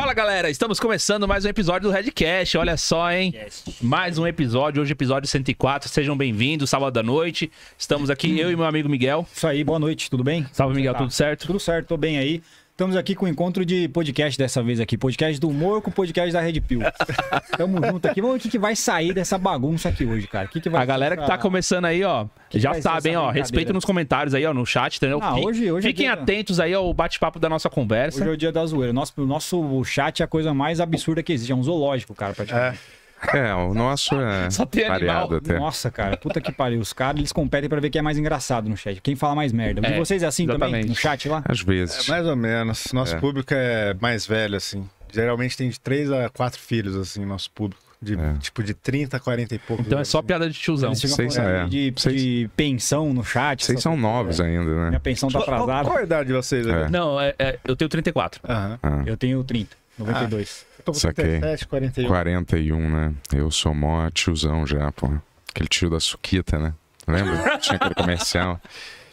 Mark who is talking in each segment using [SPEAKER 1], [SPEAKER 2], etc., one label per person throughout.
[SPEAKER 1] Fala galera, estamos começando mais um episódio do Redcast, olha só, hein? Mais um episódio, hoje episódio 104, sejam bem-vindos, sábado à noite. Estamos aqui, eu e meu amigo Miguel. Isso aí, boa noite, tudo bem? Salve Miguel, tá? tudo certo? Tudo certo,
[SPEAKER 2] tô bem aí. Estamos aqui com o um encontro de podcast dessa vez aqui. Podcast do humor com podcast da Red Pill.
[SPEAKER 1] Tamo junto aqui. Vamos ver o que, que vai sair dessa bagunça aqui hoje, cara. O que, que vai A galera pra... que tá começando aí, ó, que já sabem, ó. Respeito nos comentários aí, ó, no chat, entendeu? Não, ah, hoje, hoje é Fiquem é dia... atentos aí ao bate-papo da nossa conversa. Hoje é o
[SPEAKER 2] dia da zoeira. Nosso, o nosso chat é a coisa mais absurda que existe. É um zoológico,
[SPEAKER 3] cara, praticamente. É. É, o nosso é Só tem animal. Até.
[SPEAKER 2] Nossa, cara, puta que pariu. Os caras, eles competem pra ver quem é mais engraçado no chat. Quem fala mais merda. É, vocês
[SPEAKER 4] é assim exatamente. também, no chat lá? Às vezes. É, mais ou menos. Nosso é. público é mais velho, assim. Geralmente tem de 3 a 4 filhos, assim, nosso público. De, é. Tipo, de 30, 40 e pouco. Então é assim. só piada de tiozão. Vocês são, é. de, Seis... de pensão no chat. Vocês são novos é. ainda, né? Minha pensão tá atrasada. Qual, qual a idade de vocês? É.
[SPEAKER 1] Não, é, é, eu tenho 34. Uhum. Ah. Eu tenho 30, 92. Ah. Tô com 37, 41.
[SPEAKER 3] 41, né? Eu sou mó tiozão já, pô. Aquele tio da Suquita, né? Lembra? Tinha aquele comercial.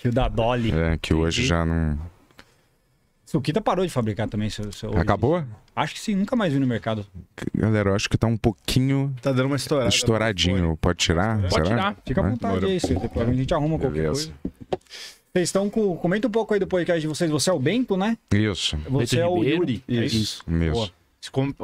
[SPEAKER 3] Tio da Dolly. É, que hoje já não.
[SPEAKER 2] Suquita parou de fabricar também seu. seu Acabou? Hoje. Acho que sim, nunca mais vi no mercado.
[SPEAKER 3] Galera, eu acho que tá um pouquinho.
[SPEAKER 2] Tá dando uma estourada.
[SPEAKER 3] Estouradinho. Pode tirar? Pode Será? tirar. Fica à vontade é. aí,
[SPEAKER 2] Depois a gente arruma Beleza. qualquer coisa. Vocês estão com. Comenta um pouco aí do podcast de vocês. Você é o Bento,
[SPEAKER 3] né? Isso. Você Bento é o Yuri. É isso. Isso. Boa.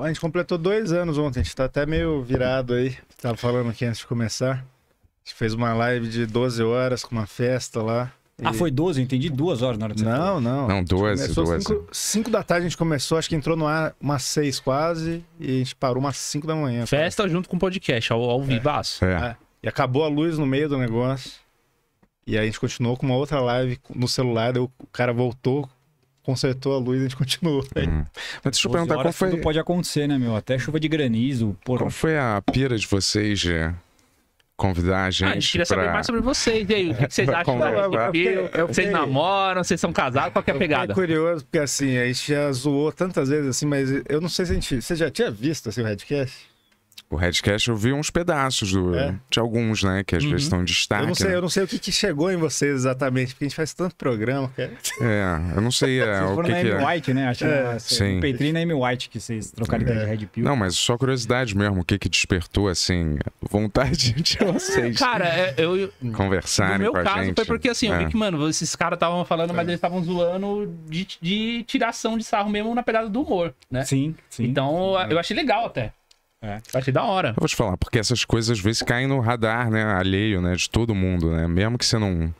[SPEAKER 4] A gente completou dois anos ontem, a gente tá até meio virado aí. Tava falando aqui antes de começar. A gente fez uma live de 12 horas com uma festa lá. Ah, e... Ah, foi 12, eu entendi duas horas na hora de Não, falou. não. Não, 12, 12. 5 da tarde a gente começou, acho que entrou no ar umas 6 quase, e a gente parou umas 5 da manhã. Festa cara. junto com o podcast, ao, ao é. vivaço. É. É. E acabou a luz no meio do negócio. E aí a gente continuou com uma outra live no celular, daí o cara voltou consertou a luz e a gente continuou. Hum. Mas deixa eu perguntar qual foi. pode
[SPEAKER 3] acontecer, né, meu? Até chuva de granizo. Porra. Qual foi a pira de vocês, Gê? convidar a gente. Ah, a gente queria pra... saber mais sobre
[SPEAKER 1] vocês. E aí, o que, vocês acham da equipe? Vocês namoram, vocês são casados, qual que é a pegada? É
[SPEAKER 4] curioso, porque assim, a gente já zoou tantas vezes assim, mas eu não sei se a gente. Você já tinha visto assim, o Redcast?
[SPEAKER 3] o Redcast, eu vi uns pedaços do, é. de alguns, né? Que às uhum. vezes estão em destaque. Eu não sei, né?
[SPEAKER 4] eu não sei o que, que, chegou em vocês exatamente, porque a gente faz tanto programa, cara.
[SPEAKER 3] É, eu não sei é, vocês o que, na que Amy é. White, né? Acho
[SPEAKER 2] é. é assim, sim.
[SPEAKER 4] Petri e Amy White
[SPEAKER 2] que vocês trocaram ideia de é. Red Pill. Não,
[SPEAKER 3] mas só curiosidade mesmo, o que que despertou, assim, vontade de vocês. Cara, é, eu... gente. no meu caso, foi porque, assim, eu vi que,
[SPEAKER 1] mano, esses caras estavam falando, mas eles estavam zoando de, de tiração de sarro mesmo na pegada do humor, né? Sim, sim. Então, eu achei legal até. É, vai ser da
[SPEAKER 3] hora. Eu vou te falar, porque essas coisas às vezes caem no radar, né? Alheio, né? De todo mundo, né? Mesmo que você não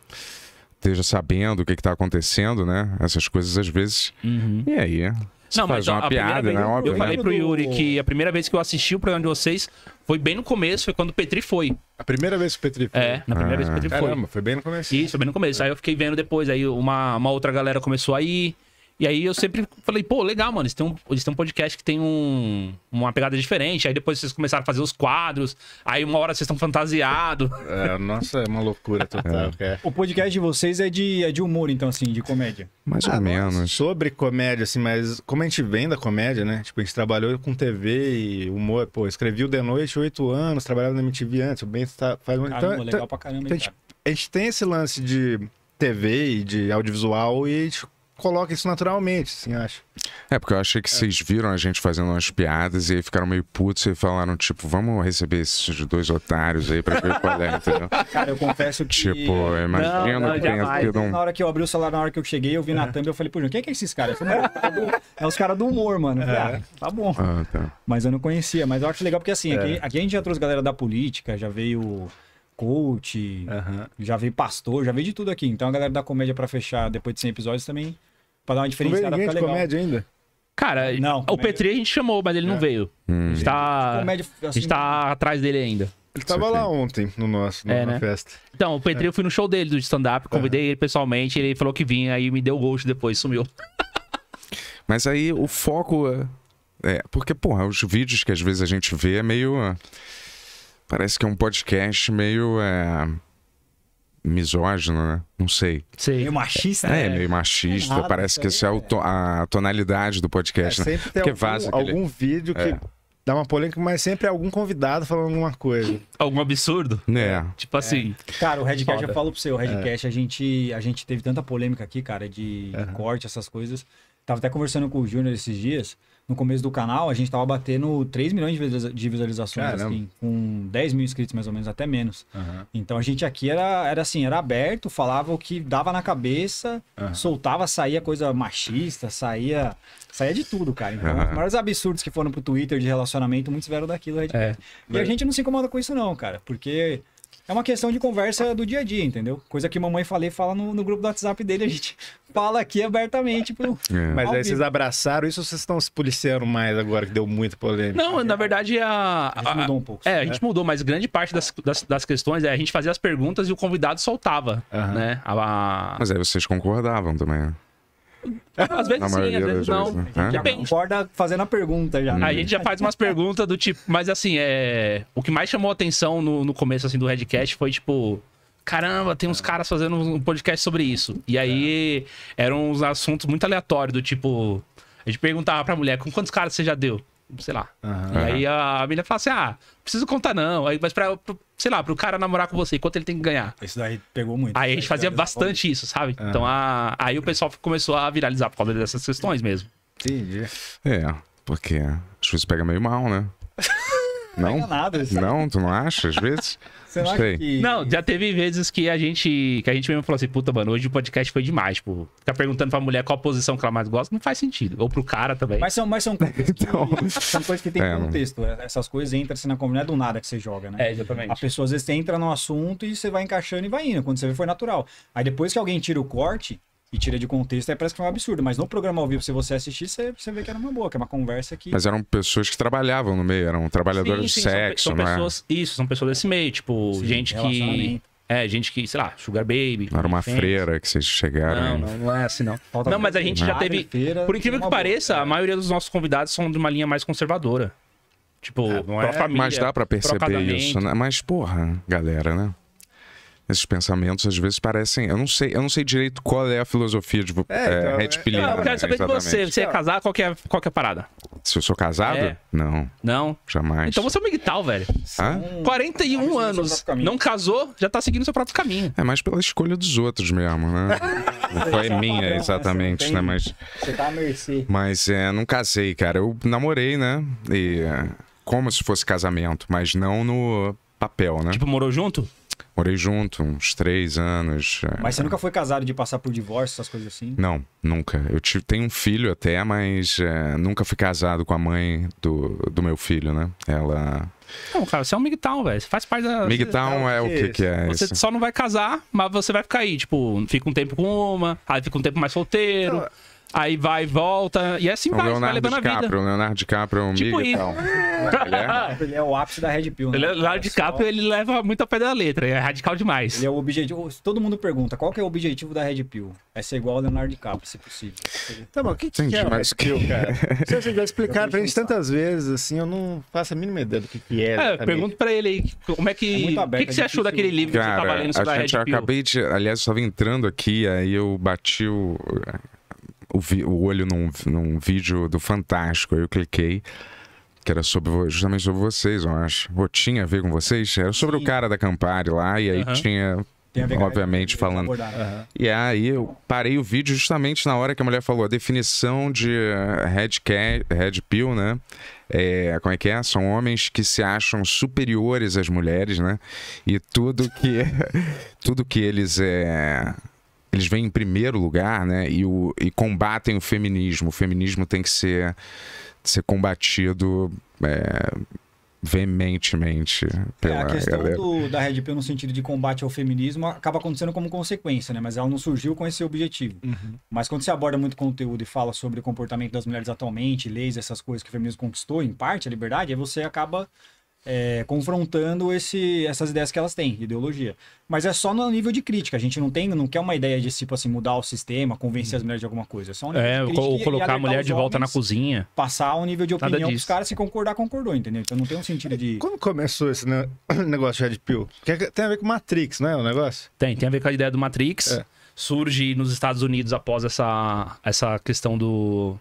[SPEAKER 3] esteja sabendo o que, está acontecendo, né? Essas coisas às vezes. Uhum. E aí?
[SPEAKER 1] Você não, mas uma a piada, né? Óbvio, eu falei né? pro Yuri que a primeira vez que eu assisti o programa de vocês foi bem no começo, foi quando o Petri foi. A primeira vez que o Petri foi? É, na primeira ah. vez que o Petri foi. Caramba, foi bem no começo. Isso, foi bem no começo. É. Aí eu fiquei vendo depois, aí uma, uma outra galera começou a ir. E aí eu sempre falei, pô, legal, mano, eles têm um, eles têm um podcast que tem um, uma pegada diferente. Aí depois vocês começaram a fazer os quadros, aí uma hora vocês estão fantasiados. É, nossa, é uma loucura total. é.
[SPEAKER 2] O podcast de vocês é de, é de humor, então, assim, de comédia?
[SPEAKER 4] Mais ah, ou menos. sobre comédia, assim, mas como a gente vem da comédia, né? Tipo, a gente trabalhou com TV e humor, pô, escrevi o The Noite oito anos, trabalhava na MTV antes, o Ben está... Faz... Caramba, então, legal então, pra caramba, então, cara. a, gente, a gente tem esse lance de TV e de audiovisual e a gente coloca isso naturalmente, assim, acho.
[SPEAKER 3] É, porque eu achei que é. vocês viram a gente fazendo umas piadas e aí ficaram meio putos e falaram, tipo, vamos receber esses dois otários aí pra ver qual é, entendeu?
[SPEAKER 4] Cara, eu confesso
[SPEAKER 3] que. Tipo, imagina não, não, que tenha sido um... Na
[SPEAKER 2] hora que eu abri o celular, na hora que eu cheguei, eu vi na é. thumb, eu falei, pô, Júnior, quem é, que é esses caras? Falei, tá é os caras do humor, mano. É. Ah, tá bom. Ah, tá. Mas eu não conhecia, mas eu acho legal porque assim, é. aqui, aqui a gente já trouxe galera da política, já veio coach, uhum. já veio pastor, já veio de tudo aqui. Então a galera da comédia para fechar depois de 100 episódios também Pra dar uma
[SPEAKER 1] diferenciada. Não veio ninguém de legal. comédia ainda? Cara, não, o Petri a gente chamou, mas ele não é. veio. Hum. A gente hum. tá, comédia, assim, a gente assim, tá atrás dele ainda. Ele tava lá
[SPEAKER 4] ontem no nosso, é, na né? festa.
[SPEAKER 1] Então, o Petri, é. eu fui no show dele do stand-up, convidei ele pessoalmente, ele falou que vinha, aí me deu o gosto depois, sumiu.
[SPEAKER 3] Mas aí o foco. É, é, porque, porra, os vídeos que às vezes a gente vê é meio. Ah, parece que é um podcast meio. É misógino, né? Não sei. Sim. Meio machista, é, né? É, meio machista. parece que né? essa é, to a tonalidade do podcast, é, né? Porque algum, vaza aquele... algum vídeo que é.
[SPEAKER 4] dá uma polêmica, mas sempre é algum convidado falando alguma coisa. Algum absurdo? né? Tipo
[SPEAKER 1] assim. É. Cara, o Redcast, Foda. eu falo pra você,
[SPEAKER 2] o Redcast, é. a, gente, a gente teve tanta polêmica aqui, cara, de, de corte, essas coisas. Tava até conversando com o Júnior esses dias no começo do canal, a gente tava batendo 3 milhões de visualizações, assim, com 10 mil inscritos mais ou menos, até menos. Uhum. Então a gente aqui era, era assim, era aberto, falava o que dava na cabeça, uhum. soltava, saía coisa machista, saía. Saía de tudo, cara. Então, uhum. os maiores absurdos que foram pro Twitter de relacionamento, muitos vieram daquilo. É. E a gente não se incomoda com isso, não, cara. Porque é uma questão de conversa do dia a dia, entendeu? Coisa que mamãe falei fala no, no grupo do WhatsApp dele, a gente fala aqui abertamente. Pro...
[SPEAKER 1] É. Mas aí vocês
[SPEAKER 4] abraçaram isso ou vocês estão se policiando mais agora, que deu muito polêmica?
[SPEAKER 1] Não, na verdade, a. A gente mudou um pouco. É, a gente é. mudou, mas grande parte das, das, das questões é a gente fazia as perguntas e o convidado soltava, uhum. né? A, a...
[SPEAKER 3] Mas aí vocês concordavam também, né?
[SPEAKER 1] Às vezes sim, às vezes não. Vezes, né? Já Depende. É, acorda fazendo a pergunta já. A gente já faz umas perguntas do tipo, mas assim, é. O que mais chamou atenção no, no começo assim, do Redcast foi, tipo, caramba, tem uns é. caras fazendo um podcast sobre isso. E aí é. eram uns assuntos muito aleatórios, do tipo. A gente perguntava pra mulher, com quantos caras você já deu? sei lá. Uhum. E aí a menina fala assim: ah, preciso contar não. Aí, mas pra, sei lá, pro cara namorar com você, quanto ele tem que ganhar? Isso daí pegou muito. Aí a gente fazia bastante isso, sabe? Uhum. Então a, aí o pessoal começou a viralizar por causa dessas questões mesmo. Entendi.
[SPEAKER 3] É, porque as coisas pegam meio mal, né? Não, não, nada, não, tu não acha às vezes? Será que...
[SPEAKER 1] Não, já teve vezes que a gente que a gente mesmo falou assim, puta, mano, hoje o podcast foi demais, tipo, ficar perguntando pra mulher qual a posição que ela mais gosta, não faz sentido. Ou pro cara também. Mas são, mas são, coisas, então... que, são coisas que tem é,
[SPEAKER 2] contexto. Não... É, essas coisas entram assim na comunidade é do nada que você joga, né? É, exatamente. A pessoa às vezes entra no assunto e você vai encaixando e vai indo. Quando você vê, foi natural. Aí depois que alguém tira o corte, e tira de contexto, aí parece que foi um absurdo. Mas no programa ao vivo, se você assistir, você, você vê que era uma boa, que é uma conversa que. Mas
[SPEAKER 3] eram pessoas que trabalhavam no meio, eram trabalhadores sim, sim, de sexo, são, são é? pessoas,
[SPEAKER 1] Isso, são pessoas desse meio, tipo, sim, gente que. É, gente que, sei lá, Sugar Baby. Não era uma freira
[SPEAKER 3] que vocês chegaram. Não,
[SPEAKER 1] não, não é assim, não. Falta não, mas a gente já teve. Feira, por incrível que pareça, boa, a é. maioria dos nossos convidados são de uma linha mais conservadora. Tipo, é, não é. Família, mas dá pra perceber isso, né?
[SPEAKER 3] Mas, porra, galera, né? esses pensamentos às vezes parecem. Eu não sei, eu não sei direito qual é a filosofia de é, é, então, Red é, Pill. É, eu né, quero saber de você. Você é
[SPEAKER 1] casado? Qual que é, qual que é a parada?
[SPEAKER 3] Se eu sou casado? É. Não. Não? Jamais. Então
[SPEAKER 1] você é um miguital velho. Hã? 41 ah, anos. Não casou, já tá seguindo seu próprio caminho.
[SPEAKER 3] É mais pela escolha dos outros mesmo, né? não foi minha, exatamente, né? Mas. Você tá a mercê. Mas é, não casei, cara. Eu namorei, né? E. É, como se fosse casamento, mas não no papel, né? Tipo, morou junto? Morei junto uns três anos. É. Mas você nunca
[SPEAKER 2] foi casado de passar por divórcio, essas coisas assim?
[SPEAKER 3] Não, nunca. Eu tive, tenho um filho até, mas é, nunca fui casado com a mãe do, do meu filho, né?
[SPEAKER 1] Ela. Não, cara, você é um migtal, velho. Você faz parte da. Migtal é, é o é que, que é Você isso? só não vai casar, mas você vai ficar aí. Tipo, fica um tempo com uma, aí fica um tempo mais solteiro. Então, Aí vai e volta. E é assim o vai, Leonardo vai levando DiCaprio, a vida.
[SPEAKER 3] O Leonardo DiCaprio é um tipo e tal.
[SPEAKER 1] ele, é...
[SPEAKER 2] ele, é... o ápice da Red
[SPEAKER 1] Pill. Né? Leonardo é DiCaprio, só... ele leva muito a pé da letra. É radical demais. Ele é o
[SPEAKER 2] objetivo... Todo mundo pergunta, qual que é o objetivo da Red Pill? É ser igual ao Leonardo DiCaprio, se possível.
[SPEAKER 4] Tá bom, o que, que, que é o Red Pill, cara? Você já explicaram pra gente tantas vezes, assim, eu não faço a mínima
[SPEAKER 1] ideia do que, que é. é pergunto pra ele aí, como é que... É o que, que você é achou daquele livro cara, que você tava tá lendo sobre a, a Red Pill? Acabei
[SPEAKER 3] de... Aliás, eu tava entrando aqui, aí eu bati o o, vi, o olho num, num vídeo do Fantástico. Aí eu cliquei que era sobre justamente sobre vocês, eu acho. Ou tinha a ver com vocês? Era sobre Sim. o cara da Campari lá, e aí uhum. tinha. obviamente falando. Uhum. E aí eu parei o vídeo justamente na hora que a mulher falou a definição de eh, red, red pill, né? É, como é que é? São homens que se acham superiores às mulheres, né? E tudo que tudo que eles é, eles vêm em primeiro lugar, né? E, o, e combatem o feminismo. O feminismo tem que ser, ser combatido. É, veementemente pela é, a questão Do,
[SPEAKER 2] da Red Pill no sentido de combate ao feminismo acaba acontecendo como consequência, né? Mas ela não surgiu com esse objetivo. Uhum. Mas quando você aborda muito conteúdo e fala sobre o comportamento das mulheres atualmente, leis, essas coisas que o feminismo conquistou, em parte, a liberdade, aí você acaba é, confrontando esse, essas ideias que elas têm, ideologia. Mas é só no nível de crítica. A gente não tem, não quer uma ideia de tipo assim mudar o sistema, convencer as uhum. mulheres de alguma coisa. É só um é, nível é, de crítica ou colocar a mulher de volta na cozinha. Passar um nível de opinião os
[SPEAKER 4] caras se concordar concordou, entendeu? Então não tem
[SPEAKER 1] um sentido de Como começou esse negócio de Red Tem a ver com Matrix, não é o negócio? Tem, tem a ver com a ideia do Matrix. É. Surge nos Estados Unidos após essa essa questão do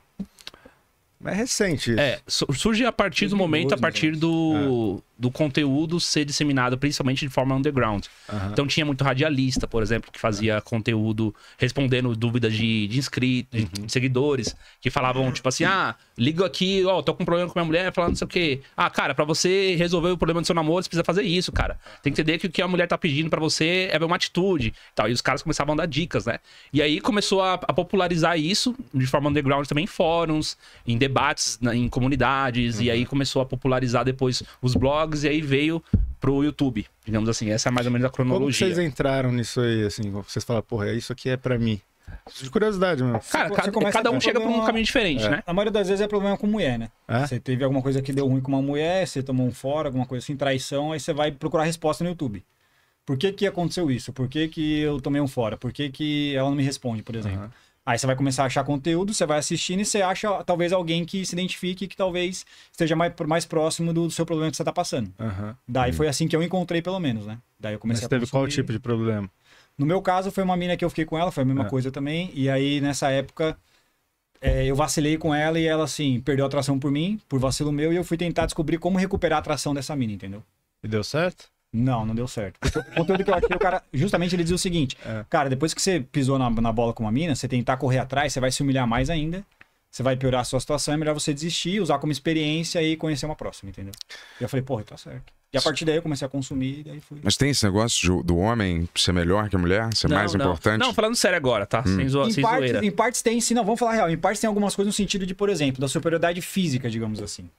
[SPEAKER 1] é recente. Isso. É, surge a partir do momento, a partir né? do. É do conteúdo ser disseminado principalmente de forma underground. Uhum. Então tinha muito radialista, por exemplo, que fazia uhum. conteúdo respondendo dúvidas de, de inscritos, uhum. de seguidores, que falavam tipo assim: ah, ligo aqui, ó, tô com um problema com minha mulher, falando não sei o quê. Ah, cara, para você resolver o problema do seu namoro, você precisa fazer isso, cara. Tem que entender que o que a mulher tá pedindo para você é uma atitude e tal. E os caras começavam a dar dicas, né? E aí começou a, a popularizar isso de forma underground também em fóruns, em debates, né, em comunidades, uhum. e aí começou a popularizar depois os blogs blogs e aí veio pro YouTube, digamos assim. Essa é mais ou menos a cronologia. Como vocês
[SPEAKER 4] entraram nisso aí, assim? Vocês falam, porra, isso aqui é para mim. De curiosidade mesmo. Cara, você, cada, você cada um chega
[SPEAKER 1] problema... por um caminho diferente, é. né?
[SPEAKER 2] A maioria das vezes é problema com mulher, né?
[SPEAKER 4] É? Você teve alguma coisa que deu ruim com uma mulher, você
[SPEAKER 2] tomou um fora, alguma coisa assim, traição, aí você vai procurar resposta no YouTube. Por que que aconteceu isso? Por que que eu tomei um fora? Por que que ela não me responde, por exemplo? Uhum. Aí você vai começar a achar conteúdo, você vai assistindo e você acha talvez alguém que se identifique que talvez esteja mais, mais próximo do, do seu problema que você está passando. Uhum. Daí uhum. foi assim que eu encontrei, pelo menos, né? Daí eu comecei Mas a teve qual tipo de problema? No meu caso, foi uma mina que eu fiquei com ela, foi a mesma é. coisa também. E aí, nessa época, é, eu vacilei com ela e ela, assim, perdeu a atração por mim, por vacilo meu, e eu fui tentar descobrir como recuperar a atração dessa mina, entendeu? E deu certo? Não, não deu certo. Porque o conteúdo que eu achei, o cara, justamente ele dizia o seguinte: é. Cara, depois que você pisou na, na bola com uma mina, você tentar correr atrás, você vai se humilhar mais ainda. Você vai piorar a sua situação, é melhor você desistir, usar como experiência e conhecer uma próxima, entendeu? E eu falei, porra, tá certo. E a partir daí eu comecei a consumir e daí fui.
[SPEAKER 3] Mas tem esse negócio de, do homem ser melhor
[SPEAKER 1] que a mulher? Ser não, mais não. importante? Não, falando sério agora, tá? Hum. Sem, zo em sem partes, zoeira. Em
[SPEAKER 2] partes tem, sim, não, vamos falar real. Em partes tem algumas coisas no sentido de, por exemplo, da superioridade física, digamos assim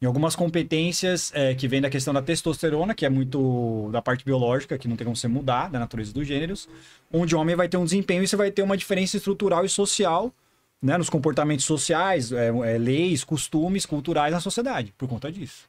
[SPEAKER 2] em algumas competências é, que vem da questão da testosterona, que é muito da parte biológica, que não tem como você mudar, da natureza dos gêneros, onde o homem vai ter um desempenho e você vai ter uma diferença estrutural e social, né, nos comportamentos sociais, é, é, leis, costumes, culturais na sociedade, por conta disso.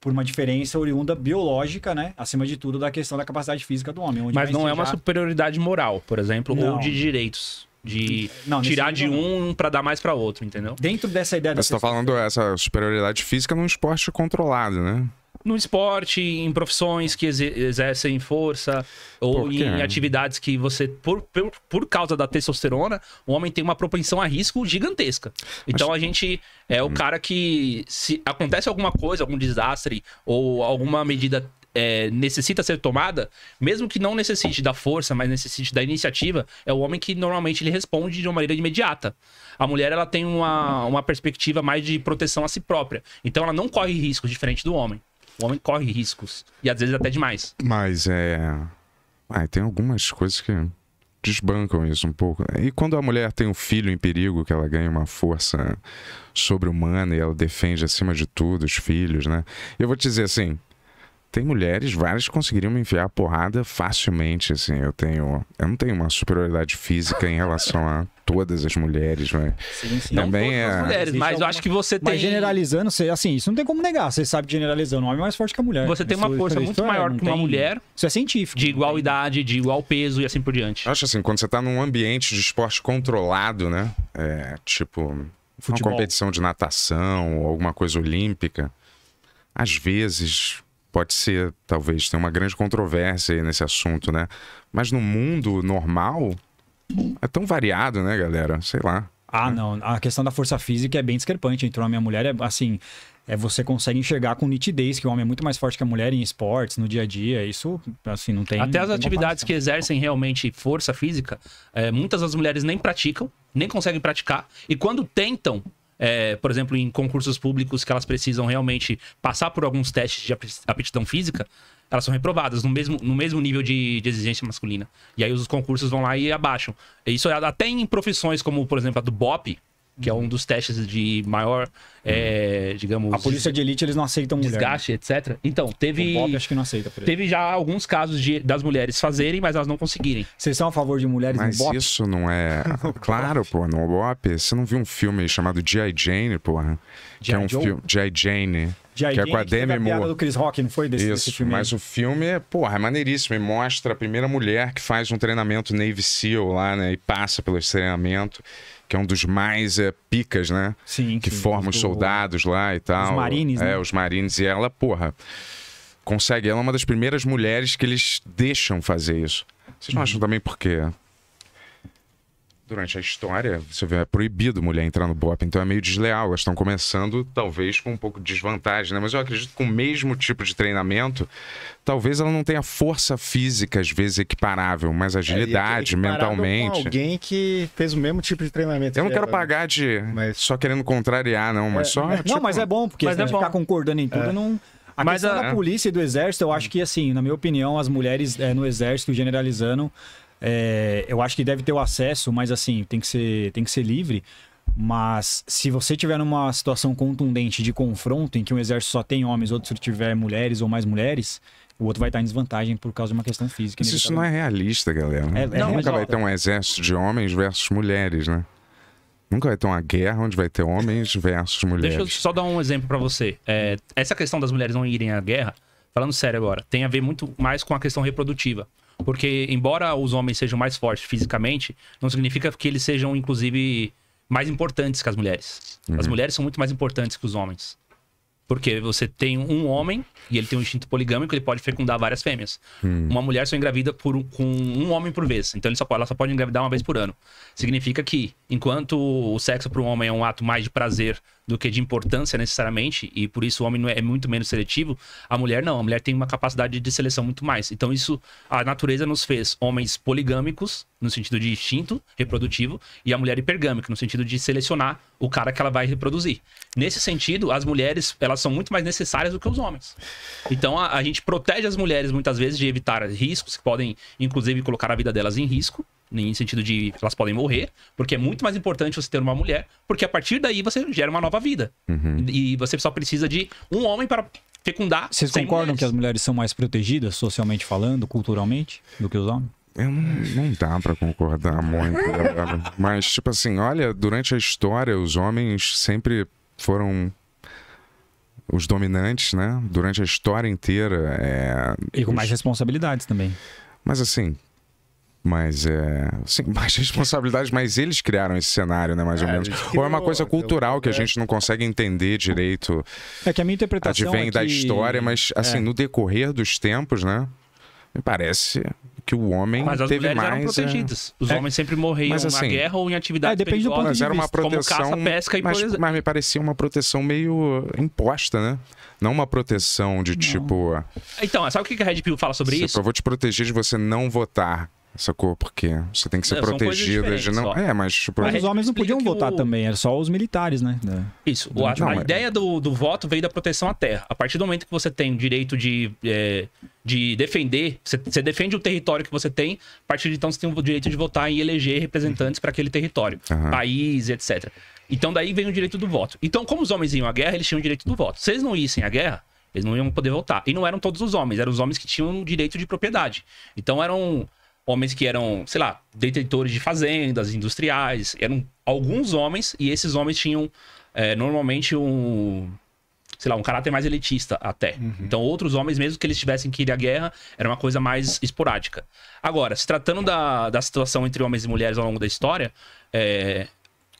[SPEAKER 2] Por uma diferença oriunda biológica, né? Acima de tudo, da questão da capacidade física do homem. Mas não é uma já...
[SPEAKER 1] superioridade moral, por exemplo, não. ou de direitos de hum. não, tirar de um para dar mais para outro, entendeu? Dentro dessa ideia
[SPEAKER 3] Você está falando essa superioridade física num esporte controlado, né?
[SPEAKER 1] No esporte, em profissões que exercem força, ou em atividades que você, por, por, por causa da testosterona, o homem tem uma propensão a risco gigantesca. Então a gente é o hum. cara que, se acontece alguma coisa, algum desastre, ou alguma medida é, necessita ser tomada, mesmo que não necessite da força, mas necessite da iniciativa, é o homem que normalmente ele responde de uma maneira imediata. A mulher ela tem uma, uma perspectiva mais de proteção a si própria. Então ela não corre riscos diferente do homem. O homem corre riscos. E às vezes até demais.
[SPEAKER 3] Mas é. Ah, tem algumas coisas que desbancam isso um pouco. E quando a mulher tem um filho em perigo, que ela ganha uma força sobre-humana e ela defende acima de tudo os filhos, né? Eu vou te dizer assim, tem mulheres, várias conseguiriam me enfiar a porrada facilmente, assim. Eu tenho. Eu não tenho uma superioridade física em relação a todas as mulheres, mas.
[SPEAKER 2] Sim,
[SPEAKER 1] sim. Também não todas é... as mulheres, mas eu acho que
[SPEAKER 2] você tem. Mas generalizando, você, assim, isso não tem como negar. Você sabe generalizando, o homem é mais forte que a mulher. Você tem uma isso força é muito maior que uma tem... mulher.
[SPEAKER 1] Isso é científico. De igual idade, de igual
[SPEAKER 3] peso e assim por diante. Eu acho assim, quando você tá num ambiente de esporte controlado, né? É, tipo. Futebol. Uma competição de natação ou alguma coisa olímpica. Às vezes pode ser, talvez, tem uma grande controvérsia nesse assunto, né? Mas no mundo normal, é tão variado, né, galera? Sei lá.
[SPEAKER 2] Ah, né? não. A questão da força física é bem discrepante entre o homem e a mulher. É assim, é você consegue enxergar com nitidez que o homem é muito mais forte que a mulher em esportes, no dia a dia. Isso, assim, não tem. Até as atividades
[SPEAKER 1] que exercem realmente força física, é, muitas das mulheres nem praticam, nem conseguem praticar. E quando tentam, é, por exemplo, em concursos públicos que elas precisam realmente passar por alguns testes de aptidão física, elas são reprovadas no mesmo, no mesmo nível de, de exigência masculina. E aí os concursos vão lá e abaixam. Isso é até em profissões como, por exemplo, a do BOP, que é um dos testes de maior, é, digamos. A polícia de elite, eles não aceitam mulher. Né? Desgaste, etc. Então, teve. O Bob, acho que não aceita, por Teve já alguns casos de, das mulheres fazerem, mas elas não conseguirem. Vocês são a favor de mulheres mas no Mas
[SPEAKER 3] isso não é. claro, pô, no BOP. Você não viu um filme chamado G.I. Jane, porra? G. Que é um filme. G.I. Jane de que é com a Demi Moore. do
[SPEAKER 2] Chris Rock, não foi desse, Isso, desse Mas o
[SPEAKER 3] filme, é, porra, é maneiríssimo. E mostra a primeira mulher que faz um treinamento Navy SEAL lá, né? E passa pelo treinamento, que é um dos mais é, picas, né? Sim. Que sim, forma os do... soldados lá e tal. Os marines, é, né? É, os marines. E ela, porra, consegue. Ela é uma das primeiras mulheres que eles deixam fazer isso. Vocês não uhum. acham também por quê? durante a história, você vê, é proibido mulher entrar no BOP, então é meio desleal. Elas estão começando, talvez, com um pouco de desvantagem, né? Mas eu acredito que com o mesmo tipo de treinamento, talvez ela não tenha força física, às vezes, equiparável, mas é, é é agilidade é, mentalmente. Com alguém
[SPEAKER 4] que fez o mesmo tipo de treinamento. Eu não quero pagar de
[SPEAKER 3] mas... só querendo contrariar, não, mas é, só. tipo... Não, mas é bom, porque mas se é ficar
[SPEAKER 4] concordando em tudo, não.
[SPEAKER 2] A mas a... da polícia e do exército, eu acho que, assim, na minha opinião, as mulheres no exército, generalizando, é, eu acho que deve ter o acesso, mas assim, tem que ser, tem que ser livre. Mas se você tiver numa situação contundente de confronto, em que um exército só tem homens, outro se tiver mulheres ou mais mulheres, o outro vai estar em desvantagem por causa de uma questão física. Mas isso não é
[SPEAKER 3] realista, galera. É, é não, nunca vai ter um exército de homens versus mulheres, né? Nunca vai ter uma guerra onde vai ter homens versus mulheres. Deixa eu
[SPEAKER 1] só dar um exemplo para você. É, essa questão das mulheres não irem à guerra, falando sério agora, tem a ver muito mais com a questão reprodutiva. Porque, embora os homens sejam mais fortes fisicamente, não significa que eles sejam, inclusive, mais importantes que as mulheres. Uhum. As mulheres são muito mais importantes que os homens. Porque você tem um homem e ele tem um instinto poligâmico, ele pode fecundar várias fêmeas. Hum. Uma mulher só engravida por, com um homem por vez. Então só, ela só pode engravidar uma vez por ano. Significa que, enquanto o sexo para o homem é um ato mais de prazer do que de importância necessariamente, e por isso o homem é, é muito menos seletivo, a mulher não, a mulher tem uma capacidade de seleção muito mais. Então isso, a natureza nos fez homens poligâmicos, no sentido de instinto reprodutivo, e a mulher hipergâmica, no sentido de selecionar o cara que ela vai reproduzir. Nesse sentido, as mulheres, elas são muito mais necessárias do que os homens. Então a, a gente protege as mulheres muitas vezes de evitar riscos que podem, inclusive, colocar a vida delas em risco, em sentido de elas podem morrer, porque é muito mais importante você ter uma mulher, porque a partir daí você gera uma nova vida. Uhum. E você só precisa de um homem para fecundar. Vocês concordam mulheres.
[SPEAKER 2] que as mulheres são mais protegidas, socialmente falando, culturalmente, do que os homens?
[SPEAKER 3] Eu não, não dá para concordar muito. Né, Mas, tipo assim, olha, durante a história, os homens sempre foram os dominantes, né? Durante a história inteira. É... E com mais responsabilidades também. Mas assim, mas é. Sim, mais responsabilidade, mas eles criaram esse cenário, né? Mais é, ou menos. Criou, ou é uma coisa cultural que a é. gente não consegue entender direito.
[SPEAKER 2] É que a minha interpretação. Advém é que... da história, mas é.
[SPEAKER 3] assim, é. no decorrer dos tempos, né? Me parece que o homem mas as teve mais. eram é. protegidas. Os é. homens
[SPEAKER 1] sempre morriam mas, assim, na guerra ou em atividade é, depende do ponto de era uma proteção, como caça, pesca e mas,
[SPEAKER 3] mas me parecia uma proteção meio imposta, né? Não uma proteção de não. tipo.
[SPEAKER 1] Então, sabe o que a Red Pill fala sobre tipo, isso? Eu
[SPEAKER 3] vou te proteger de você não votar. Sacou? Porque você tem que ser não, protegido não. É, mas. Tipo, mas os homens
[SPEAKER 1] não podiam votar o... também, era só os militares, né? É. Isso. O, a, não, a ideia do, do voto veio da proteção à terra. A partir do momento que você tem o direito de, é, de defender, você, você, defende o território que você tem, a partir de então você tem o direito de votar e eleger representantes para aquele território, uhum. país, etc. Então daí vem o direito do voto. Então, como os homens iam à guerra, eles tinham o direito do voto. Se eles não issem à guerra, eles não iam poder votar. E não eram todos os homens, eram os homens que tinham direito de propriedade. Então eram homens que eram, sei lá, detentores de fazendas, industriais, eram alguns homens, e esses homens tinham é, normalmente um, sei lá, um caráter mais elitista até. Uhum. Então, outros homens, mesmo que eles tivessem que ir à guerra, era uma coisa mais esporádica. Agora, se tratando da, da situação entre homens e mulheres ao longo da história, é,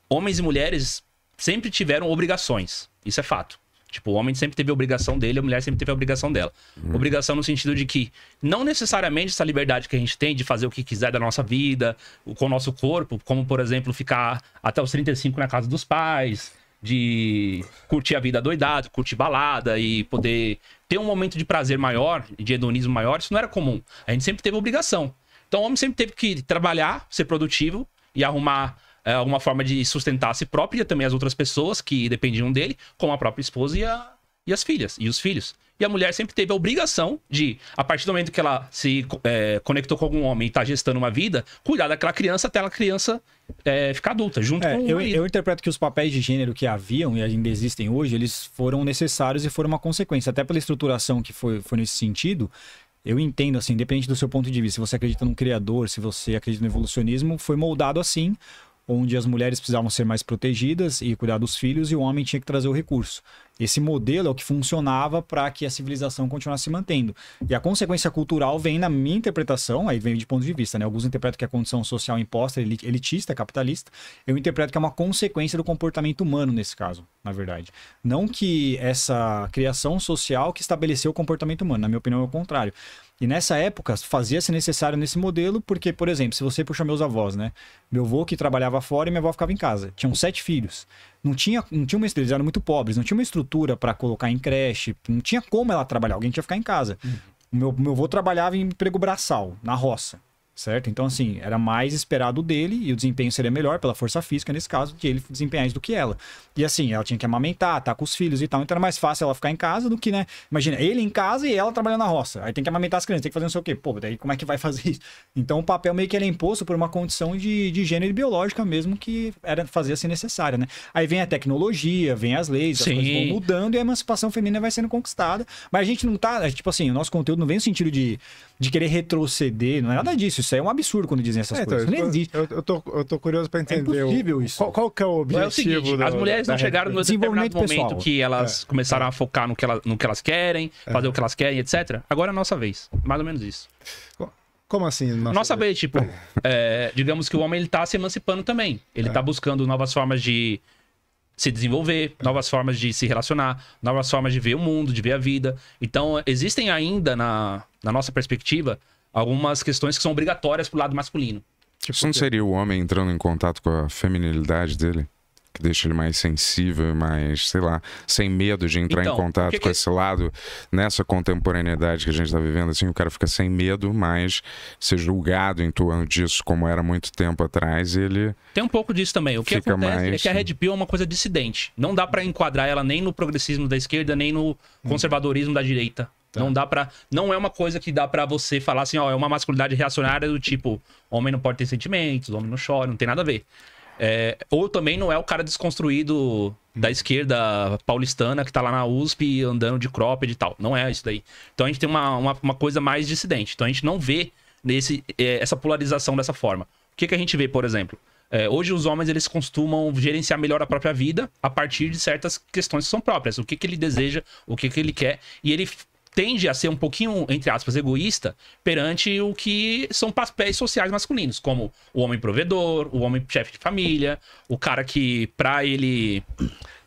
[SPEAKER 1] homens e mulheres sempre tiveram obrigações. Isso é fato. Tipo, o homem sempre teve a obrigação dele, a mulher sempre teve a obrigação dela. Uhum. Obrigação no sentido de que não necessariamente essa liberdade que a gente tem de fazer o que quiser da nossa vida, com o nosso corpo, como por exemplo, ficar até os 35 na casa dos pais, de curtir a vida doidado, curtir balada e poder ter um momento de prazer maior, de hedonismo maior, isso não era comum. A gente sempre teve obrigação. Então o homem sempre teve que trabalhar, ser produtivo e arrumar é, alguma forma de sustentar a si próprio e também as outras pessoas que dependiam dele, como a própria esposa e, a, e as filhas, e os filhos. E a mulher sempre teve a obrigação de, a partir do momento que ela se é, conectou com algum homem e está gestando uma vida, cuidar daquela criança até a criança é, ficar adulta, junto é, com eu,
[SPEAKER 2] eu interpreto que os papéis de gênero que haviam e ainda existem hoje, eles foram necessários e foram uma consequência. Até pela estruturação que foi, foi nesse sentido, eu entendo, assim, independente do seu ponto de vista, se você acredita num criador, se você acredita no evolucionismo, foi moldado assim onde as mulheres precisavam ser mais protegidas e cuidar dos filhos e o homem tinha que trazer o recurso. Esse modelo é o que funcionava para que a civilização continuasse se mantendo. E a consequência cultural vem, na minha interpretação, aí vem de ponto de vista, né? Alguns interpretam que é a condição social imposta, elitista, capitalista. Eu interpreto que é uma consequência do comportamento humano nesse caso, na verdade. Não que essa criação social que estabeleceu o comportamento humano, na minha opinião é o contrário. E nessa época fazia-se necessário nesse modelo, porque, por exemplo, se você puxar meus avós, né? Meu avô que trabalhava fora e minha avó ficava em casa. Tinham sete filhos. Não tinha, não tinha uma eles eram muito pobres, não tinha uma estrutura para colocar em creche, não tinha como ela trabalhar, alguém tinha que ficar em casa. Uhum. Meu, meu avô trabalhava em emprego braçal, na roça certo? Então, assim, era mais esperado dele e o desempenho seria melhor pela força física, nesse caso, que ele desempenhasse do que ela. E assim, ela tinha que amamentar, tá com os filhos e tal, então era mais fácil ela ficar em casa do que, né? Imagina, ele em casa e ela trabalhando na roça. Aí tem que amamentar as crianças, tem que fazer não sei o quê. Pô, daí como é que vai fazer isso? Então o papel meio que era imposto por uma condição de, de gênero e biológica mesmo que era fazia ser necessária, né? Aí vem a tecnologia, vem as leis, Sim. as coisas vão mudando e a emancipação feminina vai sendo conquistada. Mas a gente não tá, tipo assim, o nosso conteúdo não vem no sentido de, de querer retroceder, não é nada disso isso é um absurdo
[SPEAKER 1] quando dizem essas é, então, coisas. Então, isso não
[SPEAKER 4] existe. Eu, eu, tô, eu tô curioso para entender. É impossível isso. Qual, qual que é o objetivo? É o seguinte, do, as mulheres não chegaram no determinado momento pessoal. que
[SPEAKER 1] elas é, começaram é. a focar no que, ela, no que elas querem, é. fazer o que elas querem, etc. Agora é a nossa vez. Mais ou menos isso. Como assim? Nossa, nossa vez, vez tipo, é, digamos que o homem ele tá se emancipando também. Ele é. tá buscando novas formas de se desenvolver, novas formas de se relacionar, novas formas de ver o mundo, de ver a vida. Então, existem ainda, na, na nossa perspectiva, algumas questões que são obrigatórias pro lado masculino.
[SPEAKER 3] Tipo, Isso não seria o homem entrando em contato com a feminilidade dele? que deixa ele mais sensível, mais, sei lá, sem medo de entrar então, em contato que que... com esse lado, nessa contemporaneidade que a gente está vivendo, assim, o cara fica sem medo, mas ser julgado em torno disso, como era muito tempo atrás, ele.
[SPEAKER 1] Tem um pouco disso também. O que acontece é mais... é que a Red Pill é uma coisa dissidente. Não dá para enquadrar ela nem no progressismo da esquerda, nem no hum. conservadorismo da direita. Tá. Não dá para, não é uma coisa que dá para você falar assim, ó, é uma masculinidade reacionária do tipo, homem não pode ter sentimentos, homem não chora, não tem nada a ver. É, ou também não é o cara desconstruído da uhum. esquerda paulistana que tá lá na USP andando de cropped e tal. Não é isso daí. Então a gente tem uma, uma, uma coisa mais dissidente. Então a gente não vê nesse, é, essa polarização dessa forma. O que, que a gente vê, por exemplo? É, hoje os homens eles costumam gerenciar melhor a própria vida a partir de certas questões que são próprias. O que, que ele deseja, o que, que ele quer. E ele tende a ser um pouquinho, entre aspas, egoísta perante o que são papéis sociais masculinos, como o homem provedor, o homem chefe de família, o cara que, para ele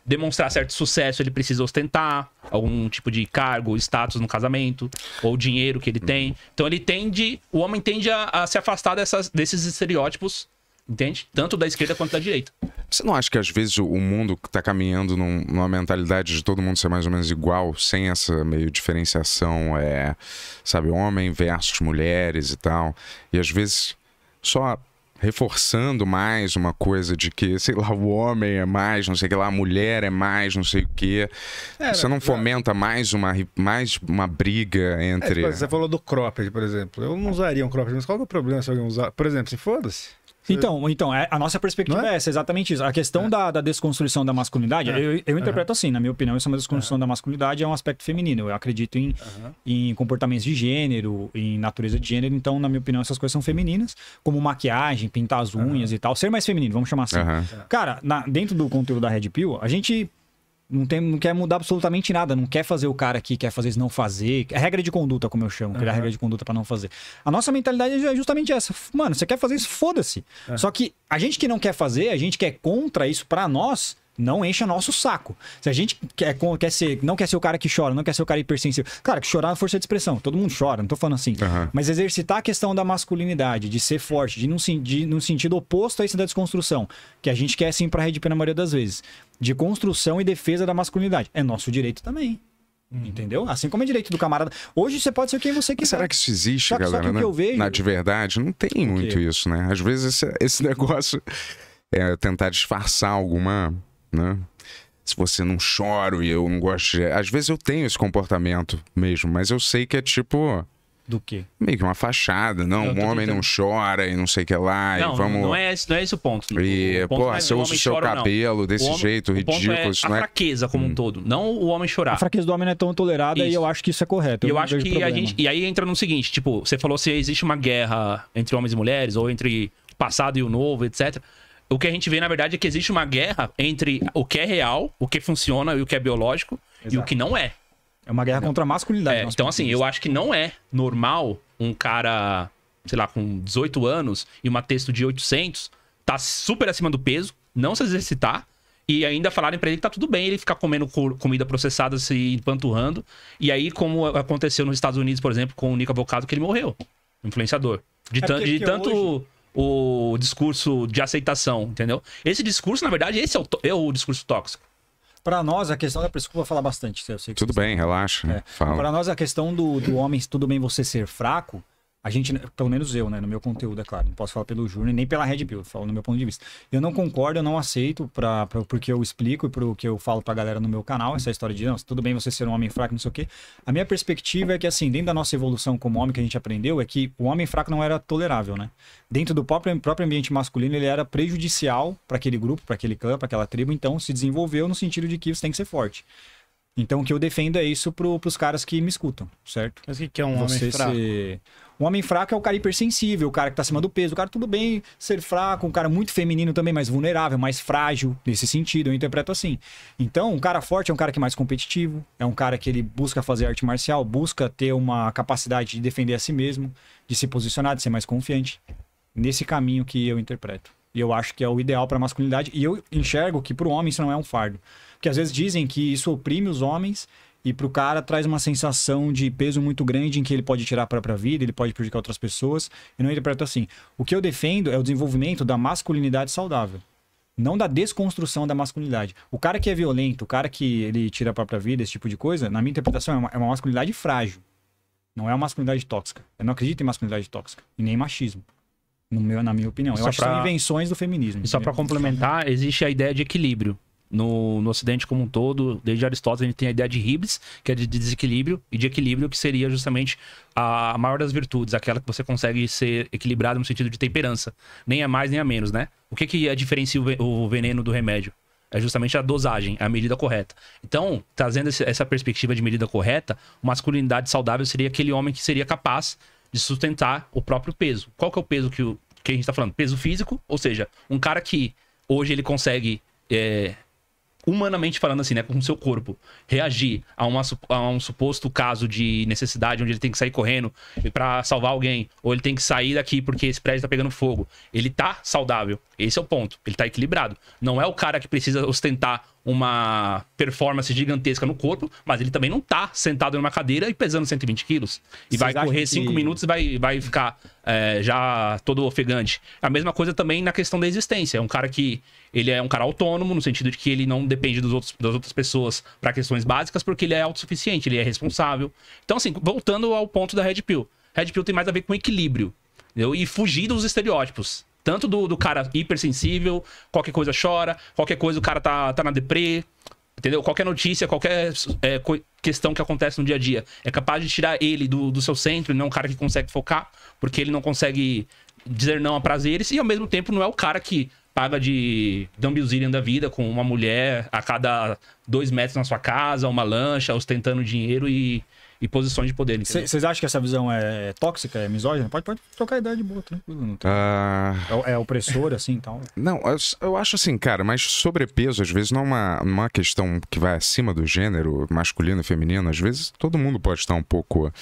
[SPEAKER 1] demonstrar certo sucesso, ele precisa ostentar algum tipo de cargo, status no casamento, ou dinheiro que ele tem. Uhum. Então ele tende, o homem tende a, a se afastar dessas, desses estereótipos Entende? Tanto da esquerda quanto da direita. Você
[SPEAKER 3] não acha que às vezes o mundo está caminhando num, numa mentalidade de todo mundo ser mais ou menos igual, sem essa meio diferenciação, é, sabe, homem versus mulheres e tal? E às vezes só reforçando mais uma coisa de que, sei lá, o homem é mais, não sei o que lá, a mulher é mais, não sei o que. você não fomenta é... mais uma, mais uma briga entre. É, tipo, você
[SPEAKER 4] falou do cropped, por exemplo. Eu não usaria um cropped, mas qual é o problema se alguém usar?
[SPEAKER 2] Por exemplo, se foda-se. É. Então, então é, a nossa perspectiva é? é? essa, exatamente isso. A questão é. da, da, desconstrução da masculinidade, é. eu, eu, interpreto assim, na minha opinião, isso é uma desconstrução é. da masculinidade, é um aspecto feminino. Eu acredito em, uhum. em comportamentos de gênero, em natureza de gênero, então, na minha opinião, essas coisas são femininas, como maquiagem, pintar as unhas uhum. e tal. Ser mais feminino, vamos chamar assim. Uhum. Cara, na, dentro do conteúdo da Red Pill, a gente não, tem, não quer mudar absolutamente nada, não quer fazer o cara que quer fazer isso não fazer. É regra de conduta, como eu chamo, criar regra de conduta para não fazer. A nossa mentalidade é justamente essa. Mano, você quer fazer isso, foda-se. Uhum. Só que a gente que não quer fazer, a gente que é contra isso para nós, não encha nosso saco. Se a gente quer, quer ser, não quer ser o cara que chora, não quer ser o cara hipersensível. Claro que chorar é força de expressão, todo mundo chora, não tô falando assim. Uhum. Mas exercitar a questão da masculinidade, de ser forte, de num, de, num sentido oposto a isso da desconstrução, que a gente quer sim pra rede na maioria das vezes de construção e defesa da masculinidade. É nosso direito também. Uhum. Entendeu? Assim como é direito do camarada. Hoje você pode ser quem você quiser. Mas será que isso existe, só, galera? Só que né? vejo... Na
[SPEAKER 3] de verdade, não tem muito isso, né? Às vezes esse, esse negócio é tentar disfarçar alguma. Né? se você não chora e eu não gosto de... Às vezes eu tenho esse comportamento mesmo, mas eu sei que é tipo. Do quê? Meio que uma fachada, não. o um homem tentando... não chora e não sei o que lá. Não, vamos... não, é
[SPEAKER 1] esse, não é esse o ponto.
[SPEAKER 3] E, pô porra, é se eu uso o seu cabelo desse homem, jeito, é
[SPEAKER 1] ridículo. É isso a não é... fraqueza como hum. um todo, não o homem chorar. A fraqueza do homem não é tão tolerada isso. e eu acho que isso
[SPEAKER 2] é correto. Eu, eu acho que problema. a gente.
[SPEAKER 1] E aí entra no seguinte: tipo, você falou se existe uma guerra entre homens e mulheres, ou entre o passado e o novo, etc. O que a gente vê, na verdade, é que existe uma guerra entre o que é real, o que funciona e o que é biológico, Exato. e o que não é. É uma guerra não. contra a masculinidade. É, então, assim, eu acho que não é normal um cara, sei lá, com 18 anos e uma texto de 800, tá super acima do peso, não se exercitar e ainda falarem para ele que tá tudo bem ele ficar comendo comida processada, se empanturrando. E aí, como aconteceu nos Estados Unidos, por exemplo, com o Nico Avocado, que ele morreu. Influenciador. De, é de tanto hoje... o discurso de aceitação, entendeu? Esse discurso, na verdade, esse é o, é o discurso tóxico. Para nós, a questão da desculpa vou falar
[SPEAKER 2] bastante. Eu sei que
[SPEAKER 3] Tudo bem, relaxa. É. Para
[SPEAKER 2] nós, a questão do, do homem, tudo bem você ser fraco, a gente, pelo menos eu, né, no meu conteúdo, é claro, não posso falar pelo Júnior nem pela Red Bull falo no meu ponto de vista. Eu não concordo, eu não aceito pra, pra, porque eu explico e pro que eu falo pra galera no meu canal, essa história de, não, tudo bem você ser um homem fraco, não sei o quê. A minha perspectiva é que, assim, dentro da nossa evolução como homem que a gente aprendeu, é que o homem fraco não era tolerável, né? Dentro do próprio, próprio ambiente masculino, ele era prejudicial para aquele grupo, para aquele clã, para aquela tribo, então se desenvolveu no sentido de que você tem que ser forte. Então o que eu defendo é isso pro, pros caras que me escutam, certo? Mas o que, que é um você homem fraco? Ser um homem fraco é o cara hipersensível, o cara que tá acima do peso, o cara tudo bem ser fraco, um cara muito feminino também, mais vulnerável, mais frágil, nesse sentido, eu interpreto assim. Então, um cara forte é um cara que é mais competitivo, é um cara que ele busca fazer arte marcial, busca ter uma capacidade de defender a si mesmo, de se posicionar, de ser mais confiante. Nesse caminho que eu interpreto. E eu acho que é o ideal para a masculinidade. E eu enxergo que para o homem isso não é um fardo. Porque às vezes dizem que isso oprime os homens e para o cara traz uma sensação de peso muito grande em que ele pode tirar a própria vida, ele pode prejudicar outras pessoas. Eu não interpreto assim. O que eu defendo é o desenvolvimento da masculinidade saudável. Não da desconstrução da masculinidade. O cara que é violento, o cara que ele tira a própria vida, esse tipo de coisa, na minha interpretação, é uma, é uma masculinidade frágil. Não é uma masculinidade tóxica. Eu não acredito em masculinidade tóxica. E nem machismo. Meu, na minha opinião. Só eu acho pra... que são
[SPEAKER 1] invenções do feminismo. E só para complementar, existe a ideia de equilíbrio no, no Ocidente como um todo, desde Aristóteles, a gente tem a ideia de ribes, que é de desequilíbrio, e de equilíbrio, que seria justamente a, maior das virtudes, aquela que você consegue ser equilibrado no sentido de temperança. Nem a é mais, nem a é menos, né? O que, que é diferencia o veneno do remédio? É justamente a dosagem, a medida correta. Então, trazendo essa perspectiva de medida correta, masculinidade saudável seria aquele homem que seria capaz de sustentar o próprio peso. Qual que é o peso que, o, que a gente está falando? Peso físico, ou seja, um cara que hoje ele consegue é, humanamente falando assim, né, com o seu corpo, reagir a, uma, a um suposto caso de necessidade onde ele tem que sair correndo para salvar alguém, ou ele tem que sair daqui porque esse prédio tá pegando fogo. Ele tá saudável. Esse é o ponto. Ele tá equilibrado. Não é o cara que precisa ostentar uma performance gigantesca no corpo, mas ele também não tá sentado em uma cadeira e pesando 120 quilos. E vai correr 5 que... minutos e vai, vai ficar é, já todo ofegante. A mesma coisa também na questão da existência. É um cara que. Ele é um cara autônomo, no sentido de que ele não depende dos outros, das outras pessoas para questões básicas, porque ele é autossuficiente, ele é responsável. Então, assim, voltando ao ponto da Red Pill. Red Pill tem mais a ver com equilíbrio. Entendeu? E fugir dos estereótipos. Tanto do, do cara hipersensível, qualquer coisa chora, qualquer coisa o cara tá, tá na deprê, entendeu? Qualquer notícia, qualquer é, questão que acontece no dia a dia é capaz de tirar ele do, do seu centro, não é um cara que consegue focar, porque ele não consegue dizer não a prazeres e ao mesmo tempo não é o cara que paga de Dumbuzilian da vida com uma mulher a cada dois metros na sua casa, uma lancha, ostentando dinheiro e e posições de poder. Vocês acham que essa visão é, é tóxica, é misógina? Pode,
[SPEAKER 2] pode trocar ideia de boa,
[SPEAKER 3] tranquilo. Tem... Ah. É, é, opressora, assim, tal? Então? Não, eu, eu, acho assim, cara, mas sobrepeso às vezes não é uma, é uma questão que vai acima do gênero, masculino e feminino. Às vezes todo mundo pode estar um pouco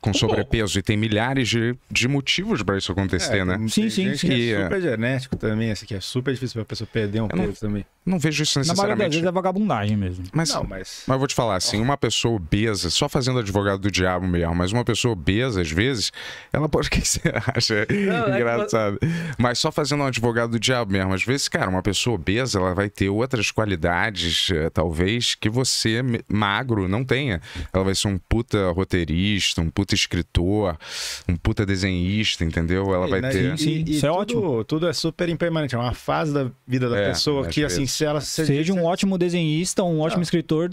[SPEAKER 3] com um sobrepeso pouco. e tem milhares de, de motivos para isso acontecer, é, né? Sim, sim, sim. Que é super
[SPEAKER 4] genético também, assim, que é super difícil pra pessoa perder um peso também. Não vejo isso necessariamente. Na maioria das vezes é vagabundagem mesmo. Mas, não, mas...
[SPEAKER 3] mas eu vou te falar, assim, uma pessoa obesa só fazendo sendo advogado do diabo mesmo, mas uma pessoa obesa, às vezes, ela pode. O que você acha? Não, é Engraçado. É... Mas só fazendo um advogado do diabo mesmo, às vezes, cara, uma pessoa obesa, ela vai ter outras qualidades, eh, talvez, que você, magro, não tenha. Ela vai ser um puta roteirista, um puta escritor, um puta desenhista, entendeu? Ela vai né, e, ter. Sim,
[SPEAKER 4] isso é tudo, ótimo. Tudo é super impermanente, é uma fase da vida da é, pessoa que, assim, se ela. seja um
[SPEAKER 2] ótimo desenhista, um ótimo ah. escritor,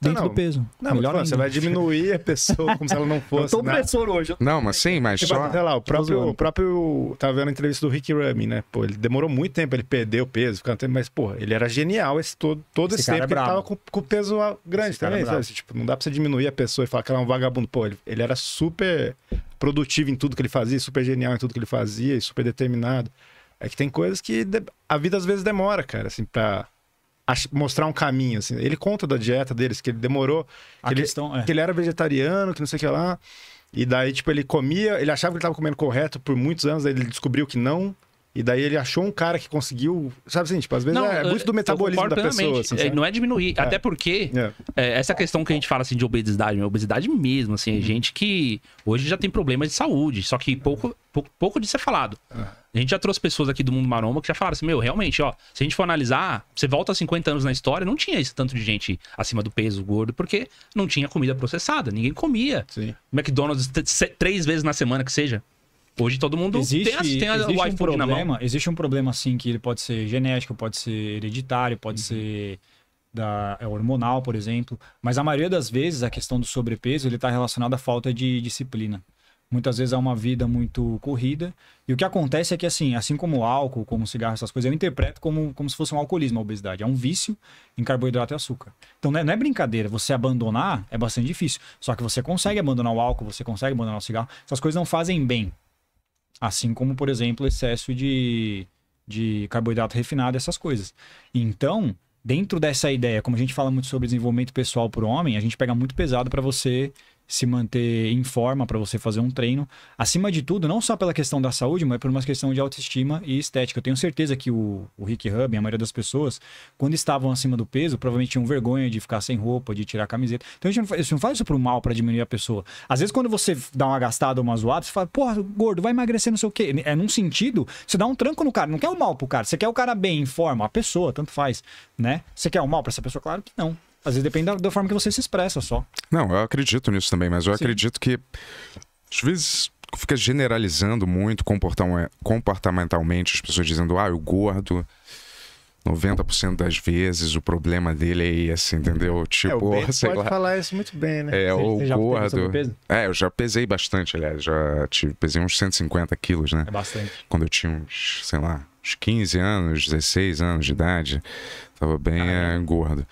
[SPEAKER 4] dentro não, do peso. Não, Melhor mas, você vai diminuir
[SPEAKER 2] a pessoa como se ela não fosse. Eu tô né? pressor
[SPEAKER 4] hoje. Não, mas sim, mas tipo, só. Sei lá, o próprio, o próprio. Tava vendo a entrevista do Rick Ramy, né? Pô, ele demorou muito tempo, ele perdeu o peso, mas, pô, ele era genial esse todo, todo esse, esse tempo é que ele tava com, com peso grande esse é também. Sabe? Assim, tipo, não dá pra você diminuir a pessoa e falar que ela é um vagabundo. Pô, ele, ele era super produtivo em tudo que ele fazia, super genial em tudo que ele fazia, super determinado. É que tem coisas que a vida às vezes demora, cara, assim, pra mostrar um caminho, assim. Ele conta da dieta deles, que ele demorou, que ele, questão, é. que, ele, era vegetariano, que não sei o que lá. E daí, tipo, ele comia, ele achava que ele estava comendo correto por muitos anos, aí ele descobriu que não. E daí ele achou um cara que conseguiu. Sabe assim, tipo, às vezes não, é, muito do metabolismo da pessoa. Assim, é,
[SPEAKER 1] não é diminuir. É. Até porque é. É, essa questão que a gente fala assim de obesidade, né? obesidade mesmo, assim, uhum. gente que hoje já tem problemas de saúde, só que pouco, pouco, pouco disso é falado. Uhum. A gente já trouxe pessoas aqui do mundo maromba que já falaram assim: meu, realmente, ó, se a gente for analisar, você volta 50 anos na história, não tinha esse tanto de gente acima do peso, gordo, porque não tinha comida processada, ninguém comia. Sim. McDonald's três vezes na semana que seja. Hoje todo mundo existe, tem, tem existe um problema,
[SPEAKER 2] Existe um problema, assim, que ele pode ser genético, pode ser hereditário, pode uhum. ser da, é hormonal, por exemplo. Mas a maioria das vezes a questão do sobrepeso ele está relacionada à falta de disciplina. Muitas vezes há é uma vida muito corrida. E o que acontece é que, assim, assim como o álcool, como o cigarro, essas coisas, eu interpreto como, como se fosse um alcoolismo a obesidade. É um vício em carboidrato e açúcar. Então não é, não é brincadeira. Você abandonar é bastante difícil. Só que você consegue abandonar o álcool, você consegue abandonar o cigarro. Essas coisas não fazem bem Assim como, por exemplo, excesso de, de carboidrato refinado, essas coisas. Então, dentro dessa ideia, como a gente fala muito sobre desenvolvimento pessoal para o homem, a gente pega muito pesado para você se manter em forma para você fazer um treino. Acima de tudo, não só pela questão da saúde, mas por uma questão de autoestima e estética. Eu tenho certeza que o, o Rick Rubin, a maioria das pessoas, quando estavam acima do peso, provavelmente tinham vergonha de ficar sem roupa, de tirar a camiseta. Então a gente não, faz, não faz isso pro mal, para diminuir a pessoa. Às vezes, quando você dá uma gastada ou uma zoada, você fala, porra, gordo, vai emagrecer, não sei o quê. É num sentido, você dá um tranco no cara, não quer o mal pro cara, você quer o cara bem, em forma, a pessoa, tanto faz, né? Você quer o mal para essa pessoa? Claro que não. Às vezes depende da, da forma que você se expressa só.
[SPEAKER 3] Não, eu acredito nisso também, mas eu Sim. acredito que às vezes fica generalizando muito eh, comportamentalmente as pessoas dizendo, ah, o gordo. 90% das vezes o problema dele é esse, entendeu? É, tipo, é, sei pode lá.
[SPEAKER 4] falar isso muito bem, né? É, o gordo.
[SPEAKER 3] É, eu já pesei bastante, aliás. Já tive, pesei uns 150 quilos, né? É bastante. Quando eu tinha uns, sei lá, uns 15 anos, 16 anos de idade, tava bem ah, é. gordo.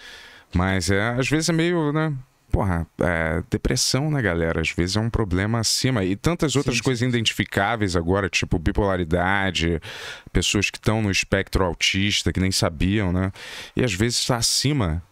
[SPEAKER 3] Mas é, às vezes é meio, né? Porra, é, depressão, né, galera? Às vezes é um problema acima. E tantas outras sim, coisas sim. identificáveis agora, tipo bipolaridade, pessoas que estão no espectro autista, que nem sabiam, né? E às vezes está acima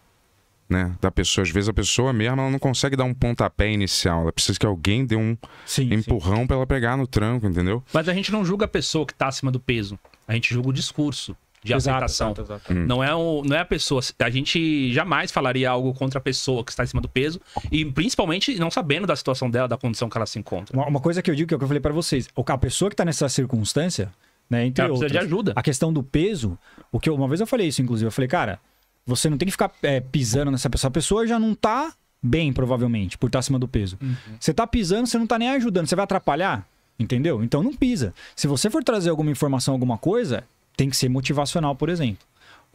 [SPEAKER 3] né, da pessoa. Às vezes a pessoa mesma ela não consegue dar um pontapé inicial. Ela precisa que alguém dê um sim, empurrão para ela pegar no tranco, entendeu?
[SPEAKER 1] Mas a gente não julga a pessoa que tá acima do peso. A gente julga o discurso de exato, aceitação. Exato, exato. Hum. Não, é o, não é a pessoa. A gente jamais falaria algo contra a pessoa que está em cima do peso e principalmente não sabendo da situação dela, da condição que ela se encontra.
[SPEAKER 2] Uma, uma coisa que eu digo que, é que eu falei para vocês, a pessoa que está nessa circunstância, né, entre ela outras, de ajuda. A questão do peso, o que eu, uma vez eu falei isso inclusive, eu falei, cara, você não tem que ficar é, pisando nessa pessoa. A pessoa já não tá bem, provavelmente, por estar tá acima do peso. Uhum. Você tá pisando, você não tá nem ajudando, você vai atrapalhar? Entendeu? Então não pisa. Se você for trazer alguma informação, alguma coisa, tem que ser motivacional, por exemplo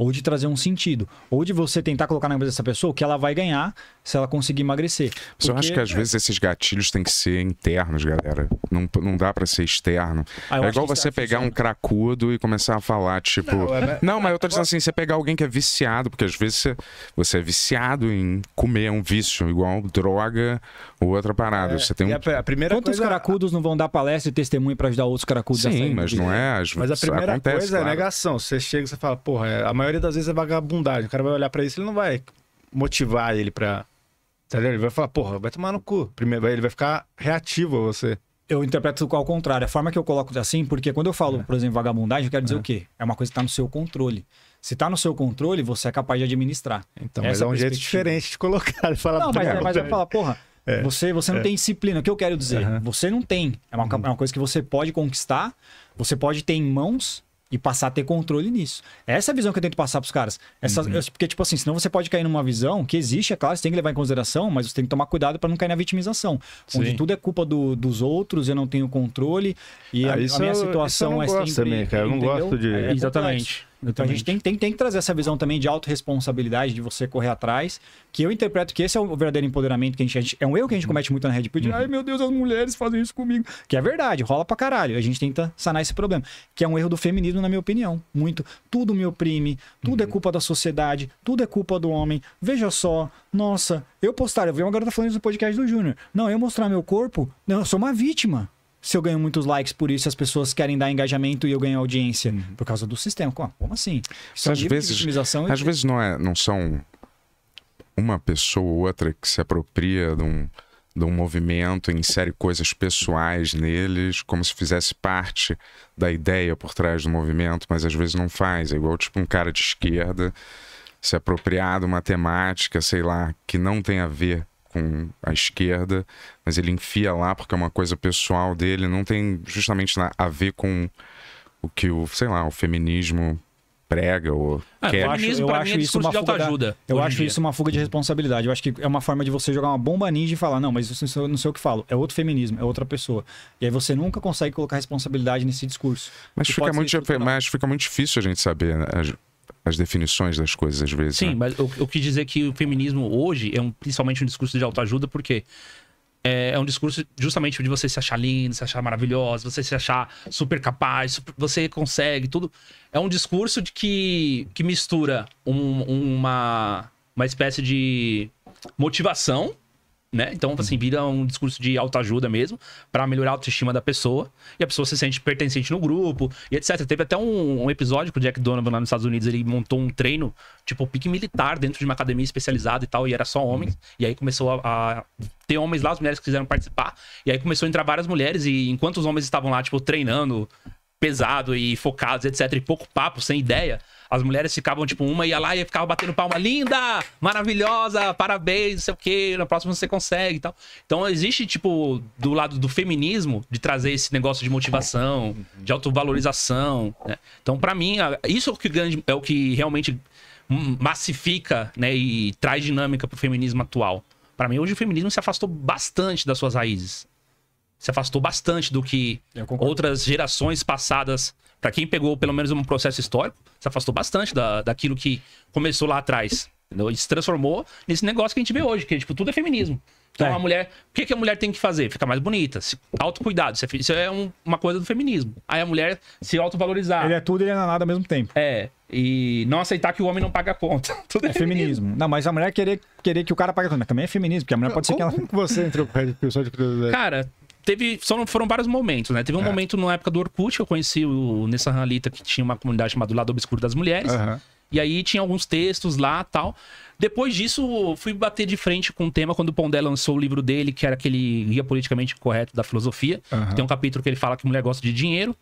[SPEAKER 2] ou de trazer um sentido, ou de você tentar colocar na cabeça dessa pessoa que ela vai ganhar se ela conseguir emagrecer. Porque... Eu acho que às vezes
[SPEAKER 3] esses gatilhos têm que ser internos, galera. Não, não dá para ser externo. Ah, é igual você pegar um cracudo e começar a falar, tipo. Não, é... não, mas eu tô dizendo assim, você pegar alguém que é viciado, porque às vezes você, você é viciado em comer, é um vício, igual droga ou outra parada. É. Você tem um...
[SPEAKER 2] a, primeira Quantos coisa... cracudos não vão dar palestra e testemunho para ajudar outros cracudos Sim, a sair mas não é. Às vezes mas a primeira acontece, coisa é claro.
[SPEAKER 4] negação. Você chega e fala, porra, é, a maioria maioria das vezes é vagabundagem. O cara vai olhar para isso, ele não vai motivar ele pra. Tá ele vai falar, porra, vai tomar no cu. Primeiro, ele vai ficar reativo a você. Eu interpreto ao contrário. A forma que eu coloco assim, porque quando eu falo, é.
[SPEAKER 2] por exemplo, vagabundagem, eu quero dizer é. o quê? É uma coisa que tá no seu controle. Se tá no seu controle, você é capaz de administrar. Então, Essa mas é um jeito
[SPEAKER 4] diferente de colocar. falar, não, mas, é, mas vai é é. falar, porra, é, você, você não é.
[SPEAKER 2] tem disciplina. O que eu quero dizer? Uhum. Você não tem. É uma, uhum. é uma, coisa que você pode conquistar, você pode ter em mãos, e passar a ter controle nisso. É essa é a visão que eu tento passar pros caras. Essa, uhum. Porque, tipo assim, senão você pode cair numa visão que existe, é claro, você tem que levar em consideração, mas você tem que tomar cuidado para não cair na vitimização. Sim. Onde tudo é culpa do, dos outros, eu não tenho controle e ah, a, a, minha situação eu não é gosto sempre. Também, cara. Eu não entendeu? gosto de. É, é Exatamente. Então a gente tem, tem, tem que trazer essa visão também de autorresponsabilidade, de você correr atrás, que eu interpreto que esse é o verdadeiro empoderamento que a gente. A gente é um erro que a gente uhum. comete muito na Red Pill, ai uhum. meu Deus, as mulheres fazem isso comigo. Que é verdade, rola pra caralho. A gente tenta sanar esse problema. Que é um erro do feminismo, na minha opinião. Muito. Tudo me oprime, tudo é uhum. é culpa da sociedade, tudo é culpa do homem. Veja só, nossa, eu postar, eu vi uma garota falando isso no podcast do Júnior. Não, eu mostrar meu corpo, não, eu sou uma vítima se eu ganho muitos likes por isso, as pessoas querem dar engajamento e eu ganho audiência uhum. por causa do sistema. Como assim? Isso às é vezes, otimização às e... vezes
[SPEAKER 3] não, é, não são uma pessoa ou outra que se apropria de um, de um movimento, insere coisas pessoais neles, como se fizesse parte da ideia por trás do movimento, mas às vezes não faz. É igual tipo um cara de esquerda se apropriar de uma temática, sei lá, que não tem a ver com a esquerda, mas ele enfia lá porque é uma coisa pessoal dele, não tem justamente a ver com o que o, sei lá, o feminismo prega ou é, quer. Eu acho, eu é acho é isso uma fuga
[SPEAKER 2] ajuda. eu acho dia. isso uma fuga de responsabilidade. Eu acho que é uma forma de você jogar uma bomba ninja e falar, não, mas isso não sei o que falo. É outro feminismo, é outra pessoa. E aí você nunca consegue colocar responsabilidade nesse discurso.
[SPEAKER 3] Mas, fica muito, mas fica muito difícil a gente saber. Né? as definições das coisas às vezes. Sim,
[SPEAKER 1] né? mas eu, eu quis dizer que o feminismo hoje é um, principalmente um discurso de autoajuda, porque é, é, um discurso justamente de você se achar lindo, se achar maravilhoso, você se achar super capaz, super, você consegue, tudo. É um discurso de que, que mistura um, uma, uma espécie de motivação né? Então, assim, uhum. vira um discurso de autoajuda mesmo, para melhorar a autoestima da pessoa, e a pessoa se sente pertencente no grupo, e etc. Teve até um, um, episódio que o Jack Donovan lá nos Estados Unidos, ele montou um treino, tipo, pique militar dentro de uma academia especializada e tal, e era só homens, uhum. e aí começou a, a ter homens lá, as mulheres que quiseram participar, e aí começou a entrar várias mulheres, e enquanto os homens estavam lá, tipo, treinando pesado e focados, etc., e pouco papo, sem ideia, as mulheres ficavam, tipo, uma ia lá e ficava batendo palma, linda, maravilhosa, parabéns, não sei o quê, na próxima você consegue e tal. Então existe, tipo, do lado do feminismo, de trazer esse negócio de motivação, de autovalorização, né? Então, para mim, isso é o que, grande, é o que realmente massifica, né, e traz dinâmica pro feminismo atual. Para mim, hoje o feminismo se afastou bastante das suas raízes. Se afastou bastante do que outras gerações passadas para quem pegou pelo menos um processo histórico, se afastou bastante da, daquilo que começou lá atrás. Entendeu? E se transformou nesse negócio que a gente vê hoje, que tipo, tudo é feminismo. Então é. a mulher. O que, que a mulher tem que fazer? Ficar mais bonita, se, autocuidado. Isso é, isso é um, uma coisa do feminismo. Aí a mulher se autovalorizar.
[SPEAKER 2] Ele é tudo e ele é nada ao mesmo tempo. É.
[SPEAKER 1] E não aceitar que o homem não paga a conta. Tudo é, é
[SPEAKER 2] feminismo. feminismo. Não, mas a mulher querer, querer que o cara pague a conta. Mas também é feminismo, porque a mulher pode como, ser que ela. Como você entrou com a pessoa de
[SPEAKER 1] Cara, teve. Só foram vários momentos, né? Teve um é. momento na época do Orkut, que eu conheci o Nessa Ralita, que tinha uma comunidade chamada Lado Obscuro das Mulheres. Uhum. E aí tinha alguns textos lá tal. Depois disso, fui bater de frente com o tema quando o Pondé lançou o livro dele, que era aquele Guia Politicamente Correto da Filosofia. Uhum. Tem um capítulo que ele fala que mulher gosta de dinheiro.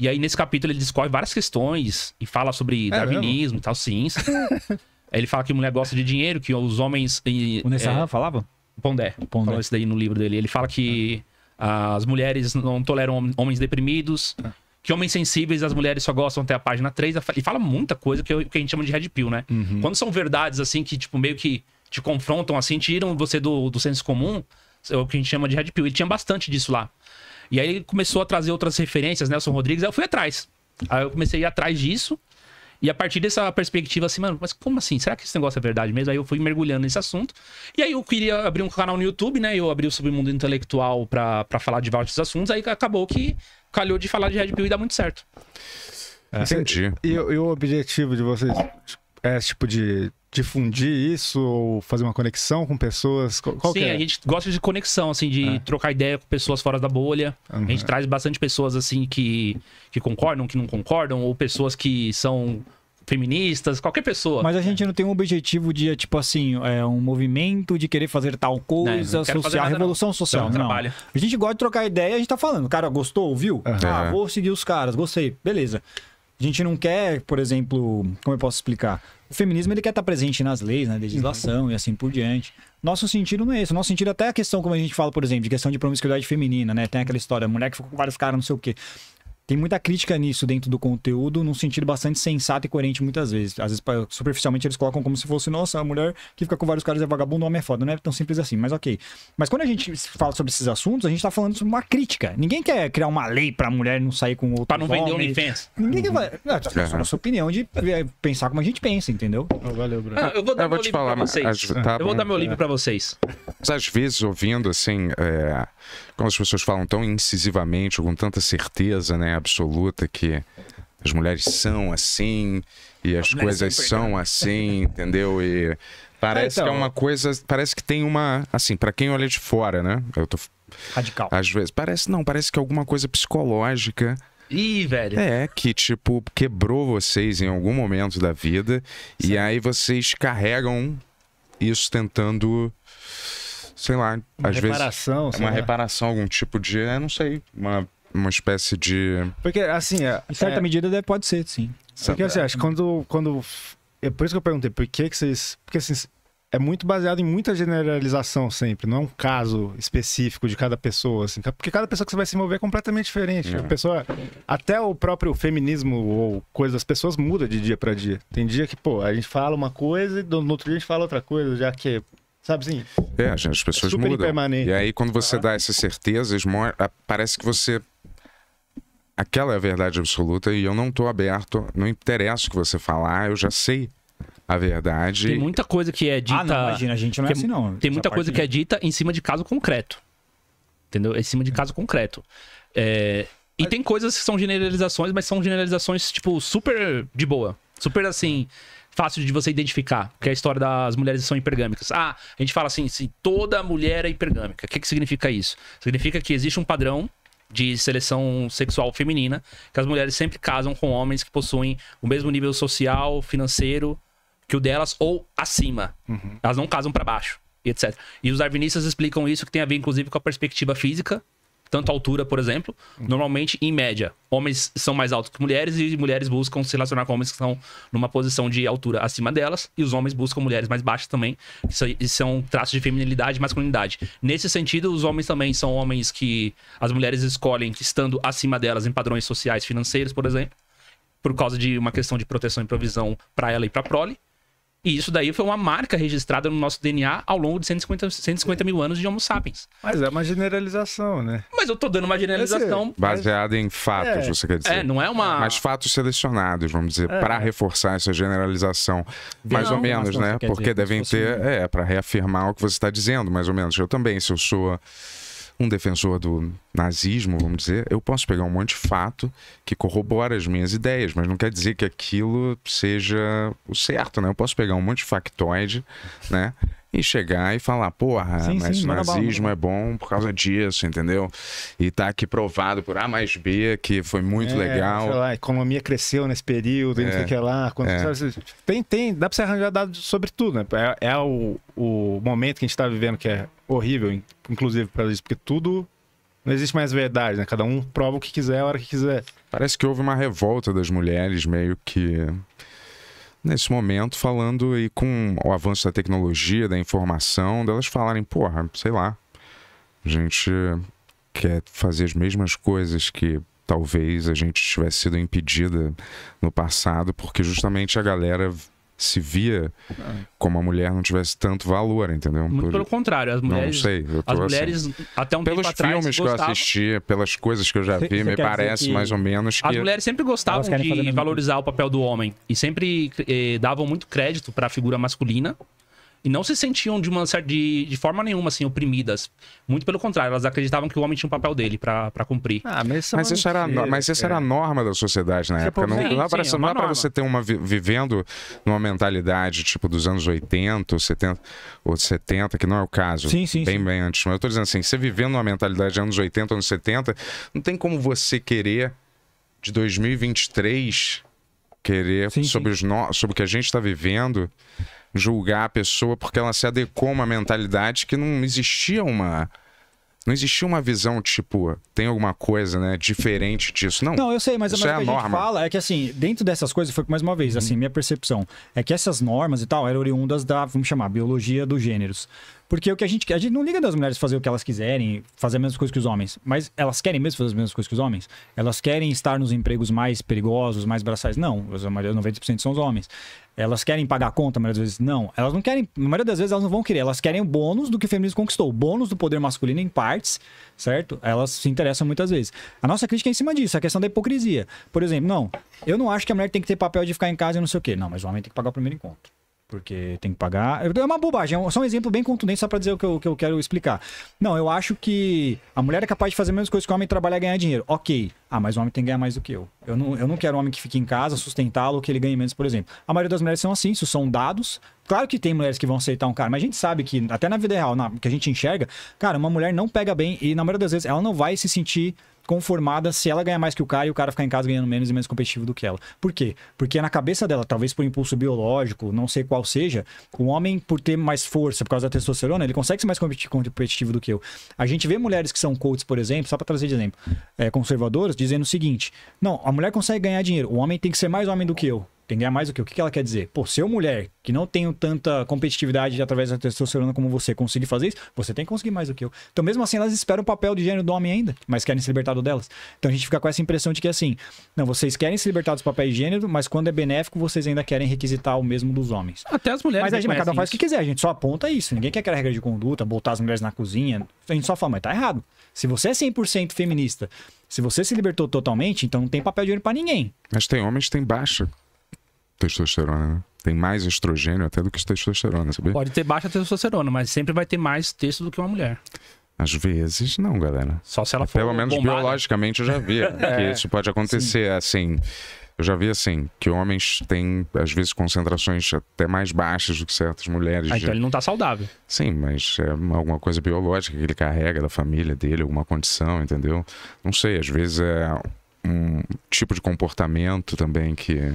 [SPEAKER 1] E aí, nesse capítulo, ele discorre várias questões e fala sobre é darwinismo e tal, ciência. ele fala que mulher gosta de dinheiro, que os homens. E, o nessa é, falava? Pondé. Pondé. Falou isso daí no livro dele. Ele fala que as mulheres não toleram homens deprimidos, é. que homens sensíveis as mulheres só gostam até a página 3. E fala muita coisa que, que a gente chama de red pill, né? Uhum. Quando são verdades assim que, tipo, meio que te confrontam, assim, tiram você do, do senso comum, é o que a gente chama de red pill. E tinha bastante disso lá. E aí ele começou a trazer outras referências, Nelson Rodrigues, aí eu fui atrás. Aí eu comecei a ir atrás disso. E a partir dessa perspectiva, assim, mano, mas como assim? Será que esse negócio é verdade mesmo? Aí eu fui mergulhando nesse assunto. E aí eu queria abrir um canal no YouTube, né? Eu abri o Submundo Intelectual pra, falar de vários assuntos. Aí acabou que calhou de falar de Red Pill e dá muito certo. É. Entendi.
[SPEAKER 4] E, e, e o objetivo de vocês é esse tipo de difundir isso ou fazer uma conexão com pessoas? Qual Sim, é? a
[SPEAKER 1] gente gosta de conexão, assim, de é. trocar ideia com pessoas fora da bolha. Uhum. A gente uhum. traz bastante pessoas, assim, que, que concordam, que não concordam, ou pessoas que são feministas, qualquer pessoa. Mas
[SPEAKER 2] a gente não tem um objetivo de, tipo assim, é, um movimento de querer fazer tal coisa, não, não social, nada, revolução não. social. Não, não. A gente gosta de trocar ideia, a gente tá falando, cara, gostou, ouviu? Uhum. Ah, vou seguir os caras, gostei, beleza. A gente não quer, por exemplo, como eu posso explicar? O feminismo ele quer estar presente nas leis, na legislação uhum. e assim por diante. Nosso sentido não é esse. Nosso sentido é até a questão, como a gente fala, por exemplo, de questão de promiscuidade feminina, né? Tem aquela história, mulher que ficou com vários caras, não sei o quê tem muita crítica nisso dentro do conteúdo, num sentido bastante sensato e coerente muitas vezes. Às vezes, superficialmente, eles colocam como se fosse, nossa, a mulher que fica com vários caras é vagabundo, homem é foda. Não é tão simples assim, mas ok. Mas quando a gente fala sobre esses assuntos, a gente tá falando sobre uma crítica. Ninguém quer criar uma lei pra mulher não sair com outro Pra não homens. vender OnlyFans.
[SPEAKER 1] Ninguém quer... Não, tá
[SPEAKER 2] uhum. a sua opinião de é, pensar como a gente pensa, entendeu? Ah, valeu, Bruno. Ah, eu
[SPEAKER 3] vou dar eu meu livro falar, pra vocês. Tá eu bom. vou dar meu livro pra vocês. às vezes, ouvindo, assim, é quando as pessoas falam tão incisivamente, com tanta certeza né, absoluta que as mulheres são assim e as coisas são né? assim, entendeu? E ah, parece então, que é então. uma coisa, parece que tem uma, assim, para quem olha de fora, né? Eu tô radical. Às vezes parece não, parece que é alguma coisa psicológica.
[SPEAKER 1] Ih, velho. É,
[SPEAKER 3] que tipo, quebrou vocês em algum momento da vida Sim. e aí vocês
[SPEAKER 4] carregam
[SPEAKER 3] isso tentando sei lá, uma às reparação, vezes. É uma lá. reparação, algum tipo de. Eu é, não sei. Uma, uma espécie de.
[SPEAKER 4] Porque, assim. É, em certa é... medida deve, pode ser, sim. Sabe? Porque assim, acho que quando. quando... É por isso que eu perguntei, por que, que vocês. Porque assim, é muito baseado em muita generalização sempre, não é um caso específico de cada pessoa, assim, porque cada pessoa que você vai se envolver é completamente diferente. A pessoa, até o próprio feminismo ou coisa das pessoas muda de dia para dia. Tem dia que, pô, a gente fala uma coisa e no outro dia a gente fala outra coisa, já que Sabe assim?
[SPEAKER 3] É, as pessoas super mudam. Permanente. E aí, quando você ah. dá essas certezas, ah, parece que você. Aquela é a verdade absoluta e eu não estou aberto, não interessa o que você falar, eu já sei a verdade. Tem
[SPEAKER 1] muita coisa que é dita. Ah, não, imagina, a gente não é, é assim, não. Tem muita coisa que é dita em cima de caso concreto. Entendeu? Em cima de caso concreto. É... E mas... tem coisas que são generalizações, mas são generalizações, tipo, super de boa. Super assim fácil de você identificar, que é a história das mulheres que são hipergâmicas. Ah, a gente fala assim, se toda mulher é hipergâmica. O que, que significa isso? Significa que existe um padrão de seleção sexual feminina, que as mulheres sempre casam com homens que possuem o mesmo nível social, financeiro que o delas ou acima. Uhum. Elas não casam para baixo, etc. E os darwinistas explicam isso que tem a ver inclusive com a perspectiva física, tanto altura, por exemplo. Normalmente, em média, homens são mais altos que mulheres e mulheres buscam se relacionar com homens que estão numa posição de altura acima delas. E os homens buscam mulheres mais baixas também. Isso, são é um de feminilidade e masculinidade. Nesse sentido, os homens também são homens que as mulheres escolhem estando acima delas em padrões sociais, financeiros, por exemplo. Por causa de uma questão de proteção e provisão para ela e para prole. E isso daí foi uma marca registrada no nosso DNA ao longo de 150, 150 mil anos de Homo sapiens. Mas é uma
[SPEAKER 4] generalização, né? Mas eu tô dando uma generalização. Baseada
[SPEAKER 3] em fatos, é. você quer dizer. É, não é uma. Mas fatos selecionados, vamos dizer, é. para reforçar essa generalização. Mais não, ou menos, né? Porque devem ter. É, para reafirmar o que você está dizendo, mais ou menos. Eu também, se eu sou um defensor do nazismo, vamos dizer, eu posso pegar um monte de fato que corrobora as minhas ideias, mas não quer dizer que aquilo seja o certo, né? Eu posso pegar um monte de factoide, né? E chegar e falar, porra, sim, mas sim, o nazismo bala, é bom por causa disso, entendeu? E tá aqui provado por A mais B, que foi muito é, legal. Sei lá,
[SPEAKER 4] a economia cresceu nesse período, é, não sei o é, que lá. Quando, é. sabe, tem, tem, dá pra você arranjar dados sobre tudo, né? É, é o, o momento que a gente tá vivendo que é horrível, inclusive, para isso, porque tudo. Não existe mais verdade, né? Cada um prova o que quiser, a hora que quiser. Parece que houve uma revolta
[SPEAKER 3] das mulheres, meio que. Nesse momento, falando e com o avanço da tecnologia, da informação, delas falarem, porra, sei lá, a gente quer fazer as mesmas coisas que talvez a gente tivesse sido impedida no passado, porque justamente a galera se via como a mulher não tivesse tanto valor, entendeu? Muito Por... pelo
[SPEAKER 1] contrário, as mulheres. Não, sei, as assim. mulheres assim, até um pelos tempo filmes atrás, que eu
[SPEAKER 3] assisti, pelas coisas que eu já vi, me parece que... mais ou menos que as mulheres
[SPEAKER 1] sempre gostavam de valorizar o papel do homem e sempre eh, davam muito crédito para a figura masculina e não se sentiam de uma certa, de, de forma nenhuma assim oprimidas. Muito pelo contrário, elas acreditavam que o homem tinha um papel dele para cumprir. Ah, mas isso, é mas isso era, mas isso era
[SPEAKER 3] a norma da sociedade na é época. não, sim, não, sim, é não para você ter uma vivendo numa mentalidade tipo dos anos 80, 70 ou 70, que não é o caso. Sim, sim. Bem, sim. bem antes. Mas eu tô dizendo assim, você vivendo numa mentalidade dos anos 80, anos 70, não tem como você querer de 2023 querer sim, sobre, sim. Os no... sobre o que a gente está vivendo julgar a pessoa porque ela se adequou a uma mentalidade que não existia uma. Não existia uma visão, tipo, tem alguma coisa, né, diferente disso. Não, não eu sei, mas, mas é a, a norma. fala
[SPEAKER 2] é que, assim, dentro dessas coisas, foi mais uma vez, assim, uhum. minha percepção é que essas normas e tal eram oriundas da, vamos chamar, biologia dos gêneros. Porque o que a gente A gente não liga das mulheres fazer o que elas quiserem, fazer a mesma coisa que os homens. Mas elas querem mesmo fazer as mesmas coisas que os homens? Elas querem estar nos empregos mais perigosos, mais braçais? Não, a maioria 90% são os homens. Elas querem pagar a conta, mas às vezes não. Elas não querem, na maioria das vezes elas não vão querer. Elas querem o bônus do que o feminismo conquistou, o bônus do poder masculino em partes, certo? Elas se interessam muitas vezes. A nossa crítica é em cima disso, a questão da hipocrisia. Por exemplo, não, eu não acho que a mulher tem que ter papel de ficar em casa e não sei o quê. Não, mas o homem tem que pagar o primeiro encontro porque tem que pagar. É uma bobagem, é só um exemplo bem contundente, só para dizer o que eu, que eu, quero explicar. Não, eu acho que a mulher é capaz de fazer menos coisas que o homem trabalhar e ganhar dinheiro. Ok. Ah, mas o homem tem que ganhar mais do que eu. Eu não, eu não quero um homem que fique em casa, sustentá-lo, que ele ganhe menos, por exemplo. A maioria das mulheres são assim, isso são dados. Claro que tem mulheres que vão aceitar um cara, mas a gente sabe que, até na vida real, na, que a gente enxerga, cara, uma mulher não pega bem e, na maioria das vezes, ela não vai se sentir conformada se ela ganhar mais que o cara e o cara ficar em casa ganhando menos e menos competitivo do que ela. Por quê? Porque é na cabeça dela, talvez por impulso biológico, não sei qual seja, o homem, por ter mais força, por causa da testosterona, ele consegue ser mais competitivo do que eu. A gente vê mulheres que são coaches, por exemplo, só para trazer de exemplo, é, conservadoras, dizendo o seguinte: não, a mulher consegue ganhar dinheiro, o homem tem que ser mais homem do que eu. Tem que ganhar mais do que? O que ela quer dizer? Pô, se eu, mulher, que não tenho tanta competitividade através da testosterona como você, conseguir fazer isso, você tem que conseguir mais do que eu. Então, mesmo assim, elas esperam o papel de gênero do homem ainda, mas querem se libertar do delas. Então, a gente fica com essa impressão de que, assim, não, vocês querem se libertar dos papéis de gênero, mas quando é benéfico, vocês ainda querem requisitar o mesmo dos homens.
[SPEAKER 1] Até as mulheres. Mas a gente, cada um faz o que
[SPEAKER 2] quiser, a gente só aponta isso. Ninguém quer aquela regra de conduta, botar as mulheres na cozinha. A gente só fala, mas tá errado. Se você é 100% feminista, se você se libertou totalmente, então não tem papel de gênero para ninguém.
[SPEAKER 3] Mas tem homens que tem baixa testosterona, né? Tem mais estrogênio até do que testosterona, sabia?
[SPEAKER 1] Pode ter baixa testosterona, mas sempre vai ter mais texto do que uma mulher.
[SPEAKER 3] Às vezes, não, galera. Só se ela for. Pelo menos bombada.
[SPEAKER 1] biologicamente eu já vi. Né, é, que isso pode acontecer,
[SPEAKER 3] sim. assim. Eu já vi assim, que homens têm, às vezes, concentrações até mais baixas do que certas mulheres. Ah, então ele
[SPEAKER 1] não está saudável.
[SPEAKER 3] Sim, mas é alguma coisa biológica que ele carrega da família dele, alguma condição, entendeu? Não sei, às vezes é um tipo de comportamento também que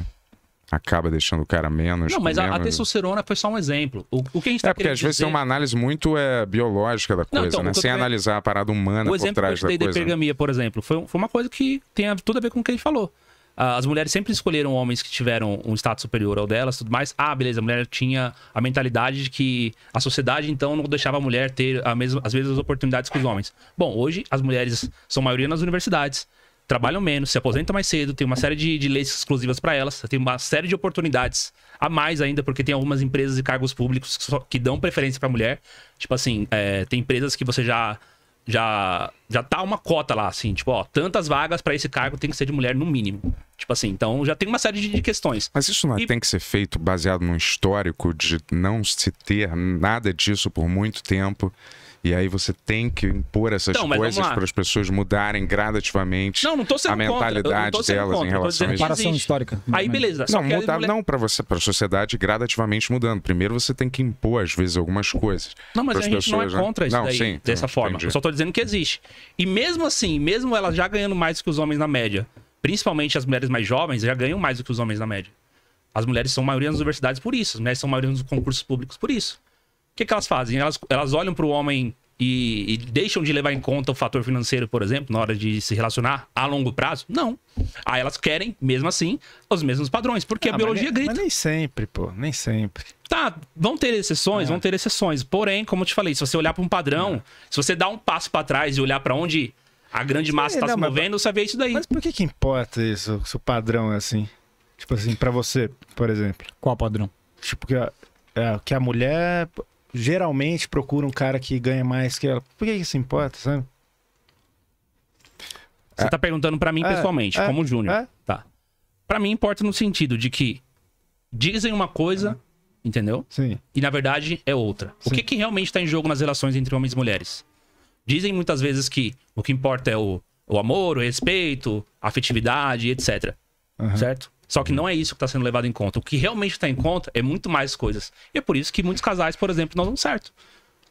[SPEAKER 3] acaba deixando o cara menos. Não, mas menos. a,
[SPEAKER 1] testosterona foi só um exemplo. O, o que a gente tá É porque às dizer... vezes tem uma
[SPEAKER 3] análise muito é, biológica da coisa, não, então, né? Sem analisar a parada humana por trás da coisa. O exemplo eu da
[SPEAKER 1] hipergamia, por exemplo, foi, foi uma coisa que tem tudo a ver com o que a gente falou. Ah, as mulheres sempre escolheram homens que tiveram um status superior ao delas, tudo mais. Ah, beleza, a mulher tinha a mentalidade de que a sociedade então não deixava a mulher ter a mesma, as mesmas oportunidades que os homens. Bom, hoje as mulheres são maioria nas universidades trabalham menos, se aposentam mais cedo, tem uma série de, de leis exclusivas para elas, tem uma série de oportunidades a mais ainda, porque tem algumas empresas e cargos públicos que, só, que dão preferência para mulher. Tipo assim, é, tem empresas que você já já já tá uma cota lá, assim, tipo, ó, tantas vagas para esse cargo tem que ser de mulher no mínimo. Tipo assim, então já tem uma série de, de questões. Mas
[SPEAKER 3] isso não é e... tem que ser feito baseado num histórico de não se ter nada disso por muito tempo. E aí você tem que impor essas então, coisas para as pessoas mudarem gradativamente não, não a mentalidade delas contra, em relação a isso. histórica. Aí beleza. Não, mudar, mulher... não para você, para a sociedade gradativamente mudando. Primeiro você tem que impor às vezes algumas coisas. Não, mas a gente pessoas, não é né? contra isso não, daí, sim, dessa forma. Entendi. Eu
[SPEAKER 1] só estou dizendo que existe. E mesmo assim, mesmo elas já ganhando mais que os homens na média, principalmente as mulheres mais jovens já ganham mais do que os homens na média. As mulheres são maioria nas universidades por isso, as mulheres são maioria nos concursos públicos por isso que, que elas fazem? Elas, elas olham para o homem e, e, deixam de levar em conta o fator financeiro, por exemplo, na hora de se relacionar a longo prazo? Não. Aí elas querem, mesmo assim, os mesmos padrões, porque ah, a biologia mas, grita. Mas
[SPEAKER 4] nem sempre, pô, nem
[SPEAKER 1] sempre. Tá, vão ter exceções, é. vão ter exceções. Porém, como eu te falei, se você olhar para um padrão, é. se você dar um passo para trás e olhar para onde a grande massa está se movendo, mas... você vê isso daí. Mas
[SPEAKER 4] por que, que importa isso, se o padrão é assim? Tipo assim, para você, por exemplo. Qual padrão? Tipo, que a, é, que a mulher geralmente procura um cara que ganha mais que ela. Por que, isso importa, sabe?
[SPEAKER 1] Você tá perguntando para mim é, pessoalmente, é, como júnior. É. Tá. Para mim importa no sentido de que dizem uma coisa, entendeu? Sim. E na verdade é outra. Sim. O que que realmente tá em jogo nas relações entre homens e mulheres? Dizem muitas vezes que o que importa é o, o amor, o respeito, a afetividade, etc. Uhum. Certo? Só que não é isso que está sendo levado em conta. O que realmente está em conta é muito mais coisas. E é por isso que muitos casais, por exemplo, não dão certo.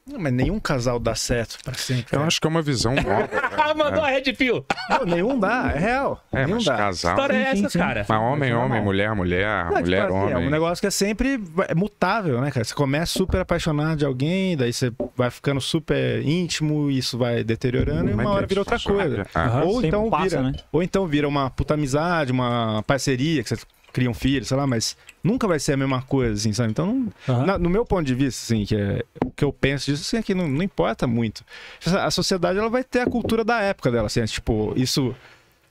[SPEAKER 1] Não, mas
[SPEAKER 4] nenhum casal dá certo pra sempre. Eu né? acho que é uma visão nova. Né? Ah, mandou é. a Red Pill. Não, nenhum dá, é real. É, nenhum mas dá. casal... história é essa, sim, cara? Mas
[SPEAKER 3] homem, homem, mulher, mulher, não, tipo mulher, tipo, homem. Assim, é um
[SPEAKER 4] negócio que é sempre é mutável, né, cara? Você começa super apaixonado de alguém, daí você vai ficando super íntimo, isso vai deteriorando hum, e uma hora vira outra é coisa. Ah, ou, então passa, vira, né? ou então vira uma puta amizade, uma parceria que você criam filhos, sei lá, mas nunca vai ser a mesma coisa, assim, sabe? Então, não, uhum. na, no meu ponto de vista, assim, que é, o que eu penso disso, assim, é que não, não importa muito. A sociedade, ela vai ter a cultura da época dela, assim, é, tipo, isso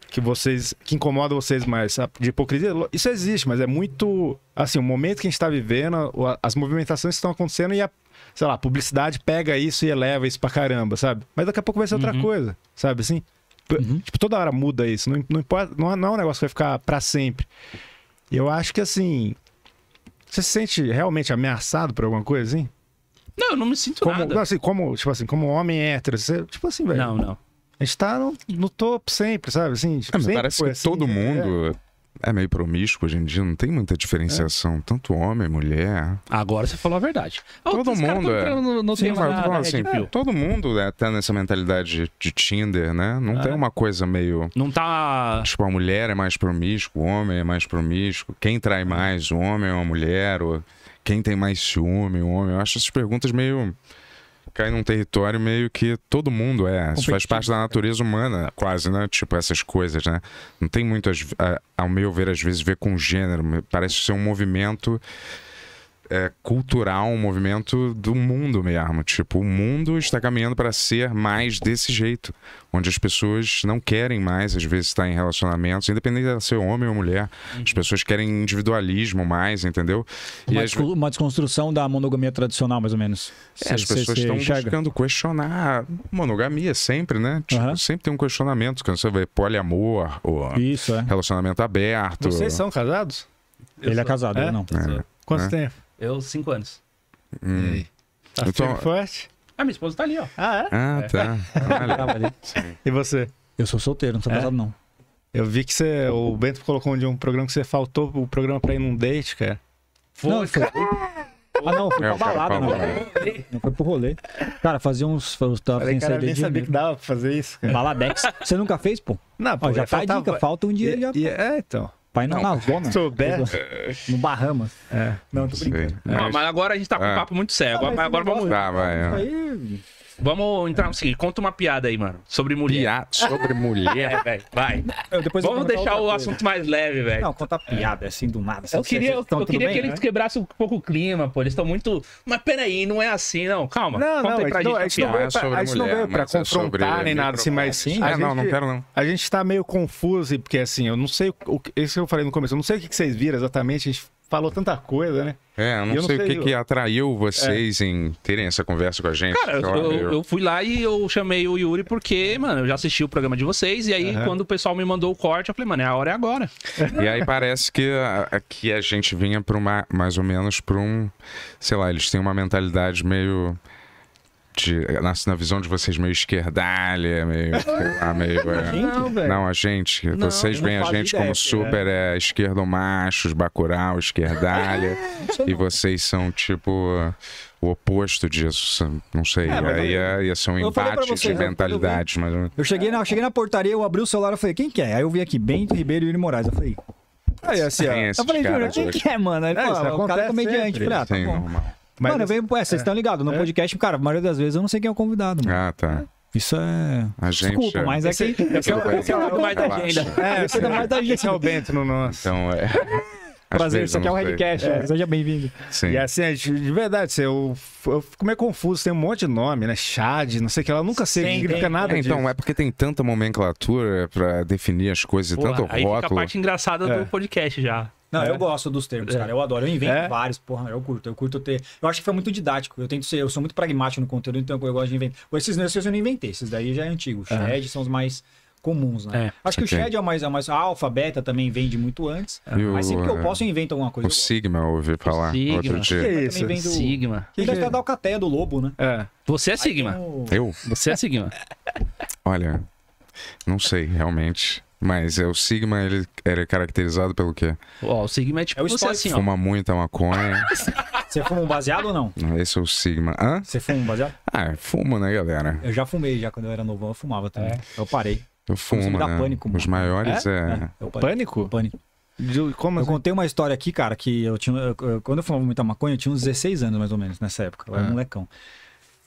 [SPEAKER 4] que vocês, que incomoda vocês mais, sabe? de hipocrisia, isso existe, mas é muito, assim, o momento que a gente está vivendo, as movimentações que estão acontecendo e a sei lá, publicidade pega isso e eleva isso pra caramba, sabe? Mas daqui a pouco vai ser outra uhum. coisa, sabe assim? Uhum. Tipo, toda hora muda isso. Não, não, importa, não, é, não é um negócio que vai ficar pra sempre. Eu acho que assim. Você se sente realmente ameaçado por alguma coisa, assim? Não, eu não me sinto como, nada. assim, como, tipo assim, como homem hétero, você, tipo assim, velho. Não, não. A gente tá no, no topo sempre, sabe? Assim, tipo, ah, parece que assim, todo é. mundo.
[SPEAKER 3] É é meio promíscuo hoje em dia, não tem muita diferenciação, é. tanto homem, mulher. Agora você
[SPEAKER 4] falou a verdade.
[SPEAKER 3] Todo mundo é. No, assim, todo mundo né, tá nessa mentalidade de Tinder, né? Não é. tem uma coisa meio. Não tá. Tipo, a mulher é mais promíscuo, o homem é mais promíscuo. Quem trai mais, o homem ou a mulher? Ou quem tem mais ciúme, o homem? Eu acho essas perguntas meio cai num território meio que todo mundo é. Isso faz parte da natureza humana, quase, né? Tipo, essas coisas, né? Não tem muito, ao meu ver, às vezes, ver com gênero. Parece ser um movimento é, cultural, um movimento do mundo mesmo. Tipo, o mundo está caminhando para ser mais desse jeito, onde as pessoas não querem mais, às vezes, estar em relacionamentos, independente de ser homem ou mulher. Uhum. As pessoas querem individualismo mais, entendeu? Uma, as...
[SPEAKER 2] uma, desconstrução da monogamia tradicional, mais ou menos. É, as pessoas estão enxerga. buscando
[SPEAKER 3] questionar monogamia sempre, né? Tipo, uhum. sempre tem um questionamento, quando você vê poliamor, ou Isso, é. relacionamento aberto.
[SPEAKER 4] Vocês são
[SPEAKER 1] casados? Ele é casado, é? eu
[SPEAKER 4] não. É. Quanto é. tempo?
[SPEAKER 1] Eu, cinco anos.
[SPEAKER 4] Hum. E aí? Tá então...
[SPEAKER 1] forte? Ah, minha esposa tá ali, ó. Ah, é? Ah, tá.
[SPEAKER 4] É. e você? Eu sou solteiro, não sou é? casado, não. Eu vi que você. O Bento colocou de um programa que você faltou o programa pra ir num date, cara. Foi, não, foi. Ah,
[SPEAKER 3] não, foi é, pra
[SPEAKER 2] balada, não.
[SPEAKER 4] Não foi pro rolê. Cara, fazia uns. Eu eu nem sabia mesmo. que dava pra fazer
[SPEAKER 2] isso. Cara. Baladex. Você nunca fez, pô? Não, pô. Ó, já tá faltava... a dica, falta um dia e, já. E, tá. é, então. Pai não, não na zona. Souber. No Bahamas. É. Não, tô brincando.
[SPEAKER 1] mas agora a gente tá com um é. papo muito sério. Ah, agora, agora vamos. Tá, vai, é.
[SPEAKER 4] aí
[SPEAKER 1] Vamos entrar no seguinte. Conta uma piada aí, mano. Sobre mulher. Piada sobre mulher. É, velho. Vai. Eu, depois Vamos deixar o assunto mais leve, velho. Não, conta piada, assim, do nada. Assim, eu queria, eu, eu queria bem, que né? eles quebrassem um pouco o clima, pô. Eles estão muito... Mas peraí, não é assim, não. Calma. Não, conta não. Aí pra não, gente não, a gente não é veio pra, é confrontar nem nada assim, mas sim. É, ah, não, não quero não.
[SPEAKER 4] A gente tá meio confuso, porque assim, eu não sei... Isso que eu falei no começo. Eu não sei o que vocês viram exatamente. A gente falou tanta coisa, né?
[SPEAKER 3] É, eu não, eu sei, não sei, o que, eu... que atraiu vocês é. em terem essa conversa com a gente. Cara, eu, eu,
[SPEAKER 1] fui lá e eu chamei o Yuri porque, mano, eu já assisti o programa de vocês e aí uhum. quando o pessoal me mandou o corte, eu falei, mano, é a hora é agora. E aí
[SPEAKER 3] parece que aqui que a gente vinha para uma, mais ou menos para um, sei lá, eles têm uma mentalidade meio de, na, na visão de vocês, meio esquerdalha, meio. meio é, não, a gente. Não, vocês veem a gente ideia, como assim, né? super é. é, esquerdomachos, bacurau, esquerdalha. e vocês são tipo o oposto disso, não sei. É, aí ia, é, ia ser um embate de mentalidades. Eu, mas...
[SPEAKER 2] eu, cheguei na, eu cheguei na portaria, eu abri o celular e falei, quem que é? Aí eu vi aqui, Bento Ribeiro e Yuri Moraes. Eu falei. Aí assim, ó. É eu falei, Júlio, quem que é, mano? Aí, é, pô, ah, o cara é comediante. Sempre, falei, ah, tá Sim, bom. Normal. Mas, mano, venho, é, vocês estão ligados, no é. podcast, cara, a maioria das vezes eu não sei quem é o convidado. Mano. Ah, tá. Isso é. A gente, Desculpa, é. mas é que. É esse, é o mais da é agenda. É, esse é o mais da agenda. Esse é o Bento
[SPEAKER 4] no nosso. Então é. Prazer, isso aqui é o Redcast, é. seja bem-vindo. E assim, de verdade, eu, eu fico meio confuso, tem um monte de nome, né? Chad, não sei o que, ela nunca sei significa tem, nada é, Então,
[SPEAKER 3] é porque tem tanta nomenclatura pra definir as coisas, Porra, tanto aí rótulo. Aí fica a parte
[SPEAKER 4] engraçada é. do
[SPEAKER 2] podcast já. Não, é. eu gosto dos termos, é. cara. Eu adoro. Eu invento é. vários, porra, eu curto. Eu curto ter. Eu acho que foi muito didático. Eu tento ser, eu sou muito pragmático no conteúdo, então eu gosto de inventar. Esses, esses eu não inventei, esses daí já é antigo. Shed são os mais comuns, né? É, Acho que o Shred é o mais, é mais. A Alpha, Beta também vende muito antes.
[SPEAKER 3] É. mas sempre que eu é, posso, eu invento alguma coisa. O Sigma, eu ouvi falar Sigma. outro dia. que é
[SPEAKER 2] isso? Vendo, Sigma. Que deve estar da Alcateia do Lobo, né?
[SPEAKER 1] É. Você é Sigma. Eu... eu? Você é Sigma.
[SPEAKER 3] Olha, não sei, realmente. Mas é, o Sigma, ele era caracterizado pelo quê? Ó, o Sigma é
[SPEAKER 2] tipo É o você assim, ó. Fuma
[SPEAKER 3] muita maconha. Você fuma um baseado ou não? Esse é o Sigma. Hã? Você fuma um baseado? Ah, fumo, né, galera?
[SPEAKER 2] Eu já fumei, já quando eu era novão, eu fumava também. É. Eu parei.
[SPEAKER 3] Eu fumo, me dá né? pânico, mano. Os maiores é... É, é.
[SPEAKER 2] Pânico? Pânico. Eu assim? contei uma história aqui, cara, que eu tinha. eu- quando eu fumava muita maconha, eu tinha uns 16 anos mais ou menos nessa época. Eu era ah. um molecão.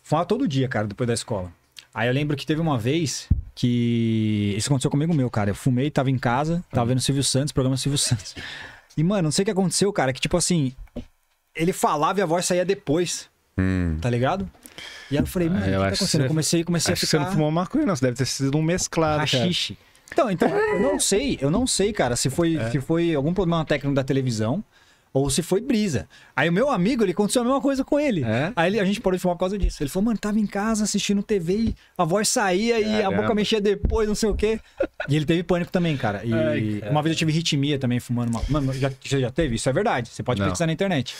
[SPEAKER 2] Fumava todo dia, cara, depois da escola. Aí eu lembro que teve uma vez que. Isso aconteceu comigo meu, cara. Eu fumei, tava em casa, tava vendo Silvio Santos, programa Silvio Santos. E, mano, não sei o que aconteceu, cara, que tipo assim. Ele falava e a voz saía depois. Hum. Tá ligado? E aí eu falei, ah, mano, o que tá acontecendo? Você... Comecei, comecei acho a ficar... você não fumou
[SPEAKER 4] maconha, não. Você deve
[SPEAKER 2] ter sido um mesclado, Rachixe. Então, então, eu não sei, eu não sei, cara, se foi, é. se foi algum problema técnico da televisão ou se foi brisa. Aí o meu amigo, ele aconteceu a mesma coisa com ele. É? Aí a gente parou de fumar por causa disso. Ele falou, mano, tava em casa assistindo TV e a voz saía Caramba. e a boca mexia depois, não sei o quê. E ele teve pânico também, cara. E Ai, cara. uma vez eu tive ritmia também fumando uma. Mano, já, já teve? Isso é verdade. Você pode não. pesquisar na
[SPEAKER 3] internet.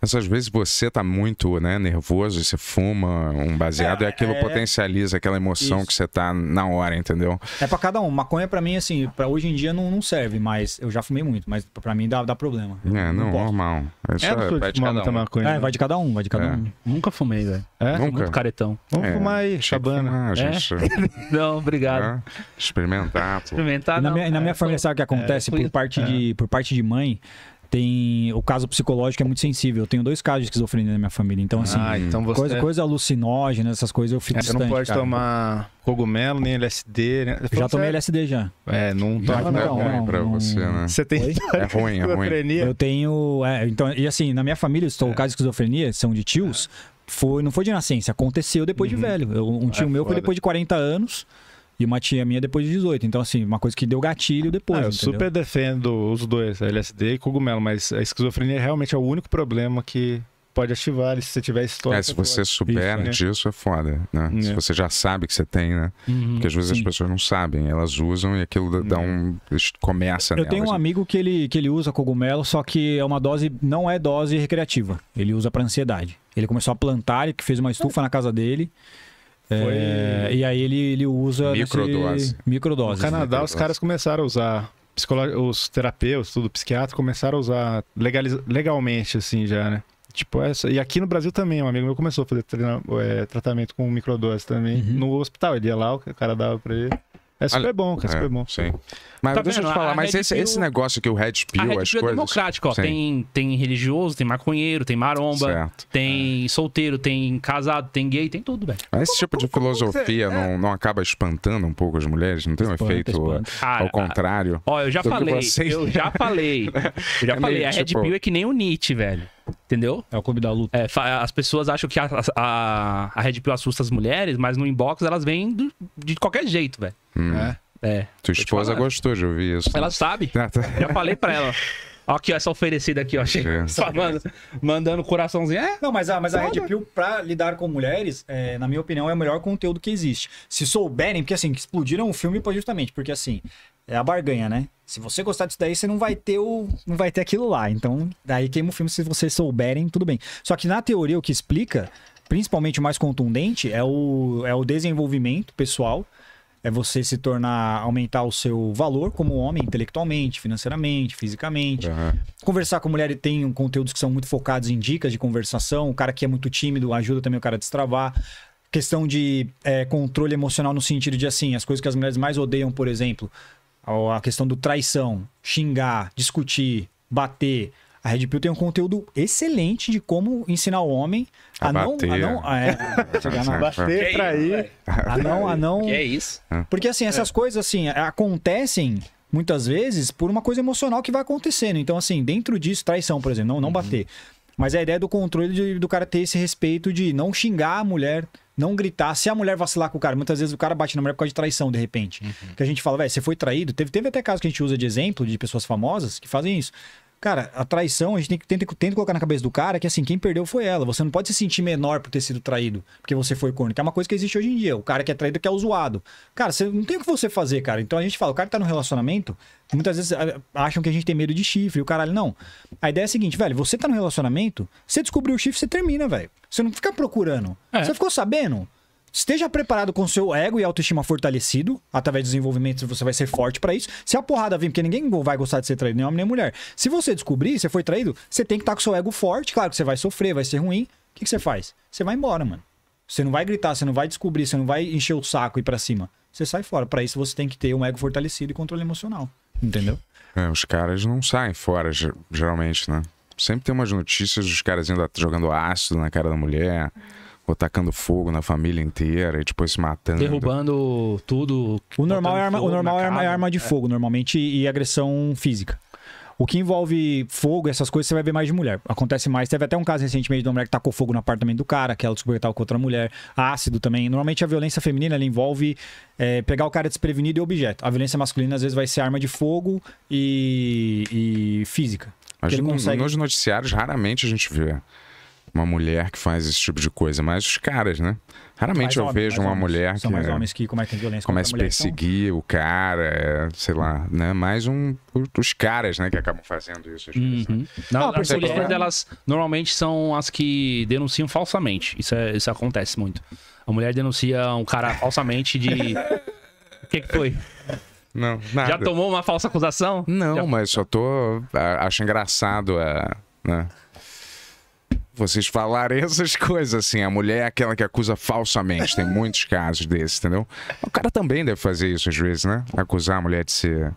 [SPEAKER 3] Mas às vezes você tá muito né, nervoso, você fuma um baseado é, e aquilo é... potencializa aquela emoção Isso. que você tá na hora, entendeu?
[SPEAKER 2] É para cada um. Maconha para mim, assim, para hoje em dia não, não, serve, mas eu já fumei muito, mas para mim dá, dá problema. é,
[SPEAKER 1] não, não normal. é, é vai de cada um. Maconha, é, né? vai de cada um, vai de cada é. um. Nunca fumei, velho. É? Nunca? Muito caretão. Vamos é, fumar aí, chabana. Fumar, é? gente.
[SPEAKER 2] não,
[SPEAKER 3] obrigado. Experimentar, pô.
[SPEAKER 2] Experimentar, não. E na minha, na minha família, sabe o que acontece? por, parte de, por parte de mãe tem o caso psicológico é muito sensível. Eu tenho dois casos de esquizofrenia na minha família. Então, assim, ah, então você... coisa, é- coisa alucinógena, essas coisas eu fico é, distante. Você não pode cara.
[SPEAKER 4] tomar cogumelo, nem LSD. Né? Já tomei LSD já. É, não tá é ruim não, pra não... você, né? Você
[SPEAKER 2] tem é ruim, é ruim. Eu tenho. É, então, e assim, na minha família, estou é. casos de esquizofrenia, são de tios. É. Foi, não foi de nascença, aconteceu depois uhum. de velho. Eu, um é tio meu foi depois de 40 anos. E uma tia minha depois de 18. Então, assim, uma coisa que deu gatilho depois. Ah, eu entendeu? super
[SPEAKER 4] defendo os dois, LSD e cogumelo, mas a esquizofrenia é realmente é o único problema que pode ativar se você tiver história. É, se você souber isso, né?
[SPEAKER 3] disso, é foda, né? É. Se você já sabe que você tem, né? Uhum, Porque às vezes sim. as pessoas não sabem, elas usam e aquilo dá uhum. um. começa Eu nelas, tenho um
[SPEAKER 2] amigo que ele, que ele usa cogumelo, só que é uma dose, não é dose recreativa. Ele usa para ansiedade. Ele começou a plantar, ele fez uma estufa na casa dele. É, e aí ele, ele usa microdose. Microdose. No Canadá, os caras
[SPEAKER 4] começaram a usar. Os terapeutas, tudo psiquiatra, começaram a usar legaliz... legalmente, assim, já, né? Tipo, essa. E aqui no Brasil também, um amigo meu começou a fazer treina... é, tratamento com microdose também uhum. no hospital. Ele ia lá, o cara dava pra ele.
[SPEAKER 3] É super bom, cara, é super bom. Sim. Mas tá deixa eu te falar, a mas esse, Pio... esse negócio que o Red Pill, a Red Pill é democrático, ó.
[SPEAKER 1] Tem, tem religioso, tem maconheiro, tem maromba, certo. tem é. solteiro, tem casado, tem gay, tem tudo, velho.
[SPEAKER 3] Mas esse tipo de filosofia não, não acaba espantando um pouco as mulheres? Não tem um espanta, efeito espanta. ao contrário? Ó, eu já falei, vocês...
[SPEAKER 1] eu já falei, eu já é falei, a Red tipo Pill é que nem o Nietzsche, velho. Entendeu? É o clube da luta. É, as pessoas acham que a, a, a, Red Pill assusta as mulheres, mas no inbox elas vêm do, de qualquer jeito, velho. Hum. É. é. Tua esposa gostou de ouvir isso. Ela sabe. Já falei pra ela. Ó, aqui, ó, essa oferecida aqui, ó. Manda, mandando coraçãozinho. É. Não, mas a, mas a Red
[SPEAKER 2] Pill, pra lidar com mulheres, é, na minha opinião, é o melhor conteúdo que existe. Se souberem, porque assim, explodiram o filme justamente, porque assim, é a barganha, né? Se você gostar disso daí, você não vai ter o. não vai ter aquilo lá. Então, daí queima o filme se vocês souberem, tudo bem. Só que na teoria o que explica, principalmente o mais contundente, é o, é o desenvolvimento pessoal. É você se tornar, aumentar o seu valor como homem, intelectualmente, financeiramente, fisicamente. Uhum. Conversar com mulher e tem um conteúdos que são muito focados em dicas de conversação. O cara que é muito tímido ajuda também o cara a destravar questão de é, controle emocional no sentido de assim, as coisas que as mulheres mais odeiam, por exemplo, a questão do traição, xingar, discutir, bater. A Red Pill tem um conteúdo excelente de como ensinar o homem a, a não. A não é, na... bater, trair. A não. A não... Que é isso? Porque, assim, essas é. coisas assim acontecem muitas vezes por uma coisa emocional que vai acontecendo. Então, assim, dentro disso, traição, por exemplo, não, não uhum. bater. Mas a ideia do controle de, do cara ter esse respeito de não xingar a mulher, não gritar. Se a mulher vacilar com o cara, muitas vezes o cara bate na mulher por causa de traição, de repente. Uhum. Que a gente fala, velho, você foi traído. Teve, teve até casos que a gente usa de exemplo de pessoas famosas que fazem isso. Cara, a traição, a gente tem que tenta, tenta colocar na cabeça do cara que assim, quem perdeu foi ela. Você não pode se sentir menor por ter sido traído, porque você foi corno, que é uma coisa que existe hoje em dia. O cara que é traído é que é o zoado. Cara, você não tem o que você fazer, cara. Então a gente fala, o cara tá no relacionamento, muitas vezes acham que a gente tem medo de chifre, o caralho, não. A ideia é a seguinte, velho, você tá no relacionamento, você descobriu o chifre, você termina, velho. Você não fica procurando. É. Você ficou sabendo? Esteja preparado com seu ego e autoestima fortalecido. Através do desenvolvimento, você vai ser forte para isso. Se a porrada vir, porque ninguém vai gostar de ser traído, nem homem nem mulher. Se você descobrir, você foi traído, você tem que estar tá com seu ego forte. Claro que você vai sofrer, vai ser ruim. O que, que você faz? Você vai embora, mano. Você não vai gritar, você não vai descobrir, você não vai encher o saco e ir pra cima. Você sai fora. Para isso, você tem que ter um ego fortalecido e controle emocional.
[SPEAKER 3] Entendeu? É, os caras não saem fora, geralmente, né? Sempre tem umas notícias dos caras ainda jogando ácido na cara da mulher. Pô, tacando fogo na família inteira e depois se matando.
[SPEAKER 1] Derrubando tudo.
[SPEAKER 2] O normal é arma, o normal é arma, é arma de é. fogo, normalmente, e agressão física. O que envolve fogo, essas coisas, você vai ver mais de mulher. Acontece mais. Teve até um caso recentemente de uma mulher que tacou fogo no apartamento do cara, que ela descobriu que tava com outra mulher. Ácido também. Normalmente a violência feminina ela envolve é, pegar o cara desprevenido e objeto. A violência masculina, às vezes, vai ser arma de fogo e, e
[SPEAKER 3] física. Mas no, consegue... nos noticiários, raramente a gente vê uma mulher que faz esse tipo de coisa, mas os caras, né? Raramente mais eu homens, vejo uma homens. mulher São que. mais homens
[SPEAKER 2] que cometem violência. Começa a então-
[SPEAKER 3] perseguir então... o cara, sei lá, né? Mais um. Os caras, né, que acabam fazendo isso. Uhum.
[SPEAKER 1] Vezes, né? Não, não, as mulheres, elas normalmente são as que denunciam falsamente. Isso, é, isso acontece muito. A mulher denuncia um cara falsamente de. O que, que foi? Não, nada. Já tomou uma falsa acusação?
[SPEAKER 3] Não, Já... mas só tô. Acho engraçado a. Né? vocês falarem essas coisas, assim. A mulher é aquela que acusa falsamente. Tem muitos casos desses, entendeu? O cara também deve fazer isso às vezes, né? Acusar a mulher de ser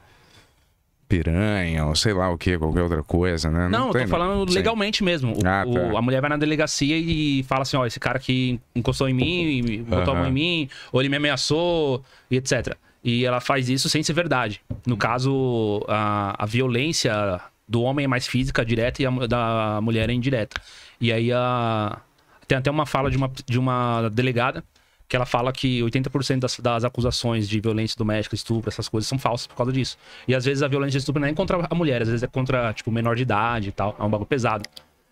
[SPEAKER 3] piranha ou sei lá o que, qualquer outra coisa, né? Não, não tô né? falando não. legalmente
[SPEAKER 1] Sim. mesmo. O, ah, tá. o, a mulher vai na delegacia e fala assim, ó, esse cara que encostou em mim, botou a mão em mim, ou ele me ameaçou, e etc. E ela faz isso sem ser verdade. No caso, a, a violência do homem é mais física, direta, e a, da mulher é indireta. E aí a, tem até uma fala de uma, de uma delegada que ela fala que 80% das, das acusações de violência doméstica, estupro, essas coisas são falsas por causa disso. E às vezes a violência de estupro não é contra a mulher, às vezes é contra, tipo, menor de idade e tal. É um bagulho pesado.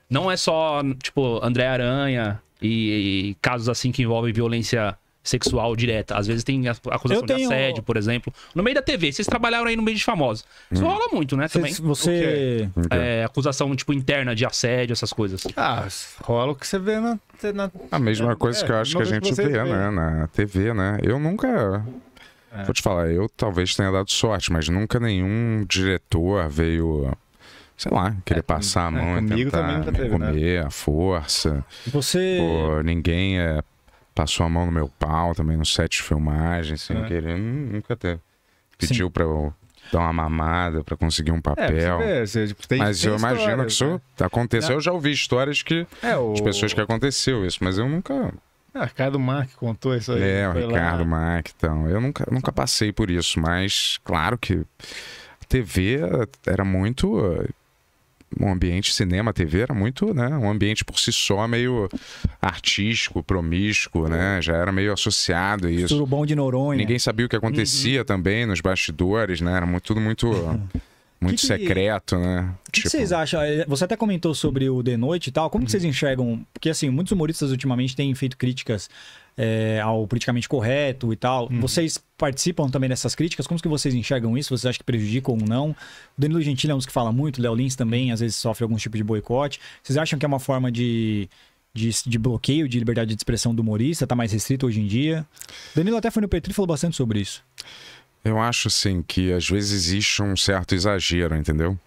[SPEAKER 1] Não é só, tipo, André Aranha e, e casos assim que envolvem violência sexual direta. Às vezes tem acusação tenho... de assédio, por exemplo. No meio da TV, vocês trabalharam aí no meio de famosos. Isso hum. rola muito, né? Também. você. É, acusação, tipo, interna de assédio, essas coisas. Ah, rola o que você vê na. na... A mesma é, coisa é, que eu acho que a gente vê, vê, né?
[SPEAKER 3] Na TV, né? Eu nunca. É. Vou te falar, eu talvez tenha dado sorte, mas nunca nenhum diretor veio sei lá, querer é, passar a é, mão é, e tentar também teve, né? comer né? a força. Você... ninguém é Passou a mão no meu pau também no set de filmagem, sem é. querer. Nunca teve. Pediu para eu dar uma mamada para conseguir um é, papel. É, você vê, você, tipo, tem, mas tem eu imagino que isso né? aconteceu. Eu já ouvi histórias que, é, o... de pessoas que aconteceu isso, mas eu nunca. o
[SPEAKER 4] ah, Ricardo Marque contou isso aí. É, o Ricardo
[SPEAKER 3] lá. Marque, então. Eu nunca, nunca passei por isso, mas claro que a TV eh, era muito eh, um ambiente cinema, TV era muito, né, um ambiente por si só meio artístico, promíscuo, né, é. já era meio associado a isso. Tudo
[SPEAKER 2] bom de Noronha. Ninguém
[SPEAKER 3] sabia o que acontecia uhum. também nos bastidores, né, era muito, tudo muito uhum. muito que que... secreto, né? O que, tipo... que, vocês
[SPEAKER 2] acham? É, você até comentou sobre o The Noite e tal. Como uhum. que vocês uhum. enxergam? Porque, assim, muitos humoristas ultimamente têm feito críticas é, ao politicamente correto e tal. Uhum. Vocês participam também dessas críticas? Como que vocês enxergam isso? Vocês acham que prejudicam ou não? O Danilo Gentili é um dos que fala muito, o Léo Lins também às vezes sofre algum tipo de boicote. Vocês acham que é uma forma de, de, de, bloqueio de liberdade de expressão do humorista, tá mais restrito hoje em dia. Danilo até foi no Petri e falou bastante sobre isso.
[SPEAKER 3] Eu acho, sim, que às vezes existe um certo exagero, entendeu?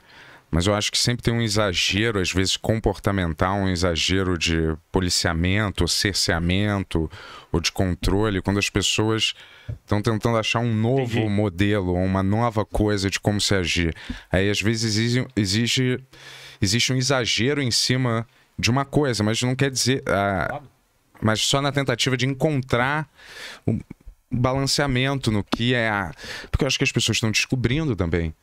[SPEAKER 3] Mas eu acho que sempre tem um exagero, às vezes comportamental, um exagero de policiamento, cerceamento ou de controle, quando as pessoas estão tentando achar um novo Entendi. modelo, uma nova coisa de como se agir. Aí às vezes exige, exige, existe um exagero em cima de uma coisa, mas não quer dizer. Ah, mas só na tentativa de encontrar um balanceamento no que é. A... Porque eu acho que as pessoas estão descobrindo também.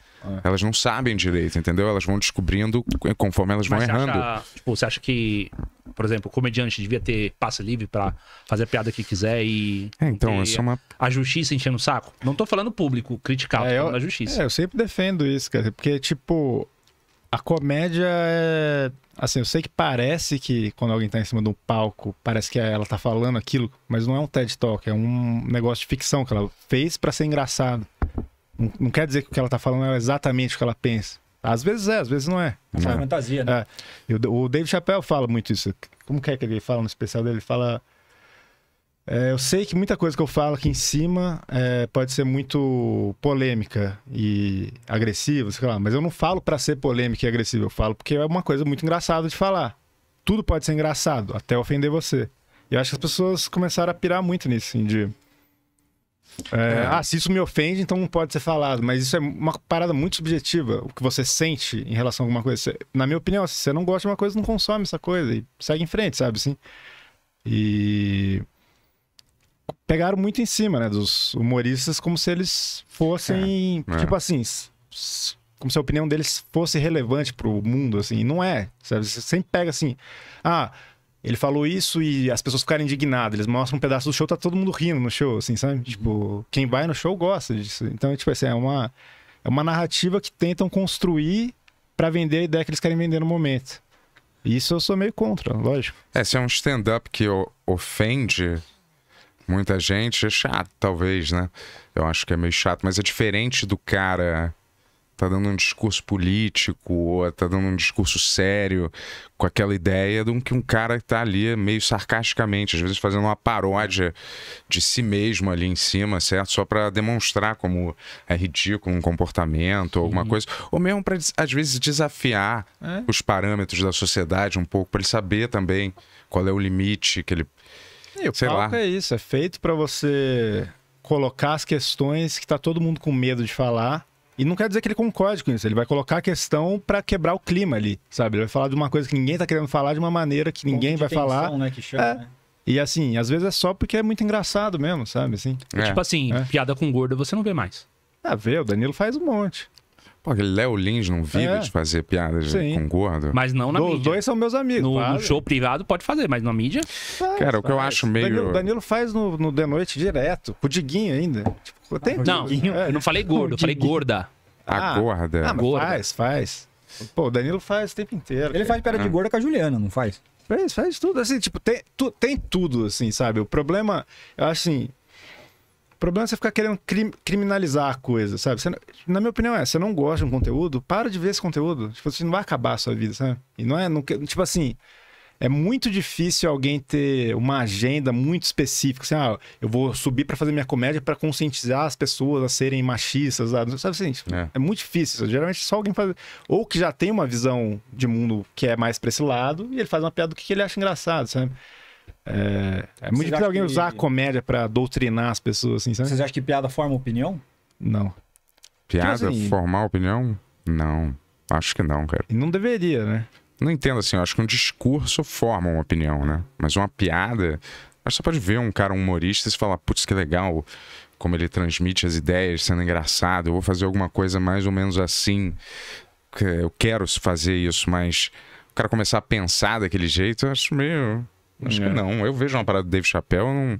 [SPEAKER 3] É. Elas não sabem direito, entendeu? Elas vão descobrindo conforme elas Mas vão errando. Acha,
[SPEAKER 1] tipo, você acha que, por exemplo, o comediante devia ter passe livre para fazer a piada que quiser e. É, então, isso é uma. A justiça enchendo o saco? Não tô falando público, criticar, é, tô falando da justiça.
[SPEAKER 4] É, eu sempre defendo isso, cara, porque, tipo, a comédia é. Assim, eu sei que parece que quando alguém tá em cima de um palco, parece que ela tá falando aquilo, mas não é um TED Talk, é um negócio de ficção que ela fez para ser engraçado. Não, quer dizer que o que ela tá falando é exatamente o que ela pensa. Às vezes é, às vezes não é. É fantasia, né? É. Eu, o David Chappelle fala muito isso. Como que é que ele fala no especial dele? Ele fala. É, eu sei que muita coisa que eu falo aqui em cima é, pode ser muito polêmica e agressiva, sei lá, mas eu não falo para ser polêmica e agressiva, eu falo porque é uma coisa muito engraçada de falar. Tudo pode ser engraçado, até ofender você. E eu acho que as pessoas começaram a pirar muito nisso, assim, de é. é, ah, se isso me ofende, então não pode ser falado. Mas isso é uma parada muito subjetiva, o que você sente em relação a alguma coisa. Você, na minha opinião, se assim, você não gosta de uma coisa, não consome essa coisa e segue em frente, sabe? Assim. E pegaram muito em cima, né, dos humoristas, como se eles fossem, é, tipo é. assim, como se a opinião deles fosse relevante pro mundo, assim. E não é, sabe? Você sempre pega assim, ah, ele falou isso e as pessoas ficaram indignadas. Eles mostram um pedaço do show, tá todo mundo rindo no show, assim, sabe? Uhum. Tipo, quem vai no show gosta disso. Então, tipo assim, é uma, é uma narrativa que tentam construir para vender a ideia que eles querem vender no momento. Isso eu sou meio contra, lógico.
[SPEAKER 3] É, se é um stand-up que ofende muita gente, é chato, talvez, né? Eu acho que é meio chato, mas é diferente do cara tá dando um discurso político, ou tá dando um discurso sério, com aquela ideia de um, que um cara tá ali meio sarcasticamente, às vezes fazendo uma paródia de si mesmo ali em cima, certo? Só para demonstrar como é ridículo um comportamento, ou alguma coisa, ou mesmo para às vezes desafiar é? os parâmetros da sociedade um pouco, para ele saber também qual é o limite que ele
[SPEAKER 4] e o Sei palco lá. é isso, é feito para você colocar as questões que tá todo mundo com medo de falar e não quer dizer que ele concorde com isso, ele vai colocar a questão para quebrar o clima ali, sabe? Ele vai falar de uma coisa que ninguém tá querendo falar de uma maneira que ninguém vai tensão, falar. Né, que chama, é. né? E assim, às vezes é só porque é muito engraçado mesmo, sabe? Assim. É. Tipo é. assim, é. piada com gorda
[SPEAKER 1] você não vê mais. Ah, vê, o Danilo faz um monte aquele Léo Lins não vive é. de fazer piadas Sim. com gordo. Mas não na Do, mídia. Os dois são meus amigos. No, no, show privado pode fazer, mas na mídia. Faz, Cara, faz. o que eu acho meio. Danilo,
[SPEAKER 4] Danilo faz no, no The Noite direto, com o Diguinho ainda. Tipo, tem não, Diguinho. eu é. não
[SPEAKER 1] falei gordo, eu falei ah, gorda. Ah, a gorda. Ah,
[SPEAKER 4] gorda. faz, faz. Pô, o Danilo faz o tempo inteiro. Ele faz piada de ah. gorda com a Juliana, não faz? Faz, faz tudo, assim, tipo, tem, tu, tem tudo, assim, sabe? O problema, eu acho assim, o problema é você ficar querendo cri criminalizar a coisa, sabe? Você, na minha opinião é, você não gosta de um conteúdo, para de ver esse conteúdo. Tipo, você não vai acabar a sua vida, sabe? E não é... Não, tipo assim, é muito difícil alguém ter uma agenda muito específica, assim, ah, eu vou subir para fazer minha comédia para conscientizar as pessoas a serem machistas, sabe, assim? Tipo, é. é. muito difícil. Geralmente só alguém faz ou que já tem uma visão de mundo que é mais para esse lado e ele faz uma piada do que ele acha engraçado, sabe? É, é muito difícil alguém que... usar a comédia pra doutrinar as pessoas, assim, sabe? Vocês acham que piada forma opinião? Não. Piada tipo assim,
[SPEAKER 3] formar opinião? Não. Acho que não, cara. E não deveria, né? Não entendo assim, eu acho que um discurso forma uma opinião, né? Mas uma piada. Mas você pode ver um cara um humorista e falar, putz, que legal como ele transmite as ideias, sendo engraçado. Eu vou fazer alguma coisa mais ou menos assim. Eu quero fazer isso, mas o cara começar a pensar daquele jeito, eu acho meio. Acho é. que não. Eu vejo uma parada do Dave Chappelle, não...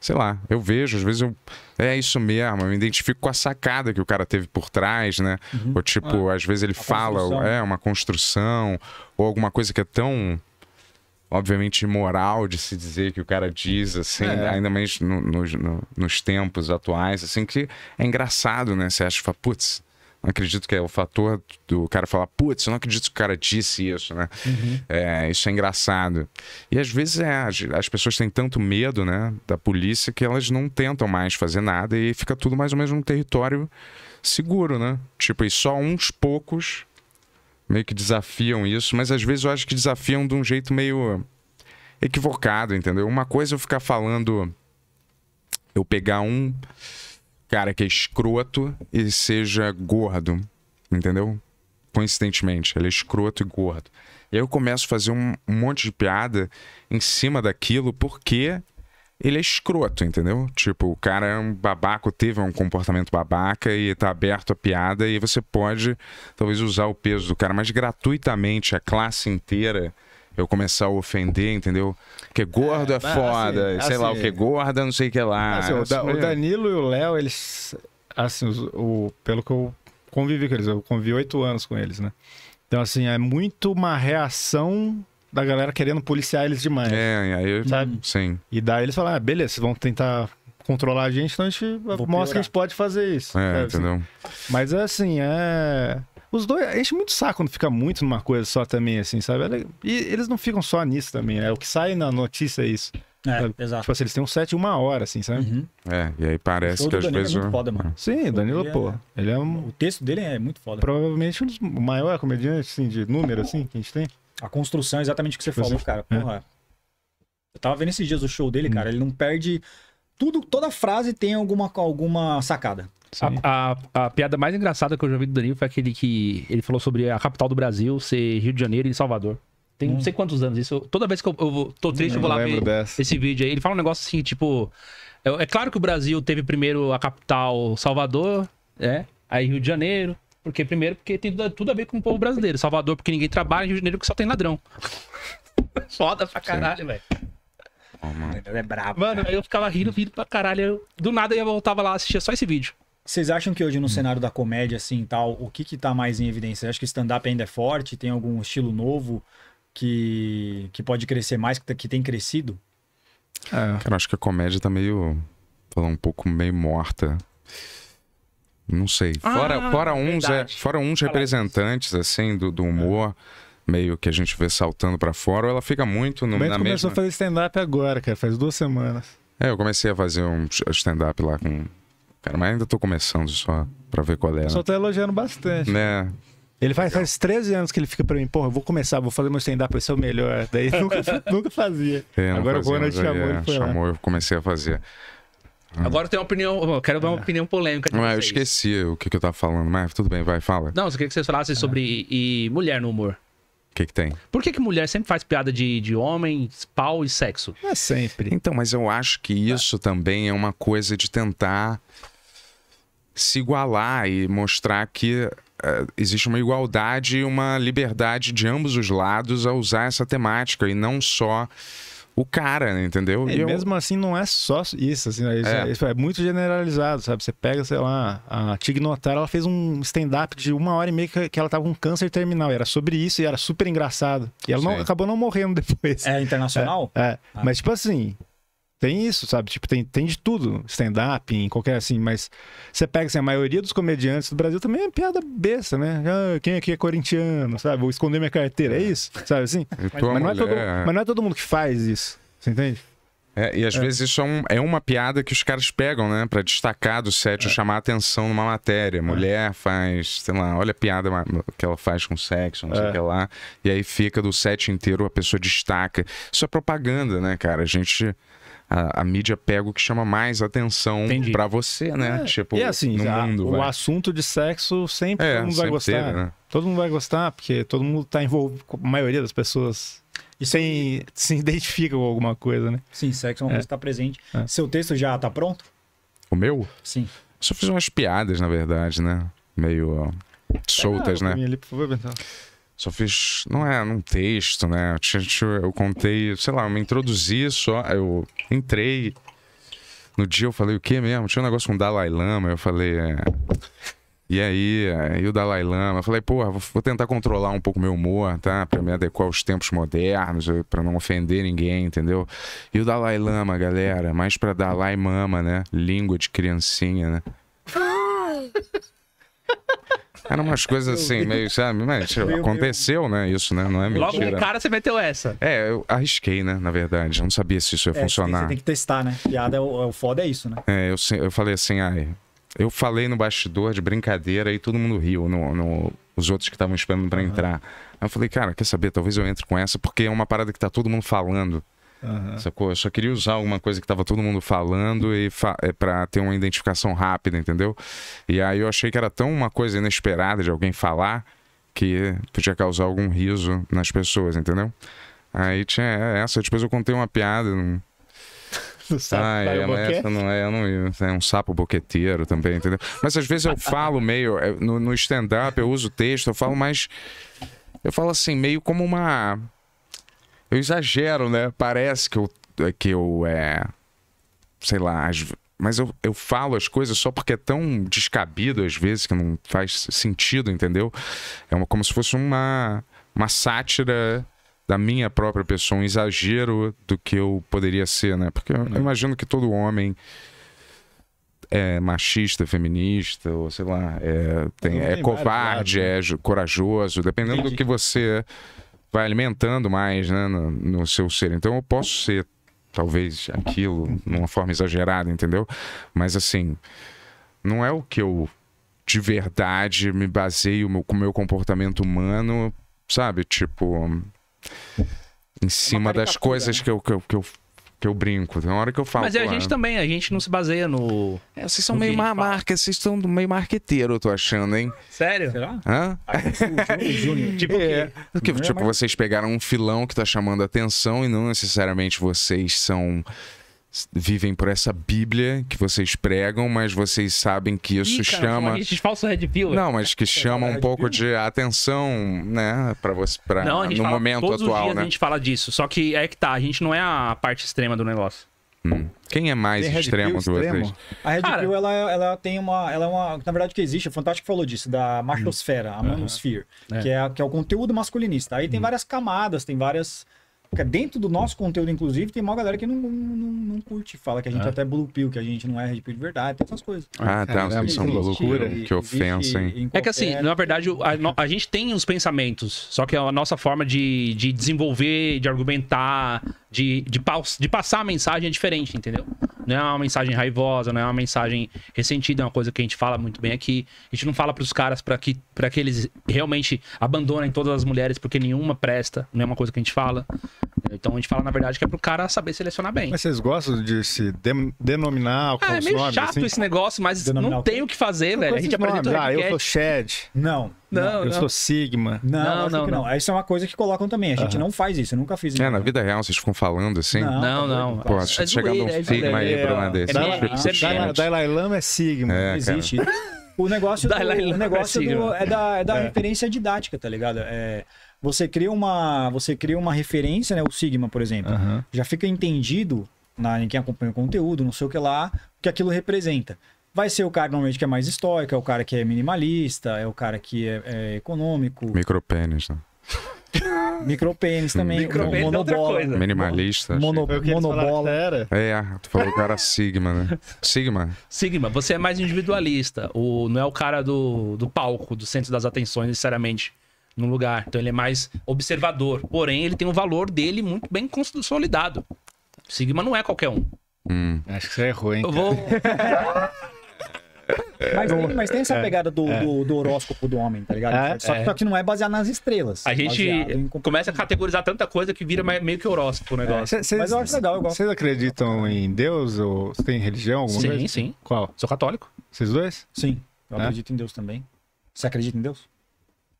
[SPEAKER 3] sei lá, eu vejo, às vezes eu. É isso mesmo, eu me identifico com a sacada que o cara teve por trás, né? Uhum. Ou tipo, é. às vezes ele fala, construção. é uma construção, ou alguma coisa que é tão obviamente imoral de se dizer que o cara diz assim, é. ainda mais no, no, no, nos tempos atuais, assim, que é engraçado, né? Você acha, putz, não acredito que é o fator do cara falar, putz, eu não acredito que o cara disse isso, né? Uhum. É, isso é engraçado. E às vezes é, as, as pessoas têm tanto medo, né, da polícia que elas não tentam mais fazer nada e fica tudo mais ou menos num território seguro, né? Tipo, e só uns poucos meio que desafiam isso, mas às vezes eu acho que desafiam de um jeito meio equivocado, entendeu? Uma coisa é eu ficar falando, eu pegar um cara que é escroto e seja gordo, entendeu? Coincidentemente, ele é escroto e gordo. E aí eu começo a fazer um monte de piada em cima daquilo porque ele é escroto, entendeu? Tipo, o cara é um babaco, teve é um comportamento babaca e tá aberto a piada e você pode talvez usar o peso do cara, mas gratuitamente a classe inteira eu começar a ofender, entendeu? Que gordo é, é foda, assim, sei assim, lá, o assim. que gorda, não sei o que lá. Assim, o, da, o,
[SPEAKER 4] Danilo e o Léo, eles. Assim, o, o, pelo que eu convivi com eles, eu convivi oito anos com eles, né? Então, assim, é muito uma reação da galera querendo policiar eles demais. É, aí eu, sabe? Sim. E daí eles falam, ah, beleza, vocês vão tentar controlar a gente, então a gente Vou mostra piorar. que a gente pode fazer isso. É, assim. entendeu? Mas assim, é. Os dois enche muito saco quando fica muito numa coisa só também, assim, sabe? E eles não ficam só nisso também, é o que sai na notícia é isso. É, sabe? exato. Tipo assim, eles têm um set uma hora, assim, sabe? Uhum.
[SPEAKER 3] É, e aí parece que às vezes. É muito foda, mano.
[SPEAKER 4] Sim, o Danilo, é... pô. Ele é um... O texto dele é muito foda. Provavelmente um dos maiores comediantes, assim, de número, assim, que a gente tem. A construção é exatamente o que você tipo falou, assim, cara. É. Porra. É. Eu tava vendo
[SPEAKER 2] esses dias o show dele, hum. cara. Ele não perde tudo, toda frase tem alguma, alguma sacada.
[SPEAKER 1] A, a, a, piada mais engraçada que eu já vi do Danilo foi aquele que ele falou sobre a capital do Brasil ser Rio de Janeiro e Salvador. Tem hum. não sei quantos anos isso. toda vez que eu, eu tô triste, eu, eu vou lá ver dessa. esse vídeo aí. Ele fala um negócio assim, tipo... É, é claro que o Brasil teve primeiro a capital Salvador, né? Aí Rio de Janeiro, porque primeiro, porque tem tudo a ver com o povo brasileiro. Salvador, porque ninguém trabalha, Rio de Janeiro, que só tem ladrão. Foda pra caralho, velho é brava. Mano, eu ficava rindo, vindo pra caralho. Eu, do nada eu voltava lá, assistia só esse vídeo.
[SPEAKER 2] Vocês acham que hoje no hum. cenário da comédia, assim, tal, o que que tá mais em evidência? Você acha que stand-up ainda é forte? Tem algum estilo novo que, que pode crescer mais, que, tá, que tem crescido?
[SPEAKER 3] É. Cara, acho que a comédia tá meio. Tá um pouco meio morta. Não sei. Ah, fora, ah, fora uns, é, fora uns representantes, assim, do, do humor. É meio que a gente vê saltando para fora, ou ela fica muito no, na começou a fazer
[SPEAKER 4] stand-up agora, cara, faz duas semanas.
[SPEAKER 3] É, eu comecei a fazer um stand-up lá com... Cara, mas ainda tô começando só pra ver qual
[SPEAKER 4] é. Só né? tô elogiando bastante. Né? Ele faz, faz 13 anos que ele fica pra mim, porra, eu vou começar, vou fazer meu stand-up, vai ser o melhor. Daí nunca,
[SPEAKER 1] nunca fazia. É, agora o Ronald chamou, é, chamou,
[SPEAKER 3] lá. eu comecei a fazer.
[SPEAKER 1] Agora eu tenho uma opinião. Eu quero dar uma é. opinião polêmica. Ué, ah, eu
[SPEAKER 3] esqueci o que, eu tava falando, mas tudo bem, vai, fala.
[SPEAKER 1] Não, eu queria que vocês falassem é. sobre e mulher no humor que, que tem? Por que, que mulher sempre faz piada de, de homem, pau e sexo? É sempre. Então, mas eu acho
[SPEAKER 3] que isso é. também é uma coisa de tentar se igualar e mostrar que Uh, existe uma igualdade e uma liberdade de ambos os lados a usar essa temática e não só o cara, entendeu? É, e mesmo
[SPEAKER 4] assim, não é só isso, assim, né? é. é. Isso é muito generalizado, sabe? Você pega, sei lá, a Tig Notaro ela fez um stand-up de uma hora e meia que ela tava com câncer terminal, era sobre isso e era super engraçado. E ela não, acabou não morrendo depois. É internacional? É, é. Ah. mas tipo assim, tem isso, sabe? Tipo, tem, tem de tudo, stand-up, em qualquer assim, mas você pega assim, a maioria dos comediantes do Brasil também é piada besta, né? Ah, quem aqui é corintiano, sabe? Vou esconder minha carteira, é, é. isso, sabe assim? Mas, mas, não é todo, é. mas não é todo mundo que faz isso, você entende?
[SPEAKER 3] É, e às é. vezes isso é, um, é, uma piada que os caras pegam, né? Pra destacar do set, é. chamar atenção numa matéria. É. Mulher faz, sei lá, olha a piada que ela faz com sexo, não sei o que lá. E aí fica do set inteiro, a pessoa destaca. Isso é propaganda, né, cara? A gente a, a, mídia pega o que chama mais atenção para você, né? É, tipo, e é assim, no a, mundo, o vai.
[SPEAKER 4] assunto de sexo sempre é, todo mundo sempre vai gostar. Teve, né? Todo mundo vai gostar, porque todo mundo tá envolvido, a maioria das pessoas sem, se identifica com alguma coisa, né? Sim, sexo é uma é. coisa que tá presente. É. Seu texto já tá pronto?
[SPEAKER 3] O meu? Sim. Só fiz umas piadas, na verdade, né? Meio ó, soltas, né?
[SPEAKER 4] Ali, por favor, então.
[SPEAKER 3] Só fiz, não é num texto, né? Eu contei, sei lá, eu me introduzi só, eu entrei. No dia eu falei o quê mesmo? Tinha um negócio com o Dalai Lama, eu falei. É... E aí, e o Dalai Lama, eu falei, porra, vou tentar controlar um pouco meu humor, tá? Pra me adequar aos tempos modernos, pra não ofender ninguém, entendeu? E o Dalai Lama, galera, mais pra Dalai Mama, né? Língua de criancinha, né? Eram umas coisas assim, meio, sabe? Mas tipo, aconteceu, né? Isso, né? Não é mentira. Logo de cara você meteu essa. É, eu arrisquei, né? Na verdade. Eu não sabia se isso ia é, funcionar. Você tem que
[SPEAKER 2] testar, né? Piada é o, é o foda, é isso, né?
[SPEAKER 3] É, eu, eu falei assim, ai. Eu falei no bastidor de brincadeira e todo mundo riu, no, no os outros que estavam esperando para entrar. Aí eu falei, cara, quer saber? Talvez eu entre com essa, porque é uma parada que tá todo mundo falando. Uhum. Sacou? Eu só queria usar alguma coisa que tava todo mundo falando e fa é, para ter uma identificação rápida, entendeu? E aí eu achei que era tão uma coisa inesperada de alguém falar que podia causar algum riso nas pessoas, entendeu? Aí tinha essa, depois eu contei uma piada. Do sapo ah, é, essa não é, não, é um sapo boqueteiro também, entendeu? Mas às vezes eu falo meio, é, no, no stand-up eu uso texto, eu falo mais. Eu falo assim, meio como uma eu exagero, né? Parece que eu. Que eu é... Sei lá, mas eu, eu falo as coisas só porque é tão descabido às vezes que não faz sentido, entendeu? É uma, como se fosse uma, uma sátira da minha própria pessoa, um exagero do que eu poderia ser, né? Porque eu, eu imagino que todo homem é machista, feminista, ou sei lá, é, tem, é covarde, né? é corajoso, dependendo Entendi. do que você vai alimentando mais né, no, no seu ser. Então eu posso ser, talvez, aquilo, numa forma exagerada, entendeu? Mas assim, não é o que eu de verdade me baseio meu, com o meu comportamento humano, sabe? Tipo, em cima das coisas né? que, eu, que, eu, que eu que eu brinco. Tem hora que eu falo. Mas é a gente
[SPEAKER 1] também, a gente não se baseia no. É, vocês são no meio uma marca, vocês estão meio marqueteiro,
[SPEAKER 3] eu tô achando, hein?
[SPEAKER 1] Sério? Será? Hã? Ah, tipo, é. que, tipo
[SPEAKER 3] é tipo, vocês pegaram um filão que tá chamando a atenção e não necessariamente vocês são vivem por essa Bíblia que vocês pregam, mas vocês sabem que isso Ih, cara, chama esses falso red pill. Não, mas que chama um pouco de atenção, né, para você,
[SPEAKER 1] para no fala, momento todos atual, os dias né? A gente fala disso, só que é que tá, a gente não é a parte extrema do negócio. Hum. Quem é mais extremo que vocês? A
[SPEAKER 2] Red Cara, Pill, ela, ela tem uma. Ela é uma. Na verdade, que existe, o Fantástico falou disso, da machosfera, a uhum. manosphere, que, é, é, que é o conteúdo masculinista. Aí tem uhum. várias camadas, tem várias porque dentro do nosso conteúdo, inclusive, tem uma galera que não, não, não curte, fala que a gente é. até blue pill, que a gente não é red pill de verdade, tem essas coisas. Ah, tá, é, vocês são loucura, que
[SPEAKER 3] ofensa, hein?
[SPEAKER 1] É que assim, na verdade, a, a, gente tem uns pensamentos, só que é a nossa forma de, de desenvolver, de argumentar, de, de, paus, de passar a mensagem é diferente, entendeu? Não é uma mensagem raivosa, não é uma mensagem ressentida, é uma coisa que a gente fala muito bem aqui. A gente não fala pros caras para que, pra que eles realmente abandonem todas as mulheres porque nenhuma presta, não é uma coisa que a gente fala. Então a gente fala, na verdade, que é pro cara saber selecionar bem. Mas vocês gostam de se denominar o ah, é meio nomes, chato assim? esse negócio, mas denominar não tem o que fazer, não, velho. A gente apresenta Ah, eu sou
[SPEAKER 4] Shed. Não. Não, não, eu não. sou Sigma. Não, não, é não,
[SPEAKER 2] não. Isso é uma coisa que
[SPEAKER 3] colocam também. A gente uhum. não
[SPEAKER 2] faz isso, eu nunca fiz
[SPEAKER 3] isso. É, na vida real, vocês ficam falando assim?
[SPEAKER 1] Não, não. Tá não.
[SPEAKER 2] Pô, é chegar num é Sigma aí, Bruna, desse. É Dalai
[SPEAKER 4] Lama é Sigma. Não é, existe isso.
[SPEAKER 2] O negócio, do, o negócio é, da, é da referência didática, tá ligado? É, você cria uma, você cria uma referência, né? O Sigma, por exemplo. Uhum. Já fica entendido na, em quem acompanha o conteúdo, não sei o que lá, o que aquilo representa. Vai ser o cara normalmente que é mais estoico, é o cara que é minimalista, é o cara que é, é econômico.
[SPEAKER 3] Micropênis, né? Micropênis também. Micropênis é monobola. É Minimalista. Mono,
[SPEAKER 1] monobola. Era.
[SPEAKER 3] É, tu falou o cara Sigma, né? Sigma.
[SPEAKER 1] Sigma, você é mais individualista. O, não é o cara do, do palco, do centro das atenções, necessariamente no lugar. Então ele é mais observador. Porém, ele tem o um valor dele muito bem consolidado. Sigma não é qualquer um.
[SPEAKER 4] Hum. Acho que você errou, hein? Eu vou. Mas,
[SPEAKER 2] tem, mas tem essa é. pegada do, é. do, do, horóscopo do homem, tá ligado? É. Só, que, é. só que não é baseado nas estrelas. A gente
[SPEAKER 1] em... começa a categorizar tanta coisa que vira meio que horóscopo o é. negócio. É. Cês, mas eu acho legal, igual. Vocês
[SPEAKER 4] acreditam em Deus? Ou você tem religião? Alguma sim, sim. Qual? Sou católico. Vocês dois? Sim. Eu acredito em Deus também. Você acredita em Deus?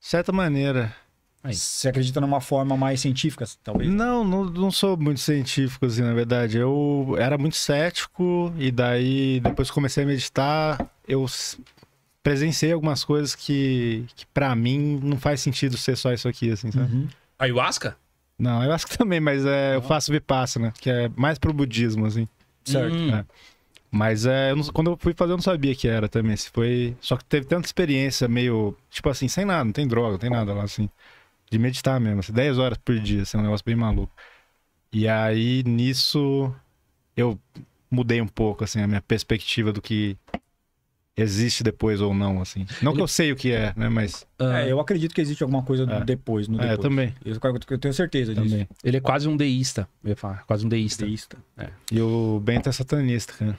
[SPEAKER 4] De certa maneira. Aí,
[SPEAKER 2] você acredita numa forma mais científica, talvez?
[SPEAKER 4] Não, não, não, sou muito científico, assim, na verdade. Eu era muito cético e daí, depois que comecei a meditar, eu presenciei algumas coisas que, que para mim, não faz sentido ser só isso aqui, assim,
[SPEAKER 1] sabe? Uhum. Ayahuasca?
[SPEAKER 4] Não, ayahuasca também, mas é, eu ah. faço vipassana, que é mais pro budismo, assim. Certo. Hum. É. Mas é, eu não, quando eu fui fazer, eu não sabia que era também. Se foi, só que teve tanta experiência meio, tipo assim, sem nada, não tem droga, não tem nada lá, assim. De meditar mesmo, assim, 10 horas por dia, assim, é um negócio bem maluco. E aí, nisso, eu mudei um pouco, assim, a minha perspectiva do que existe depois ou não, assim. Não Ele... que eu sei o que é, né, mas...
[SPEAKER 2] É, é eu acredito que existe alguma coisa é. depois, no é, depois. É, eu também.
[SPEAKER 4] Eu, eu tenho certeza também. disso. Ele é quase um deísta, eu ia falar, quase um deísta. Deísta. É. E o Bento é satanista, cara.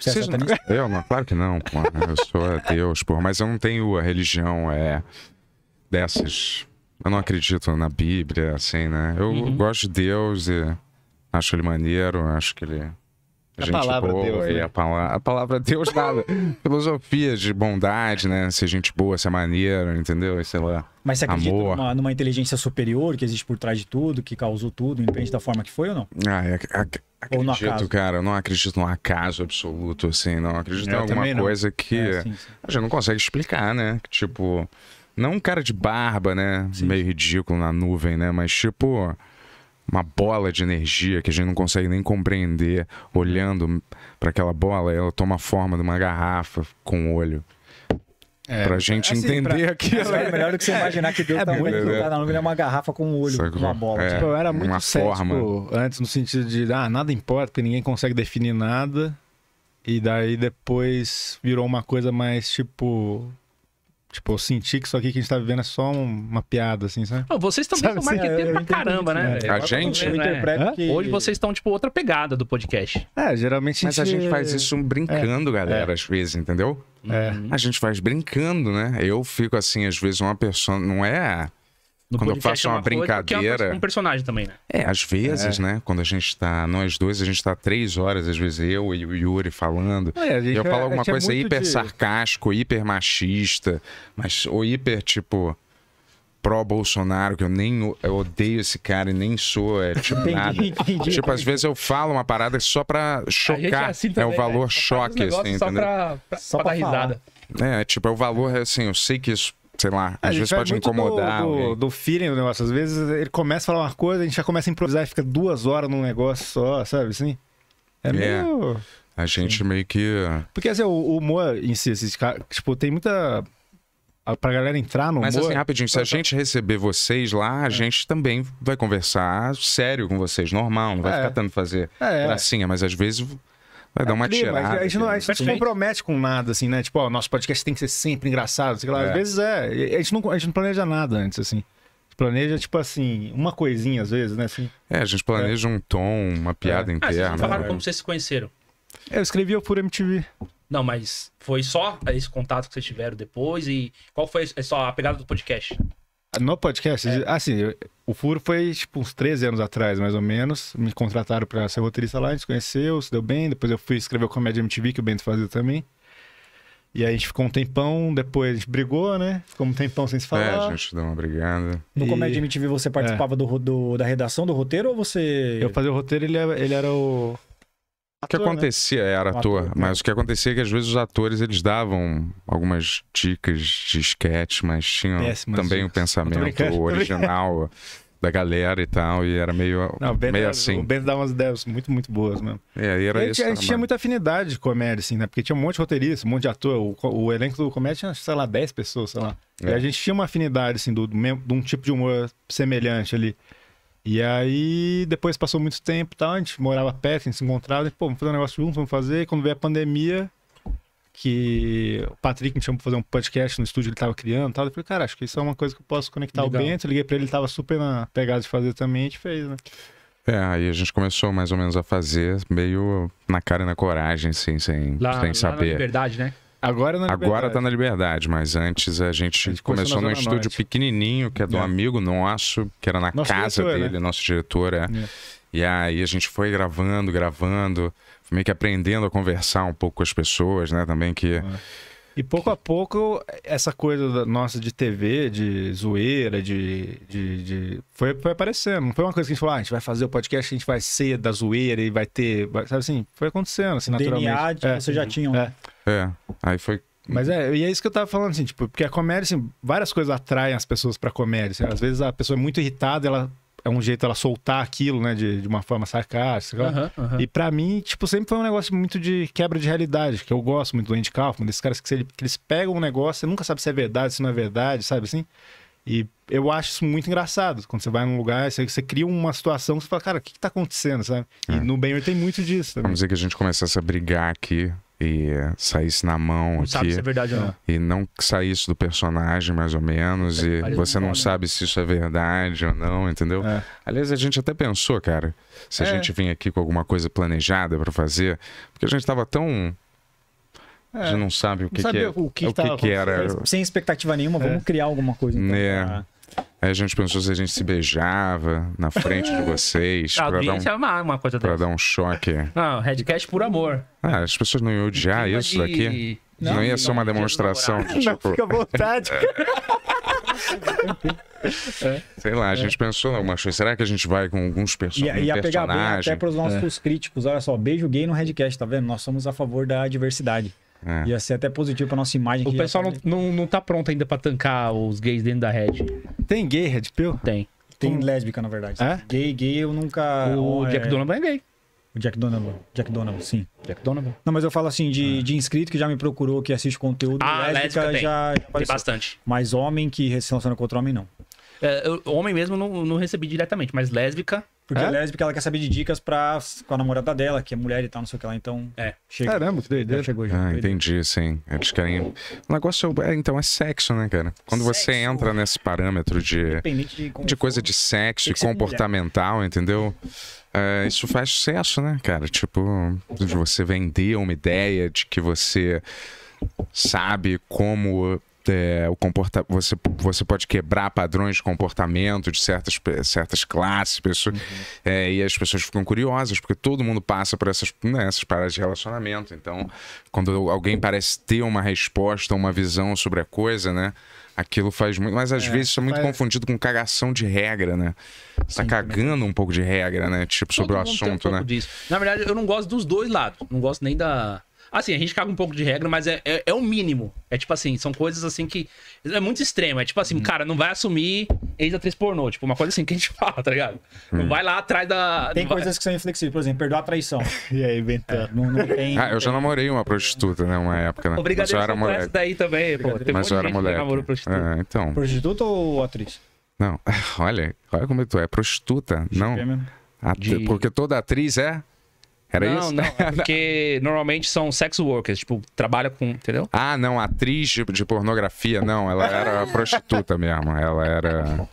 [SPEAKER 4] Você é satanista?
[SPEAKER 3] Não... Eu não, claro que não, Eu sou Deus, porra. Mas eu não tenho a religião é, dessas. Eu não acredito na Bíblia, assim, né? Eu uhum. gosto de Deus e acho ele maneiro, acho que ele a, gente palavra boa, Deus, né? a, pala a palavra Deus nada. Filosofia de bondade, né? Ser gente boa, ser maneiro, entendeu? Sei lá. Mas você acredita numa, numa,
[SPEAKER 2] inteligência superior que existe por trás de tudo, que causou tudo, independente da forma que foi ou não?
[SPEAKER 3] Ah, é, acredito, acaso? cara. Eu não acredito num acaso absoluto, assim. Não acredito eu em alguma coisa que é, sim, sim. a gente não consegue explicar, né? Tipo, não um cara de barba, né? Sim. Meio ridículo na nuvem, né? Mas tipo uma bola de energia que a gente não consegue nem compreender olhando para aquela bola, ela toma a forma de uma garrafa com o olho. É,
[SPEAKER 4] pra gente assim, entender assim, aquilo. É melhor do que você é. imaginar que deu é, tamanho do Pernambuco é uma
[SPEAKER 2] garrafa com um olho, Sacou? uma bola. É, tipo, eu era muito uma cético forma.
[SPEAKER 4] antes, no sentido de, ah, nada importa, porque ninguém consegue definir nada. E daí depois virou uma coisa mais tipo Tipo, sentir que isso aqui que a gente tá vivendo é só uma piada, assim, sabe?
[SPEAKER 1] vocês também sabe, são assim, marqueteiros pra caramba, né, isso, né? A gente? né? que... Hoje vocês estão, tipo, outra pegada do podcast. É, geralmente Mas a gente, a gente faz isso brincando, é. galera,
[SPEAKER 3] é. às vezes, entendeu? É. A gente faz brincando, né? Eu fico assim, às vezes, uma pessoa... Não é... No quando eu faço é é uma, brincadeira. É um
[SPEAKER 1] personagem também, né? É, às vezes, é.
[SPEAKER 3] né? Quando a gente tá, nós dois, a gente tá três horas, às vezes eu e o Yuri falando. É, gente, eu falo é, alguma coisa é hiper de... sarcástico, hiper machista, mas, ou hiper tipo pró-Bolsonaro, que eu nem eu odeio esse cara e nem sou, é tipo nada. tipo, às vezes eu falo uma parada só pra chocar. É, assim também, é, o valor né? choque, assim, só Pra,
[SPEAKER 1] pra, só pra, pra dar risada.
[SPEAKER 3] É, tipo, é o valor, assim, eu sei que isso sei lá, às vezes pode incomodar. Do, do,
[SPEAKER 4] do feeling do negócio. Às vezes ele começa a falar uma coisa, a gente já começa a improvisar e fica duas horas num negócio só, sabe assim? É, é. meio.
[SPEAKER 3] A gente Sim. meio que.
[SPEAKER 4] Porque assim, o humor em si, tipo, tem muita. Pra galera entrar no humor. Mas assim, rapidinho, se a
[SPEAKER 3] gente receber vocês lá, a é. gente também vai conversar sério com vocês, normal, não vai é. ficar tanto fazer é, gracinha, mas às vezes Vai dar uma ali, tirada. a gente não, a gente não se
[SPEAKER 4] compromete com nada, assim, né? Tipo, ó, nosso podcast tem que ser sempre engraçado. Sei lá. É. Às vezes é. A gente, não, a gente não planeja nada antes, assim. Planeja, tipo assim, uma coisinha às vezes, né? Assim.
[SPEAKER 3] É, a gente planeja é. um tom, uma piada é. Ah, interna.
[SPEAKER 1] Ah, falaram né? como vocês se conheceram. Eu escrevia por MTV. Não, mas foi só esse contato que vocês tiveram depois e qual foi só a pegada do podcast?
[SPEAKER 4] No podcast, é. assim, o Furo foi tipo uns 13 anos atrás, mais ou menos. Me contrataram para ser roteirista lá, a gente conheceu, se deu bem. Depois eu fui escrever o Comédia MTV, que o Bento fazia também. E aí a gente ficou um tempão, depois a gente brigou, né? Ficou um tempão sem se falar. É, a gente
[SPEAKER 3] deu uma brigada. No e...
[SPEAKER 4] Comédia MTV você é. participava é. do, do, da redação do roteiro ou você. Eu fazia o roteiro, ele, ele era o
[SPEAKER 3] o que né? acontecia né? era ator, ator é. mas né? o que acontecia é que às vezes os atores eles davam algumas dicas de esquete, mas tinham também dicas. o pensamento original da galera e tal, e era meio, Não, meio era, assim. O
[SPEAKER 4] Ben dava umas ideias muito, muito boas mesmo. É, e era e isso. A gente tinha muita afinidade de comédia, assim, né? Porque tinha um monte de roteirista, um monte de ator. O, o elenco do comédia tinha, sei lá, 10 pessoas, sei lá. É. E a gente tinha uma afinidade, assim, do, do, de um tipo de humor semelhante ali. E aí, depois passou muito tempo, tá? a gente morava perto, a gente se encontrava, pô, vamos fazer um negócio junto, vamos fazer. Quando veio a pandemia, que o Patrick me chamou pra fazer um podcast no estúdio, ele tava criando e tal. Eu falei, cara, acho que isso é uma coisa que eu posso conectar Legal. o Bento. Eu liguei pra ele, ele tava super na pegada de fazer também, a gente fez, né?
[SPEAKER 3] É, aí a gente começou mais ou menos a fazer meio na cara e na coragem, assim, sem, lá, sem lá saber. Na
[SPEAKER 4] liberdade, né? Agora, é na
[SPEAKER 3] Agora tá na liberdade, mas antes a gente, a gente começou, começou num estúdio norte. pequenininho, que é do é. amigo nosso, que era na nosso casa diretor, dele, né? nosso diretor. É. é. E aí a gente foi gravando, gravando, meio que aprendendo a conversar um pouco com as pessoas, né? Também que. É.
[SPEAKER 4] E pouco que... a pouco, essa coisa nossa de TV, de zoeira, de. de, de... Foi, foi, aparecendo. Não foi uma coisa que a gente falou, ah, a gente vai fazer o podcast, a gente vai ser da zoeira e vai ter. Sabe assim? Foi acontecendo, assim, naturalmente. DNA, de... é, já tinha
[SPEAKER 3] É. É, aí foi
[SPEAKER 4] mas é, e é isso que eu tava falando, assim, tipo, porque a comédia, assim, várias coisas atraem as pessoas pra comédia. Assim, às vezes a pessoa é muito irritada, ela é um jeito ela soltar aquilo, né, de, de uma forma sarcástica. Uhum, uhum. E para mim, tipo, sempre foi um negócio muito de quebra de realidade, que eu gosto muito do Andy Kaufman, desses caras que, se, que eles pegam um negócio, você nunca sabe se é verdade, se não é verdade, sabe assim? E eu acho isso muito engraçado. Quando você vai num lugar, você, você cria uma situação, você fala, cara, o que, que tá acontecendo, sabe? E é. no Benhur tem muito disso também. Vamos dizer
[SPEAKER 3] que a gente começasse a brigar aqui e saísse na mão não aqui. Sabe se é verdade ou não. E não saísse do personagem, mais ou menos. É, e você não, né? sabe se isso é verdade ou não, entendeu? É. Aliás, a gente até pensou, cara, se a é. gente vinha aqui com alguma coisa planejada para fazer, porque a gente tava tão é. gente não sabe o que, não que, que, é, o que, o que, que era. Sem
[SPEAKER 2] expectativa nenhuma, é. vamos
[SPEAKER 3] criar alguma coisa. Então, é. Pra... Aí a gente pensou se a gente se beijava na frente de vocês. pra dar um, uma coisa Pra dar um choque.
[SPEAKER 1] Não, Redcast por amor.
[SPEAKER 3] Ah, as pessoas não iam odiar isso de- daqui. Não, Não, ia ser uma demonstração. de, Não, tipo, fica à vontade. É. sei lá, a gente é. pensou, alguma coisa. será que a gente vai com alguns perso ia pegar bem até pros nossos
[SPEAKER 2] é. críticos. Olha só, beijo gay no Redcast, tá vendo? Nós somos a favor da diversidade. É. Ia ser até positivo pra nossa
[SPEAKER 1] imagem. O pessoal Não, não, não tá pronto ainda pra tancar os gays dentro da Red. Tem gay, Red Pill? Tem.
[SPEAKER 2] Tem lésbica, na verdade. É?
[SPEAKER 1] Gay, gay, eu nunca. O é- Jack é... Donovan é gay. O Jack
[SPEAKER 2] Donovan. Jack Donovan, sim. Jack Donovan. Não, mas eu falo assim, de, ah. de inscrito que já me procurou, que assiste conteúdo. Ah, lésbica, lésbica tem. já. já tem bastante. Mas homem que se relaciona com outro homem, não.
[SPEAKER 1] É, eu, homem
[SPEAKER 2] mesmo não, não recebi diretamente, mas lésbica porque é? é lésbica, ela quer saber de dicas pra, com a namorada dela, que é mulher e tal, não sei o que lá. Então, é, chega. Caramba, que doideira. Chegou já. Ah,
[SPEAKER 3] entendi, sim. Eles querem... O negócio, é, é então, é sexo, né, cara? Quando sexo. você entra nesse parâmetro de... De, de, coisa de sexo e comportamental, mulher. entendeu? É, isso faz sucesso, né, cara? Tipo, de você vender uma ideia de que você sabe como é, o comporta você, você pode quebrar padrões de comportamento de certas, certas classes, pessoas, uhum. é, e as pessoas ficam curiosas, porque todo mundo passa por essas, né, essas paradas de relacionamento. Então, quando alguém parece ter uma resposta, uma visão sobre a coisa, né? Aquilo faz muito. Mas às é, vezes isso é muito faz... confundido com cagação de regra, né? Você tá cagando um pouco de regra, né? Tipo, sobre o assunto, um né?
[SPEAKER 1] Disso. Na verdade, eu não gosto dos dois lados. Não gosto nem da, Assim, a gente caga um pouco de regra, mas é, é, é o mínimo. É tipo assim, são coisas assim que. É muito extremo. É tipo assim, hum. cara, não vai assumir ex-atriz pornô. Tipo, uma coisa assim que a gente fala, tá ligado? Hum. Não uhum. vai lá atrás da. Tem coisas vai... que são inflexíveis, por exemplo, perdoar a traição. e aí, Bentão? É, não, não, tem. Ah,
[SPEAKER 3] eu já namorei uma prostituta, né? Uma época, né? Obrigado, mas eu era mulher. daí também, pô. Tem mas eu era mulher. É, então.
[SPEAKER 2] Prostituta ou atriz?
[SPEAKER 3] Não,
[SPEAKER 1] olha, olha
[SPEAKER 3] como tu é, prostituta. Não. É de... Porque toda atriz é era não, isso? Não, é
[SPEAKER 1] não. porque normalmente são sex workers, tipo, trabalha com, entendeu? Ah, não,
[SPEAKER 3] atriz de pornografia, não. Ela era prostituta mesmo. Ela era.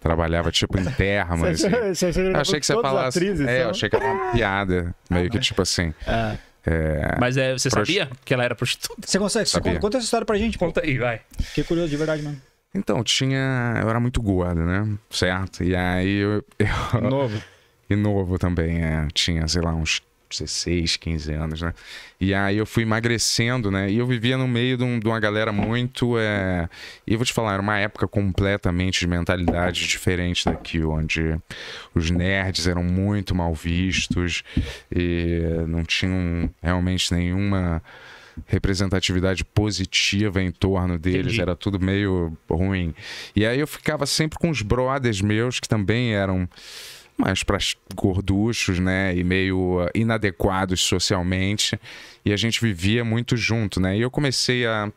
[SPEAKER 3] Trabalhava, tipo, em termas. Você,
[SPEAKER 1] assim. achei que você falasse. Atrizes, é, eu então? achei
[SPEAKER 3] que era uma piada. Meio ah, que, tipo assim. É. é... Mas é, você Prost... sabia que ela era prostituta? Você
[SPEAKER 1] consegue? conta, essa
[SPEAKER 2] história pra gente. Conta aí, vai. Fiquei curioso, de verdade mesmo.
[SPEAKER 3] Então, tinha. Eu era muito gordo, né? Certo? E aí eu. eu... Novo. E novo também, é. Tinha, sei lá, uns 16, 15 anos, né? E aí eu fui emagrecendo, né? E eu vivia no meio de, um, de uma galera muito. É... E eu vou te falar, era uma época completamente de mentalidade diferente daqui, onde os nerds eram muito mal vistos e não tinham realmente nenhuma representatividade positiva em torno deles, Entendi. era tudo meio ruim. E aí eu ficava sempre com os brothers meus que também eram mas para gorduchos, né, e meio ah, inadequados socialmente, e a gente vivia muito junto, né? E eu comecei a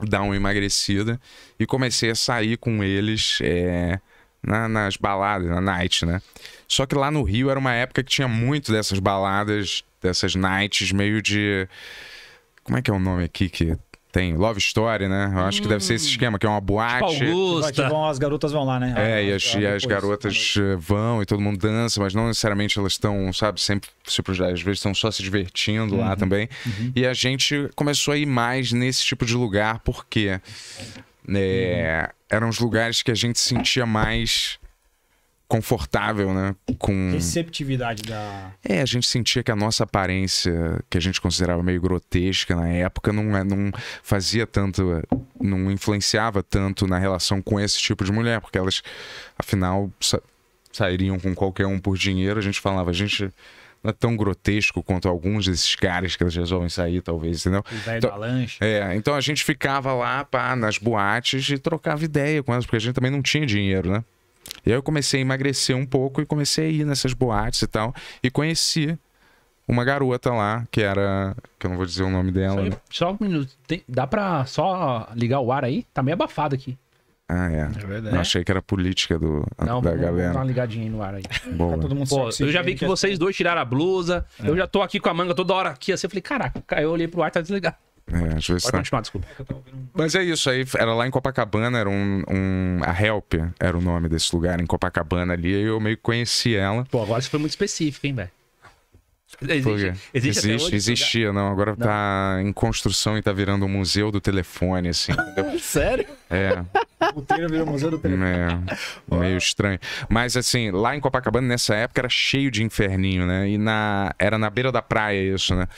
[SPEAKER 3] dar uma emagrecida e comecei a sair com eles é, na, nas baladas, na night, né? Só que lá no Rio era uma época que tinha muito dessas baladas, dessas nights meio de como é que é o nome aqui que tem Love Story, né? Eu acho hum. que deve ser esse hum. esquema, que é uma tipo boate. Tipo Augusta. Que vão,
[SPEAKER 2] as garotas vão lá, né? É, é e as, e as
[SPEAKER 3] garotas eh, vão e todo mundo dança, mas não necessariamente elas estão, sabe, sempre se Às vezes estão só se divertindo uhum. lá também. Uhum. E a gente começou a ir mais nesse tipo de lugar, porque é, uhum. eram os lugares que a gente sentia mais confortável, né? Com...
[SPEAKER 2] Receptividade da...
[SPEAKER 3] É, a gente sentia que a nossa aparência, que a gente considerava meio grotesca na época, não, é, não fazia tanto... Não influenciava tanto na relação com esse tipo de mulher, porque elas, afinal, sa sairiam com qualquer um por dinheiro. A gente falava, a gente não é tão grotesco quanto alguns desses caras que elas resolvem sair, talvez, entendeu? Então, lanche. É, então a gente ficava lá, pá, nas boates e trocava ideia com elas, porque a gente também não tinha dinheiro, né? E aí eu comecei a emagrecer um pouco e comecei a ir nessas boates e tal. E conheci uma garota lá, que era. Que eu não vou dizer o nome dela. Só, né? só um minuto.
[SPEAKER 1] Tem, dá pra só ligar o ar aí? Tá meio abafado aqui.
[SPEAKER 3] Ah, é. é verdade. Eu achei que era política do, não, da vamos, galera. Dá uma
[SPEAKER 1] ligadinha aí no ar aí.
[SPEAKER 3] Boa. Tá todo mundo Pô, eu já vi
[SPEAKER 1] que é vocês assim. dois tiraram a blusa. É. Eu já tô aqui com a manga toda hora aqui. Assim, eu falei, caraca, eu olhei pro ar, tá desligado.
[SPEAKER 3] É, às vezes Pode tá. continuar, desculpa. Mas é isso aí. Era lá em Copacabana, era um, um. A Help era o nome desse lugar, em Copacabana ali. E eu meio que conheci ela.
[SPEAKER 1] Pô, agora você foi muito específico, hein, velho? Existe, existe, existe
[SPEAKER 3] existia, lugar? não. Agora não. tá em construção e tá virando um museu do telefone, assim. Sério? É. O treino virou museu do telefone. É, meio estranho. Mas assim, lá em Copacabana, nessa época, era cheio de inferninho, né? E na, era na beira da praia isso, né?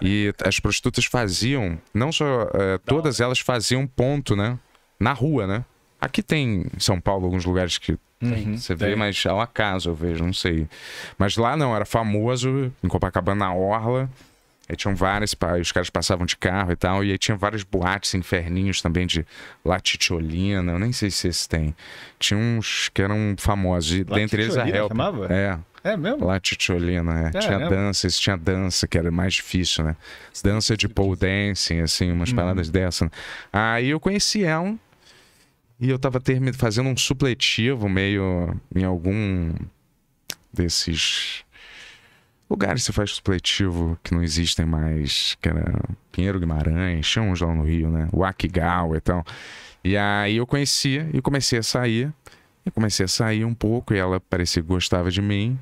[SPEAKER 3] E as prostitutas faziam, não só. É, todas elas faziam ponto, né? Na rua, né? Aqui tem em São Paulo alguns lugares que Uhum. Você tem. vê, mas ao acaso eu vejo, não sei. Mas lá não, era famoso, em Copacabana, na Orla. Aí tinham várias, os caras passavam de carro e tal, e aí tinha vários boates inferninhos também de Latitiolina, eu nem sei se esses tem. Tinha uns que eram famosos, dentre eles a Help. chamava? É. É mesmo? Latitiolina, é. é tinha é dança, esse tinha dança, que era mais difícil, né? Dança de pole dancing, assim, umas hum. paradas dessa. Né? Aí eu conheci ela, e eu tava fazendo um supletivo meio em algum desses lugares que você faz supletivo que não existem mais, que era Pinheiro Guimarães, tinha uns lá no Rio, né? O e tal. E aí eu conhecia e comecei a sair. E comecei a sair um pouco e ela parecia que gostava de mim.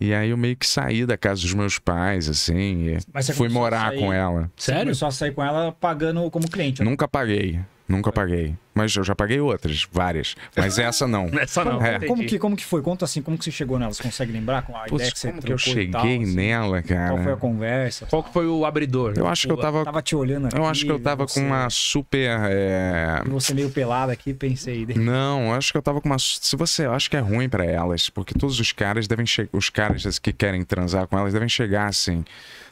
[SPEAKER 3] E aí eu meio que saí da casa dos meus pais, assim, e fui morar sair... com ela. Sério?
[SPEAKER 2] Só sair com ela pagando como cliente? Né?
[SPEAKER 3] Nunca paguei, nunca paguei mas eu já paguei outras, várias. Mas essa não. essa não. É. Como, que,
[SPEAKER 2] como que foi? Conta assim, como que você chegou nela? Você consegue lembrar com a ideia que você como que eu cheguei tal,
[SPEAKER 3] assim? nela, cara? Qual foi a
[SPEAKER 2] conversa? Qual que foi o abridor? Eu acho que eu tava. Tava te olhando aqui. Eu acho que eu tava você... com uma
[SPEAKER 3] super. É...
[SPEAKER 2] Você meio pelado aqui, pensei.
[SPEAKER 3] Não, acho que eu tava com uma. Se você. acho que é ruim para elas, porque todos os caras devem chegar. Os caras que querem transar com elas devem chegar assim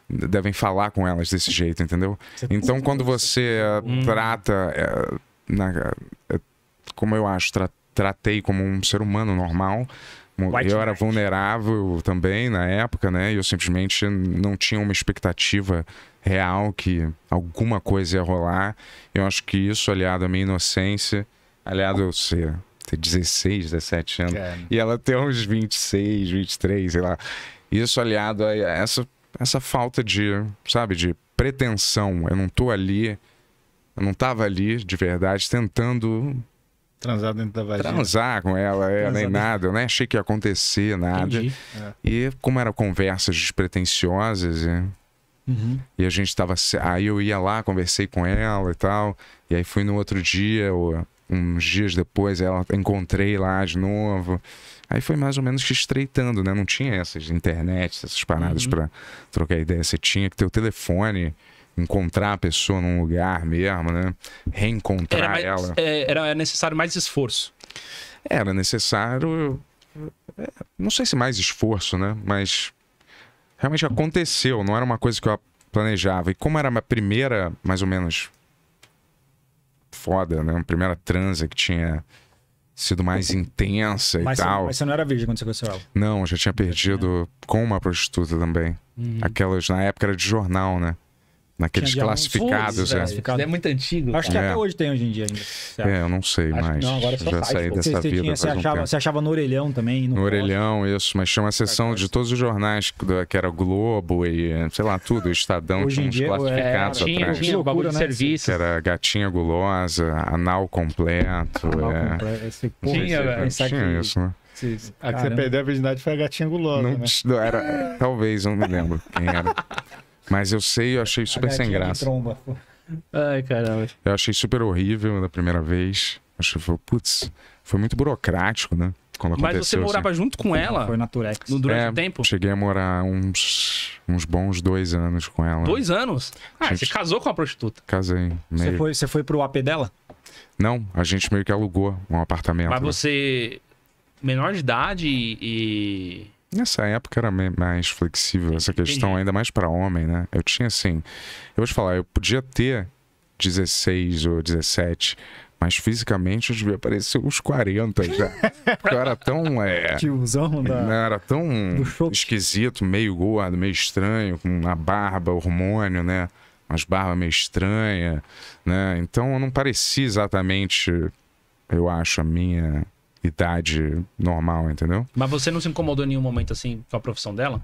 [SPEAKER 3] devem falar com elas desse jeito, entendeu? Então, quando você hum. trata é, na, eh, como eu acho, tra tratei como um ser humano normal. White eu era night. vulnerável também na época, né? E eu simplesmente não tinha uma expectativa real que alguma coisa ia rolar. Eu acho que isso, aliado à minha inocência, aliado eu ser ter 16, 17 anos, é. e ela ter uns 26, 23, sei lá. Isso aliado a essa, essa falta de, sabe, de pretensão. Eu não tô ali eu não estava ali, de verdade, tentando.
[SPEAKER 4] Transar dentro da vagina.
[SPEAKER 3] Transar com ela, é, nem nada. Eu nem achei que ia acontecer nada. E como eram conversas despretensiosas, e, é. uhum. e a gente estava. Aí eu ia lá, conversei com ela e tal. E aí fui no outro dia, ou uns dias depois, ela encontrei lá de novo. Aí foi mais ou menos que estreitando, né? Não tinha essas internet, essas paradas uhum. para trocar ideia. Você tinha que ter o telefone encontrar a pessoa num lugar mesmo, né? Reencontrar era mais, ela. É,
[SPEAKER 1] era necessário mais esforço. Era necessário.
[SPEAKER 3] É, não sei se mais esforço, né? Mas realmente aconteceu, não era uma coisa que eu planejava. E como era a primeira, mais ou menos, foda, né? Uma primeira transa que tinha sido mais intensa mas e você, tal. Mas
[SPEAKER 2] você não era virgem quando você conheceu ela?
[SPEAKER 3] Não, eu já tinha perdido com uma prostituta também. Uhum. Aquelas, na época, era de jornal, né? Naqueles classificados, é. é. Classificado.
[SPEAKER 2] É muito antigo. Acho que é. até hoje tem hoje em dia ainda. Tá é,
[SPEAKER 3] eu não sei mais. Não, agora é Já saí dessa você, vida. você, achava, um achava
[SPEAKER 2] no orelhão também? No,
[SPEAKER 3] no orelhão, isso. Mas tinha uma sessão de todos os jornais, que era Globo e sei lá, tudo. O Estadão hoje tinha uns dia, é, classificados é, tinha, atrás. Tinha, tinha bagulho de né? serviço. Era gatinha gulosa, anal completo. Anal é. completo.
[SPEAKER 4] Esse,
[SPEAKER 1] tinha,
[SPEAKER 3] velho. Tinha isso, né?
[SPEAKER 4] Sim, a que você perdeu a virgindade foi a gatinha gulosa, né? Era,
[SPEAKER 3] talvez, não me lembro quem era. Mas eu sei, eu achei super sem graça.
[SPEAKER 4] Ai,
[SPEAKER 1] caramba.
[SPEAKER 3] Eu achei super horrível da primeira vez. Achei, putz, foi muito burocrático, né? Quando Mas você morava assim.
[SPEAKER 2] junto com ela? Foi na Turex. No, durante é,
[SPEAKER 3] tempo? Cheguei a morar uns, uns bons dois anos com ela. Dois
[SPEAKER 2] anos? Ah, gente... você casou com
[SPEAKER 3] a prostituta? Casei. Meio... Você, foi,
[SPEAKER 2] você foi
[SPEAKER 1] pro AP dela?
[SPEAKER 3] Não, a gente meio que alugou um apartamento. Mas né?
[SPEAKER 1] você, menor de idade e
[SPEAKER 3] Nessa época era mais flexível essa questão, ainda mais para homem, né? Eu tinha assim. Eu vou te falar, eu podia ter 16 ou 17, mas fisicamente eu devia parecer uns 40 já. Porque eu era tão. É, Tiozão da... Né, era tão esquisito, meio gordo, meio estranho, com uma barba, hormônio, né? Umas barbas meio estranha, né? Então eu não parecia exatamente, eu acho, a minha idade normal, entendeu?
[SPEAKER 1] Mas você não se incomodou em nenhum momento assim com a profissão dela?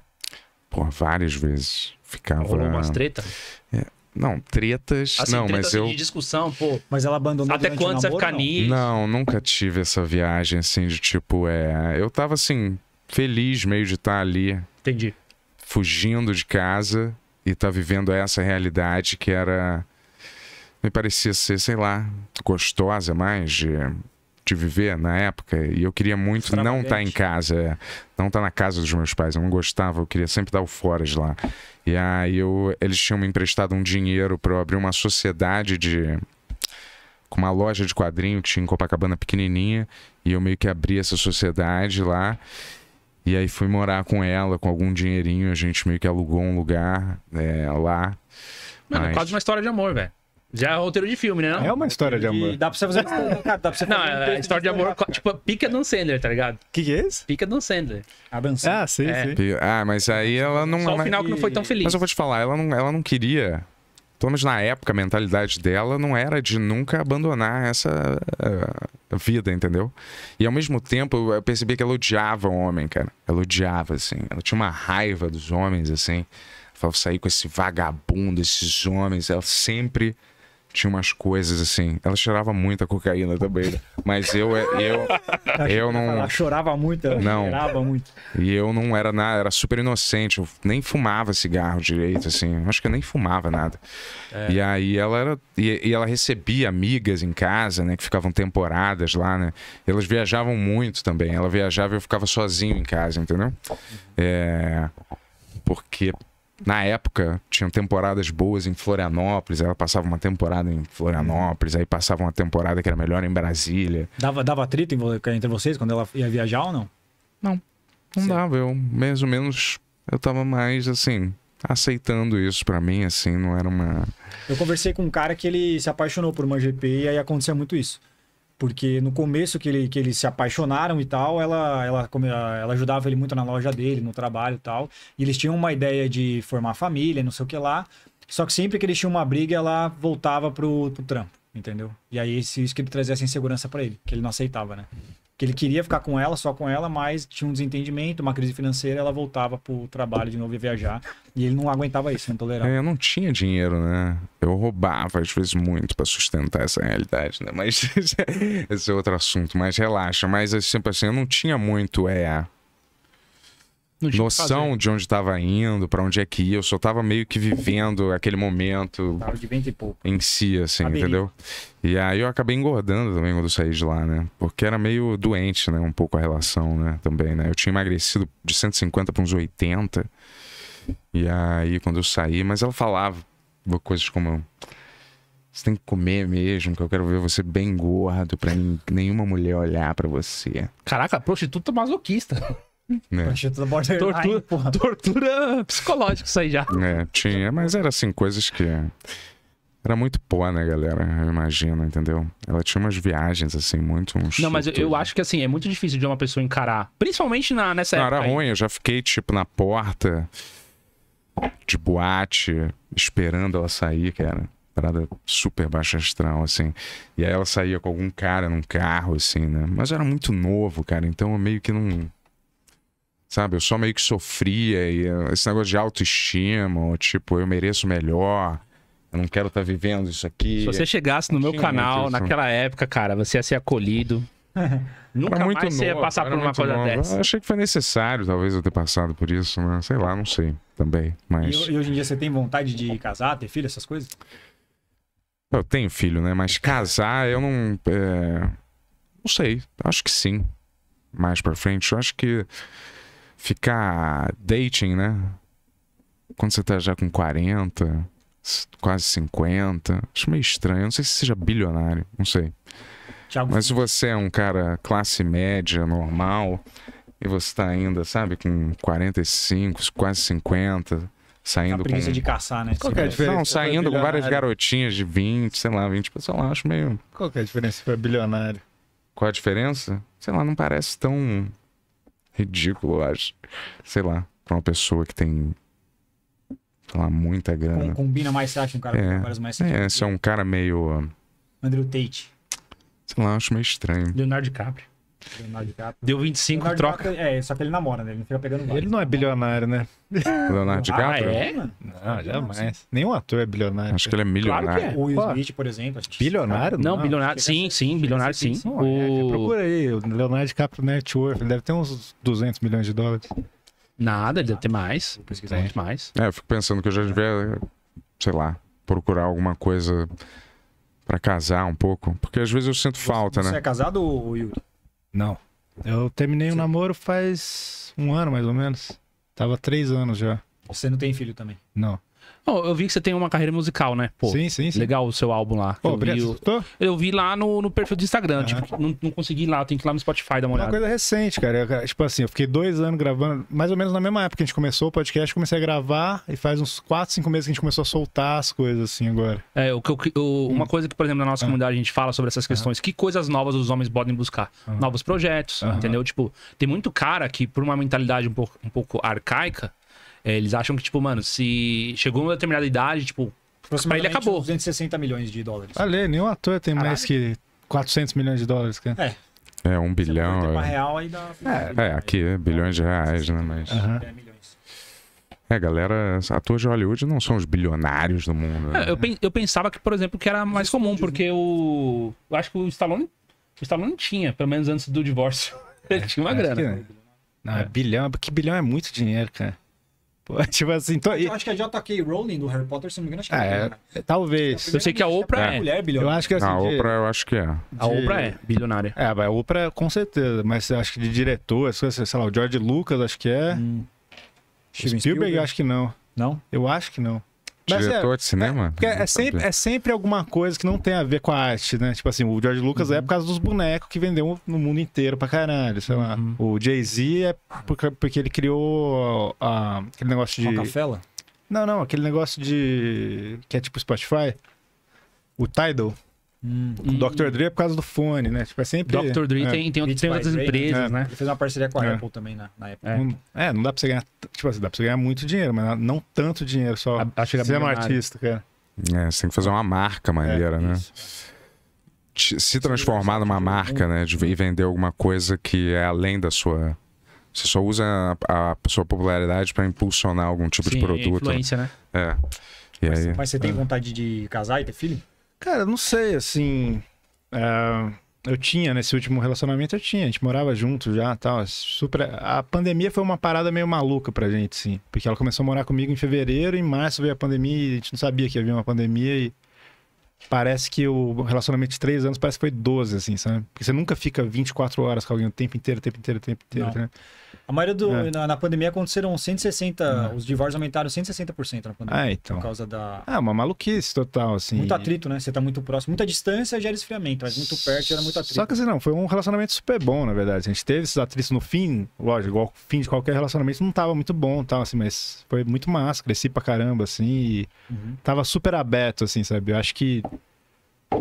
[SPEAKER 3] Pô, várias vezes. Ficava. Rolou umas treta? É. Não,
[SPEAKER 1] tretas.
[SPEAKER 3] Assim, não, mas assim, eu. De
[SPEAKER 1] discussão,
[SPEAKER 2] pô. Mas ela abandonou Até quando você vai ficar nisso?
[SPEAKER 3] Não, nunca tive essa viagem assim de tipo, é. Eu tava assim, feliz meio de estar tá ali. Entendi. Fugindo de casa e tá vivendo essa realidade que era. Me parecia ser, sei lá, gostosa mais de de viver na época e eu queria muito não estar tá em casa, é, não estar tá na casa dos meus pais. Eu não gostava, eu queria sempre dar o fora de lá. E aí eu, eles tinham me emprestado um dinheiro para eu abrir uma sociedade de com uma loja de quadrinho que tinha em Copacabana pequenininha e eu meio que abri essa sociedade lá. E aí fui morar com ela, com algum dinheirinho, a gente meio que alugou um lugar é, lá. Mano, é mas... quase
[SPEAKER 1] uma história de amor, velho. Já é roteiro de filme, né? Não? É uma história de amor. E dá pra você fazer. É. Cara, dá pra você fazer não, é história de amor, tipo, pica Dan Sandler, tá ligado? Que que é isso? Pica Dan Sandler. A Ah, sim, é. sim.
[SPEAKER 3] Ah, mas aí ela não. Só o final que não foi tão feliz. Mas eu vou te falar, ela não, ela não queria. Pelo menos na época, a mentalidade dela não era de nunca abandonar essa uh, vida, entendeu? E ao mesmo tempo, eu percebi que ela odiava o homem, cara. Ela odiava, assim. Ela tinha uma raiva dos homens, assim. Ela falava, sair com esse vagabundo, esses homens. Ela sempre tinha umas coisas assim. Ela cheirava a cocaína também. Né? Mas eu é, eu eu, não ela
[SPEAKER 2] chorava muito, ela não. cheirava
[SPEAKER 3] muito. E eu não era nada, era super inocente, eu nem fumava cigarro direito assim. Acho que eu nem fumava nada. É. E aí ela era e, e, ela recebia amigas em casa, né, que ficavam temporadas lá, né? Elas viajavam muito também. Ela viajava e eu ficava sozinho em casa, entendeu? Uhum. É porque na época, tinham temporadas boas em Florianópolis, ela passava uma temporada em Florianópolis, aí passava uma temporada que era melhor em Brasília.
[SPEAKER 2] Dava, dava trito entre vocês quando ela ia viajar ou não? Não,
[SPEAKER 3] não Sim. dava. Eu, mais ou menos, eu tava mais assim, aceitando isso para mim, assim, não era uma.
[SPEAKER 2] Eu conversei com um cara que ele se apaixonou por uma GP e aí acontecia muito isso. Porque no começo que, ele, que eles se apaixonaram e tal, ela, ela, ela ajudava ele muito na loja dele, no trabalho e tal. E eles tinham uma ideia de formar família, não sei o que lá. Só que sempre que eles tinham uma briga, ela voltava pro, pro trampo, entendeu? E aí isso, isso que ele trazia essa insegurança para ele, que ele não aceitava, né? que ele queria ficar com ela, só com ela, mas tinha um desentendimento, uma crise financeira, ela voltava pro trabalho de novo e viajar. E ele não aguentava isso, não tolerava. É, eu
[SPEAKER 3] não tinha dinheiro, né? Eu roubava, às vezes, muito para sustentar essa realidade, né? Mas esse é outro assunto, mas relaxa. Mas, assim, sempre assim, eu não tinha muito, é noção de onde estava indo, para onde é que ia. Eu só estava meio que vivendo aquele momento em si, assim, entendeu? E aí eu acabei engordando também quando saí de lá, né? Porque era meio doente, né? Um pouco a relação, né? Também, né? Eu tinha emagrecido de 150 para uns 80. E aí quando eu saí, mas ela falava coisas como você tem que comer mesmo, que eu quero ver você bem gordo pra nenhuma mulher olhar para você.
[SPEAKER 1] Caraca, prostituta masoquista. Né? Prostituta borderline. É- tortura, porra. tortura psicológica, isso aí
[SPEAKER 3] já. É, tinha, mas era assim, coisas que. Era muito pó, né, galera? Eu imagino, entendeu? Ela tinha umas viagens, assim, muito. não, mas eu, eu,
[SPEAKER 1] acho que, assim, é muito difícil de uma pessoa encarar. Principalmente na, nessa não,
[SPEAKER 3] época. Era aí. ruim, eu já fiquei, tipo, na porta de boate, esperando ela sair, cara. Parada super baixa astral, assim. E aí ela saía com algum cara num carro, assim, né? Mas era muito novo, cara, então eu meio que não Sabe? Eu só meio que sofria. E eh, esse negócio de autoestima, tipo, eu mereço melhor. Eu não quero estar tá vivendo isso aqui. Se você chegasse
[SPEAKER 1] no meu canal naquela época, cara, você ia ser acolhido. Nunca muito mais você ia passar por uma coisa novo. dessa. Eu achei
[SPEAKER 3] que foi necessário, talvez, eu ter passado por isso, né? Sei lá, não sei também. Mas... E,
[SPEAKER 2] e hoje em dia você tem vontade de casar, ter filho, essas coisas?
[SPEAKER 3] Eu tenho filho, né? Mas casar, eu não. É... Não sei. Acho que sim. Mais pra frente. Eu acho que ficar dating, né? Quando você tá já com 40, quase 50. Acho meio estranho. Não sei se seja bilionário, não sei. Thiago Mas se você é um cara classe média, normal, e você tá ainda, sabe, com 45, quase 50, saindo tá com... de caçar, né? Qual que é a diferença? Não, saindo com várias garotinhas de 20, sei lá, 20 pessoas, lá,
[SPEAKER 4] acho meio... Qual que é a diferença para bilionário?
[SPEAKER 3] Qual a diferença? Sei lá, não parece tão ridículo, eu acho. Sei lá, pra uma pessoa que tem sei lá, muita grana. Combina mais, você acha um cara é, com mais É, você é um cara meio.
[SPEAKER 2] Andrew Tate.
[SPEAKER 3] Sei lá, acho meio estranho. Leonardo DiCaprio. Deu 25
[SPEAKER 2] Leonardo troca. é, só que ele namora, né? Ele não fica pegando vários. Ele não
[SPEAKER 4] é bilionário, né?
[SPEAKER 2] Leonardo ah, DiCaprio? Ah, é? Não,
[SPEAKER 4] não jamais. Não, Nenhum ator é bilionário. Acho que ele é milionário. Claro é. O
[SPEAKER 2] Will Smith, por exemplo.
[SPEAKER 4] Bilionário? Não, não, bilionário.
[SPEAKER 1] Sim, sim, bilionário sim.
[SPEAKER 4] O... procura aí, o Leonardo DiCaprio Network. Ele deve ter uns 200 milhões de dólares.
[SPEAKER 1] Nada, ele deve ter mais. Pesquisar mais. É, eu fico
[SPEAKER 3] pensando que eu já devia, sei lá, procurar alguma coisa para casar um pouco. Porque às vezes eu sinto falta, você, né? Você é
[SPEAKER 2] casado ou Yuri?
[SPEAKER 4] Não. Eu terminei o um namoro faz um ano, mais ou menos. Tava três anos já.
[SPEAKER 1] Você não tem filho também? Não. Oh, eu vi que você tem uma carreira musical, né? Pô, sim, sim, sim. Legal o seu álbum lá. Pô, eu, vi, eu vi lá no, no perfil do Instagram, uhum. tipo, não, não, consegui ir lá, tem que ir lá no Spotify dar uma olhada. Uma
[SPEAKER 4] coisa recente, cara. Eu, tipo assim, eu fiquei dois anos gravando, mais ou menos na mesma época que a gente começou o podcast, comecei a gravar e faz uns quatro, cinco meses que a gente começou a soltar as coisas assim agora.
[SPEAKER 1] É, o que uma coisa que, por exemplo, na nossa uhum. comunidade a gente fala sobre essas ah. questões, uhum. que coisas novas os homens podem buscar? Ah. Novos projetos, entendeu? Tipo, tem muito cara que, por uma mentalidade um pouco, um pouco arcaica, é, eles acham que, tipo, mano, se chegou uma determinada idade, tipo, pra ele acabou.
[SPEAKER 2] 260 milhões de
[SPEAKER 1] dólares. Olha, nenhum ator
[SPEAKER 4] tem Caralho. mais que 400 milhões de dólares, cara. É.
[SPEAKER 3] É, um bilhão.
[SPEAKER 4] É...
[SPEAKER 1] Real, aí dá...
[SPEAKER 3] é, é, aqui é bilhões de reais, né? Mas... Uhum. É, galera, atores de Hollywood não são os bilionários do mundo. É, né? É,
[SPEAKER 1] eu, eu pensava que, por exemplo, que era mais comum, porque né? o. Eu acho que o Stallone. O Stallone tinha, pelo menos antes do divórcio. Ele tinha uma grana. Que,
[SPEAKER 4] né? bilhão. Que bilhão é muito dinheiro, cara. tipo assim. Tô... Eu acho que
[SPEAKER 2] é J.K. Rowling do Harry Potter, se não me engano, acho que é. Ah,
[SPEAKER 4] é. é talvez. É eu sei que a Oprah é, é. Mulher, bilionária. eu acho que assim, a Oprah, de...
[SPEAKER 3] eu acho que é. De...
[SPEAKER 4] A Oprah é bilionária. É, a Oprah com certeza, mas acho que de diretor, sei lá, o George Lucas, acho que é. Hum. Spielberg, Spielberg, acho que não. Não? Eu acho que não. É, diretor é, de cinema? É,
[SPEAKER 3] porque é, sempre,
[SPEAKER 4] é sempre alguma coisa que não tem a ver com a arte, né? Tipo assim, o George Lucas uhum. é por causa dos bonecos que vendeu no mundo inteiro pra caralho, sei lá. Uhum. O Jay-Z é porque, porque ele criou aquele negócio de... Rocafella? Não, não, aquele negócio de... que é tipo Spotify. O Tidal. Hum, e... Dr. Dre é por causa do fone, né? Tipo, é sempre... Dr. Dre é. tem, tem, outras, tem outras Ray, empresas, né? Ele é, fez uma parceria com a é. Apple também na, na época. É. é. não dá pra você ganhar... Tipo assim, dá pra você ganhar muito dinheiro, mas não tanto dinheiro só. A, é você é um artista, cara.
[SPEAKER 3] É, você tem que fazer uma marca maneira, é, né? Se transformar numa marca, né? De vender alguma coisa que é além da sua... Você só usa a, a sua popularidade para impulsionar algum tipo Sim, de produto. influência, né? É. mas,
[SPEAKER 2] mas, você tem vontade de casar e ter filho?
[SPEAKER 4] Cara, não sei, assim. Uh, eu tinha, nesse último relacionamento, eu tinha. A gente morava junto já tal. É super... A pandemia foi uma parada meio maluca pra gente, sim. Porque ela começou a morar comigo em fevereiro, em março veio a pandemia e a gente não sabia que havia uma pandemia e parece que o relacionamento de três anos parece que foi 12, assim, sabe? Porque você nunca fica 24 horas com alguém o tempo inteiro, o tempo inteiro, o tempo inteiro. Né?
[SPEAKER 2] A maioria do. É. Na, na, pandemia aconteceram 160. Não. É. Os divórcios aumentaram 160% na pandemia. Ah, então. Por causa da.
[SPEAKER 4] Ah, uma maluquice total, assim. Muito
[SPEAKER 2] atrito, né? Você tá muito próximo. Muita distância gera esfriamento, mas muito perto era muito atrito. Só que
[SPEAKER 4] assim, não, foi um relacionamento super bom, na verdade. A gente teve esses atritos no fim, lógico, igual o fim de qualquer relacionamento não tava muito bom, tal, assim, mas foi muito massa, cresci pra caramba, assim, e uhum. tava super aberto, assim, sabe? Eu acho que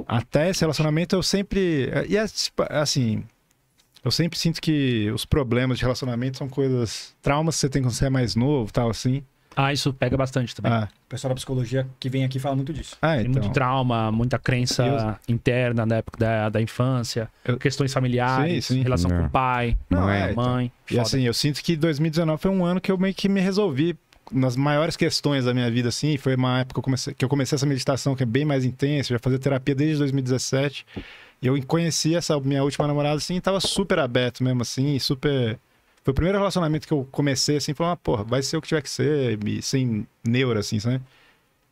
[SPEAKER 4] até esse relacionamento eu sempre. E é, tipo, assim. Eu sempre sinto que os problemas de relacionamento são coisas. Traumas que você tem quando você é mais novo tal, assim. Ah, isso pega bastante também.
[SPEAKER 1] Ah.
[SPEAKER 2] O pessoal da psicologia que vem aqui fala muito disso. Ah, então. Tem muito então.
[SPEAKER 1] trauma, muita crença eu... interna na época da, da infância, eu... questões familiares, sim, sim. relação Não. com o
[SPEAKER 4] pai, Não, é, então. mãe. Então. E assim, eu sinto que 2019 foi um ano
[SPEAKER 1] que eu meio que me
[SPEAKER 4] resolvi nas maiores questões da minha vida, assim, foi uma época que eu, comecei, que eu comecei essa meditação que é bem mais intensa, já fazia terapia desde 2017. E eu conheci essa minha última namorada, assim, e tava super aberto mesmo, assim, super... Foi o primeiro relacionamento que eu comecei, assim, falando, ah, porra, vai ser o que tiver que ser, sem neuro, assim, sabe?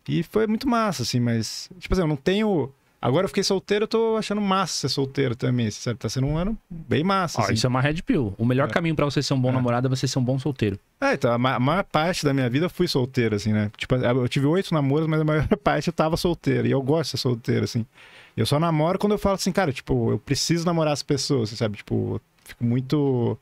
[SPEAKER 4] E foi muito massa, assim, mas, tipo assim, eu não tenho Agora eu fiquei solteiro, eu tô achando massa ser solteiro também. Assim, sabe? Tá sendo um ano bem massa. Ó, assim. Isso é uma red pill. O melhor é. caminho para você ser um bom é. namorado é você ser um bom solteiro. É, então, a maior parte da minha vida eu fui solteiro, assim, né? Tipo, é, eu tive oito namoros, mas a maior parte eu tava solteiro. E eu gosto de ser solteiro, assim. Eu só namoro quando eu falo assim, cara, tipo, eu preciso namorar as pessoas, assim, sabe? Tipo, fico muito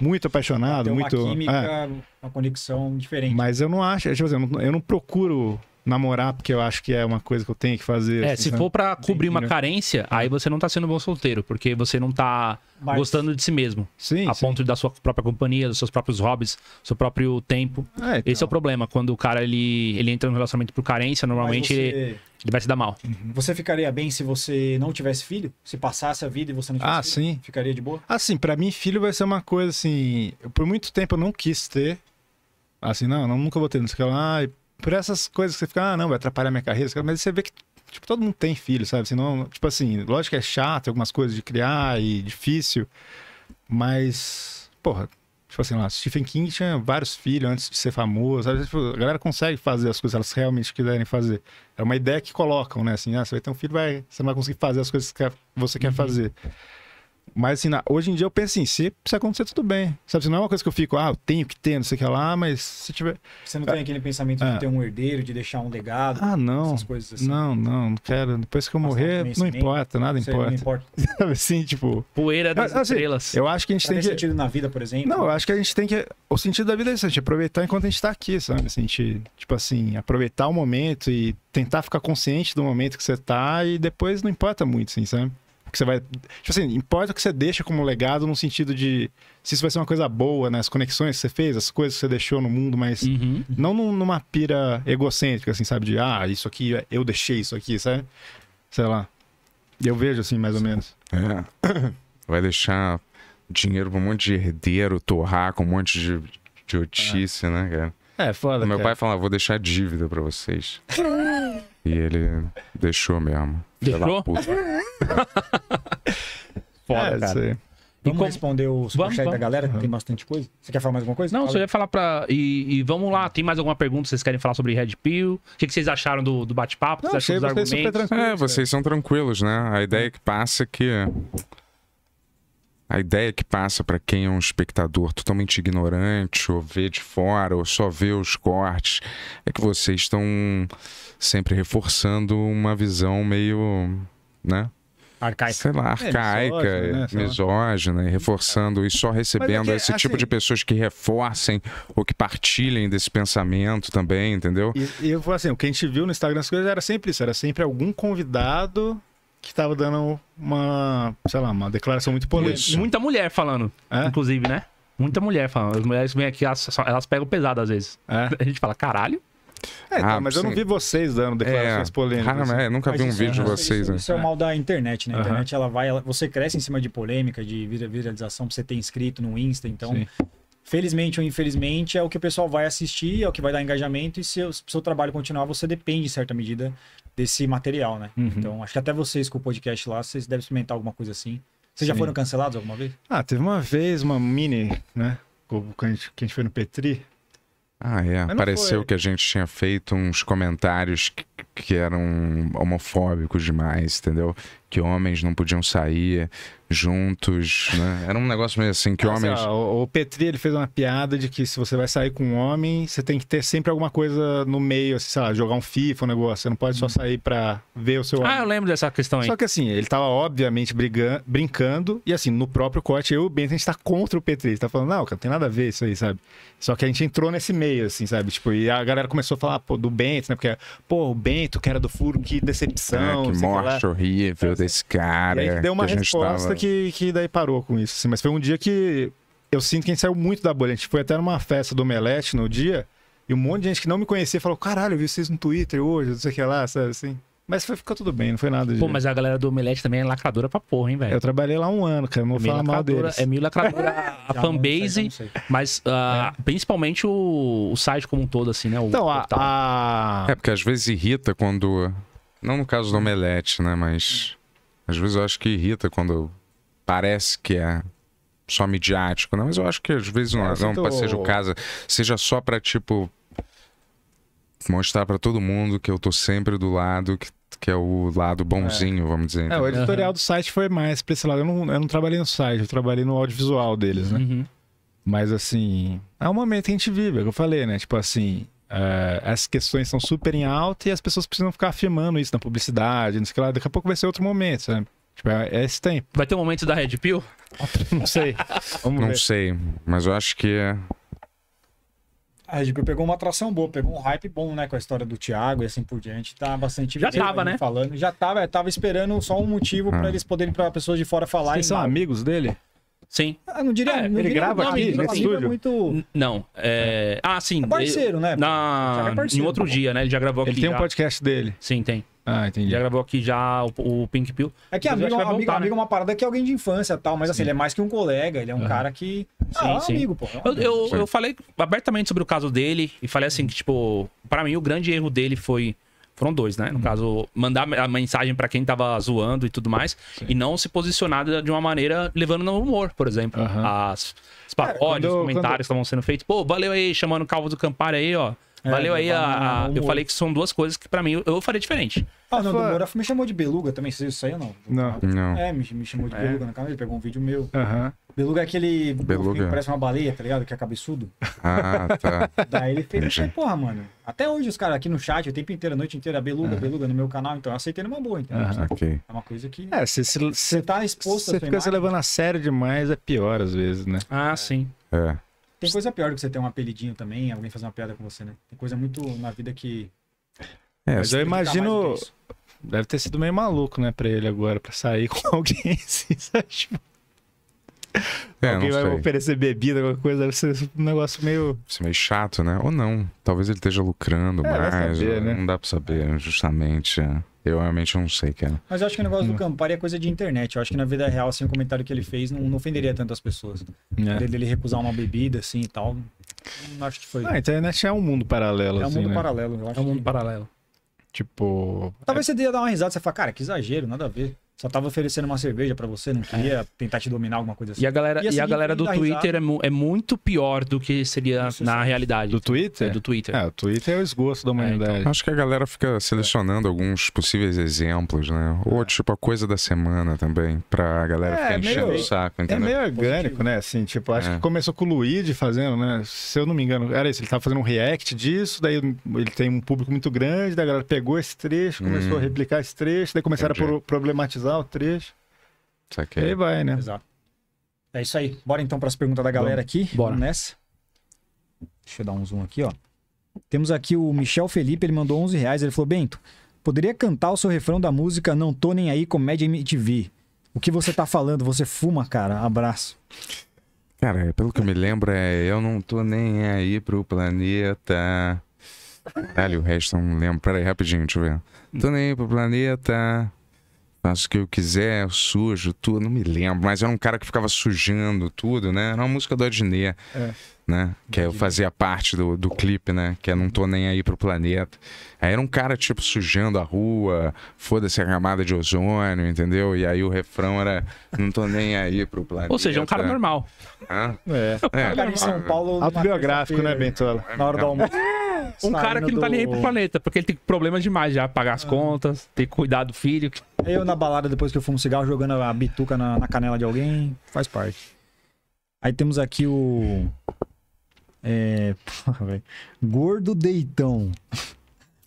[SPEAKER 4] muito apaixonado, uma muito. Química, é. uma conexão diferente. Mas eu não acho, tipo assim, eu não, eu não procuro namorar, porque eu acho que é uma coisa que eu tenho que fazer. É, assim, se né? for para cobrir uma carência,
[SPEAKER 1] aí você não tá sendo bom solteiro, porque você não tá Mas... gostando de si mesmo. Sim. A sim. ponto da sua própria companhia, dos seus próprios hobbies, seu próprio tempo. É, então. Esse é o problema. Quando o cara ele, ele entra no relacionamento por carência, normalmente você... ele, ele vai se dar mal. Uhum.
[SPEAKER 4] Você ficaria bem se você não tivesse filho? Se passasse a vida e você não tivesse ah, filho? sim. Ficaria de boa? Ah, sim. Pra mim, filho vai ser uma coisa assim. Por muito tempo eu não quis ter. Assim, não, não nunca vou ter. Não sei o que lá. E por essas coisas que você fica, ah, não, vai atrapalhar minha carreira, mas você vê que tipo, todo mundo tem filho, sabe? Assim, não tipo assim, lógico que é chato algumas coisas de criar e difícil, mas, porra, tipo assim, lá, Stephen King tinha vários filhos antes de ser famoso, sabe? Tipo, a galera consegue fazer as coisas, elas realmente quiserem fazer. É uma ideia que colocam, né? Assim, ah, você vai ter um filho, vai, você não vai conseguir fazer as coisas que você quer uhum. fazer. Mas assim, na... hoje em dia eu penso assim, se isso acontecer, tudo bem. Sabe, não é uma coisa que eu fico, ah, eu tenho que ter, não sei o que lá, mas se tiver. Você não tem ah, aquele pensamento ah, de é. ter um
[SPEAKER 2] herdeiro, de deixar um legado?
[SPEAKER 4] Ah, não. Essas coisas assim. Não, não, não quero. Depois que eu morrer, não importa,
[SPEAKER 1] nada importa. Não importa.
[SPEAKER 4] assim, tipo.
[SPEAKER 1] Poeira das ah, assim, estrelas. Eu acho que a gente tem que. sentido na vida, por exemplo?
[SPEAKER 4] Não, eu acho que a gente tem que. O sentido da vida é isso, a gente aproveitar enquanto a gente tá aqui, sabe? Assim, a gente, tipo assim, aproveitar o momento e tentar ficar consciente do momento que você tá e depois não importa muito, assim, sabe? que você vai. Tipo assim, importa o que você deixa como legado no sentido de se isso vai ser uma coisa boa, né? As conexões que você fez, as coisas que você deixou no mundo, mas uhum. não numa pira egocêntrica, assim, sabe? De ah, isso aqui, eu deixei isso aqui, sabe? Sei lá. Eu vejo assim, mais ou menos. É.
[SPEAKER 3] Vai deixar dinheiro pra um monte de herdeiro, torrar com um monte de notícia, é. né, cara? É, foda. O meu cara. pai falava, vou deixar dívida pra vocês. e ele deixou mesmo. Deixou?
[SPEAKER 1] Foda, é, cara.
[SPEAKER 2] Vamos com... responder o superchat da galera, que tem
[SPEAKER 3] bastante coisa. Você quer falar mais alguma coisa?
[SPEAKER 2] Não, Fala. só
[SPEAKER 1] ia falar pra. E, e, vamos lá, tem mais alguma pergunta que vocês querem falar sobre Red Pill? O que, que vocês acharam do, do bate-papo? Vocês acharam dos vocês argumentos? É,
[SPEAKER 3] vocês são tranquilos, né? A ideia que passa é que. A ideia que passa para quem é um espectador totalmente ignorante, ou vê de fora, ou só vê os cortes, é que vocês estão sempre reforçando uma visão meio, né? Arcaica. Sei lá, é, arcaica, é, misógina, né? misógina e é. reforçando e só recebendo é que, esse tipo assim, tipo de pessoas que reforcem ou que partilhem desse pensamento também, entendeu?
[SPEAKER 4] E, eu vou assim, o que a gente viu no Instagram as coisas era sempre isso, era sempre algum convidado que estava dando uma, sei lá, uma declaração muito polêmica.
[SPEAKER 1] Muita mulher falando, é? inclusive, né? Muita mulher falando. As mulheres vêm aqui, elas, elas pegam pesado às vezes. É? A gente fala, caralho.
[SPEAKER 4] É, então, ah, mas eu não vi vocês dando declarações é, polêmicas. Cara, assim. é, nunca mas vi um é vídeo de vocês. Isso, é né? isso é o mal
[SPEAKER 1] da internet,
[SPEAKER 2] né? A internet, uhum. ela vai... Ela, você cresce em cima de polêmica, de viralização, pra você ter inscrito no Insta, então... Sim. Felizmente ou infelizmente, é o que o pessoal vai assistir, é o que vai dar engajamento, e se o seu trabalho continuar, você depende, em certa medida, desse material, né? Uhum. Então, acho que até vocês com o podcast lá, vocês devem experimentar alguma coisa assim. Vocês Sim. já foram cancelados alguma vez?
[SPEAKER 4] Ah, teve uma vez, uma mini, né? Que a gente, que a gente foi no Petri,
[SPEAKER 3] ah, é. Pareceu que a gente tinha feito uns comentários que, que eram homofóbicos demais, entendeu? que homens não podiam sair juntos, né? Era um negócio meio assim que homens.
[SPEAKER 4] Ó, o Petri ele fez uma piada de que se você vai sair com um homem, você tem que ter sempre alguma coisa no meio, assim, sei lá, jogar um FIFA, um negócio. Você não pode só hum. sair pra ver o seu ah, homem. Ah, eu lembro dessa questão aí. Só que assim, ele tava obviamente brigando, brincando, e assim, no próprio corte, eu e o Bento, a gente tá contra o Petri. Tá falando, não, cara, não tem nada a ver isso aí, sabe? Só que a gente entrou nesse meio, assim, sabe? Tipo, e a galera começou a falar, pô, do Bento, né? Porque, pô, o Bento, que era do furo, que decepção. É, que morte horrível, desse cara. E aí deu uma que resposta tava... que, que daí parou com isso. Assim. Mas foi um dia que eu sinto que a gente saiu muito da bolha. A gente foi até numa festa do Omelete no dia, e um monte de gente que não me conhecia falou: caralho, eu vi vocês no Twitter hoje, não sei o que lá, sabe assim. Mas foi, ficou tudo bem, não foi nada de. Pô,
[SPEAKER 1] mas a galera do Omelete
[SPEAKER 4] também é lacradora pra porra, hein, velho? Eu trabalhei lá um ano, cara, não é vou falar mal deles. É meio lacradora
[SPEAKER 1] a fanbase, mas uh, é. principalmente o, o, site como um todo, assim, né? O, então, a, a,
[SPEAKER 3] É, porque às vezes irrita quando. Não no caso do Omelete, né? Mas. Às vezes eu acho que irrita quando parece que é só midiático, né? Mas eu acho que às vezes não, é, é não tô... seja o caso, seja só para tipo mostrar para todo mundo que eu tô sempre do lado que que é o lado bonzinho, é. vamos dizer. É, o
[SPEAKER 4] editorial uhum. do site foi mais pra esse lado. Eu não, eu não trabalhei no site, eu trabalhei no audiovisual deles, né? Uhum. Mas assim, é um momento que a gente vive, é o que eu falei, né? Tipo assim, Uh, eh, essas questões são super em alta e as pessoas precisam ficar afirmando isso na publicidade, não sei o que lá. Daqui a pouco vai ser outro momento, sabe? Tipo, é, é esse tempo.
[SPEAKER 1] Vai ter um momento da Red Pill?
[SPEAKER 4] não sei. não ver. sei,
[SPEAKER 3] mas eu acho que é.
[SPEAKER 2] A Red Pill pegou uma atração boa, pegou um hype bom, né? Com a história do Thiago e assim por diante. Tá bastante. Já tava, né? Falando. Já tava, é, tava esperando só um motivo ah. para é. eles poderem, para pessoas de fora falar. Vocês são mal. amigos dele? Sim. Ah, não diria. É, não ele diria grava nome, aqui, nesse estúdio? É muito...
[SPEAKER 1] Não. É, é... Ah, sim. É parceiro, né? Na... É parceiro, em outro tá dia, né? Ele já gravou aqui. Ele tem já... um podcast dele. Sim, tem. Ah, entendi. Ele já gravou aqui já o, o Pink Pill. É que amigo, voltar, amigo, né?
[SPEAKER 2] amigo é uma parada que é alguém de infância tal, mas assim, sim. assim, ele é mais que um colega, ele é um uhum. cara que. Ah, sim, é um sim. amigo, pô. Eu, eu,
[SPEAKER 1] eu falei abertamente sobre o caso dele e falei assim que, tipo, para mim o grande erro dele foi foram dois, né? No uhum. caso, mandar a mensagem para quem tava zoando e tudo mais, Sim. e não se posicionar de uma maneira levando no humor, por exemplo. Uhum. As, os pacotes, é, os comentários quando... que estavam sendo feitos. Pô, valeu aí, chamando o Calvo do Campari aí, ó. É, Valeu aí a. Eu falei que são duas coisas que pra mim eu, farei faria diferente.
[SPEAKER 2] Ah, não, o Morafo me chamou de Beluga também, vocês isso aí ou não? Não. não. É, me, me chamou de é. Beluga na câmera, ele pegou um vídeo meu. Aham. Beluga é aquele Beluga. que parece uma baleia, tá ligado? Que é cabeçudo. Ah, tá. Daí ele fez, achei, porra, mano. Até hoje os caras aqui no chat, o tempo inteiro, a noite inteira, Beluga, Beluga no meu canal, então eu aceitei numa boa, entendeu? Ah, Ok. É uma coisa que.
[SPEAKER 4] É, se você tá exposto Você fica imagem, se levando a sério demais, é pior às vezes, né? Ah, sim. É.
[SPEAKER 2] Tem coisa pior do que você ter um apelidinho também, alguém fazer uma piada com você, né? Tem coisa muito na vida que.
[SPEAKER 4] É, mas eu imagino. Deve ter sido meio maluco, né, pra ele agora, pra sair com alguém assim, sabe? Tipo? É, Alguém vai sei. oferecer bebida, alguma coisa, deve ser um negócio meio.
[SPEAKER 3] Isso é meio chato, né? Ou não. Talvez ele esteja lucrando é, mais. Saber, né? Não dá pra saber, justamente. É. Eu realmente não sei, cara.
[SPEAKER 2] Mas eu acho que o negócio do hum. Campari é coisa de internet. Eu acho que na vida real, assim, o comentário que ele fez não, não ofenderia tantas pessoas. É. Ele recusar uma bebida, assim e tal. Não acho que foi. Ah, a
[SPEAKER 4] internet é um mundo paralelo, É um assim, mundo né? paralelo,
[SPEAKER 2] eu acho. É um mundo que- paralelo.
[SPEAKER 1] Tipo.
[SPEAKER 2] Talvez você ia dar uma risada, você fala, cara, que exagero, nada a ver só tava oferecendo uma cerveja para você, não é. queria é. tentar te dominar alguma coisa assim. E a assim. galera, e, assim, e a assim, galera do Twitter é,
[SPEAKER 1] mu é, muito pior do que seria Isso, na sim. É. realidade. Do Twitter? É, do Twitter. É, o Twitter é o esgosto da é, então. humanidade. Então.
[SPEAKER 3] Acho que a galera fica selecionando alguns possíveis exemplos, né? Ou tipo a coisa da semana também, pra galera ficar enchendo meio, o saco, entendeu? É
[SPEAKER 4] meio orgânico, Positivo. né? Assim, tipo, acho que começou com o Luigi fazendo, né? Se eu não me engano, era isso, ele tava fazendo um react disso, daí ele tem um público muito grande, daí a galera pegou esse trecho, começou hum. a replicar esse trecho, daí começaram Entendi. a problematizar lá o trecho. Aí vai, né? Exato. É isso aí. Bora então para as perguntas da galera aqui.
[SPEAKER 2] Bora. Vamos nessa. Deixa eu dar um zoom aqui, ó. Temos aqui o Michel Felipe, ele mandou 11 reais. Ele falou: Bento, poderia cantar o seu refrão da música Não Tô Nem Aí Comédia MTV? O que você tá falando? Você fuma, cara? Abraço.
[SPEAKER 3] Cara, pelo que eu me lembro, é Eu Não Tô Nem Aí Pro Planeta. Caralho, o resto eu não lembro. Pera aí, rapidinho, deixa eu ver. Tô nem aí pro planeta. Faço o que eu quiser, eu sujo tudo, não me lembro, mas era um cara que ficava sujando tudo, né? Era uma música do Adnet, é. né? Que eu fazia parte do, do clipe, né? Que é Não Tô Nem Aí Pro Planeta. Aí era um cara, tipo, sujando a rua, foda-se a camada de ozônio, entendeu? E aí o refrão era Não Tô Nem Aí Pro Planeta. Ou seja, é um cara né? normal. Hã? É. é. Um cara em São Paulo. Autobiográfico, né, Bento? Na
[SPEAKER 1] hora do é. almoço.
[SPEAKER 4] Um cara né, que não tá do... nem aí pro
[SPEAKER 1] planeta, porque ele tem problemas demais já. Pagar as ah. contas, ter que cuidar do filho. Eu na balada, depois que eu fumo um
[SPEAKER 2] cigarro, jogando a bituca na, na, canela de alguém, faz parte. Aí temos aqui o. É. Porra, velho. Gordo Deitão.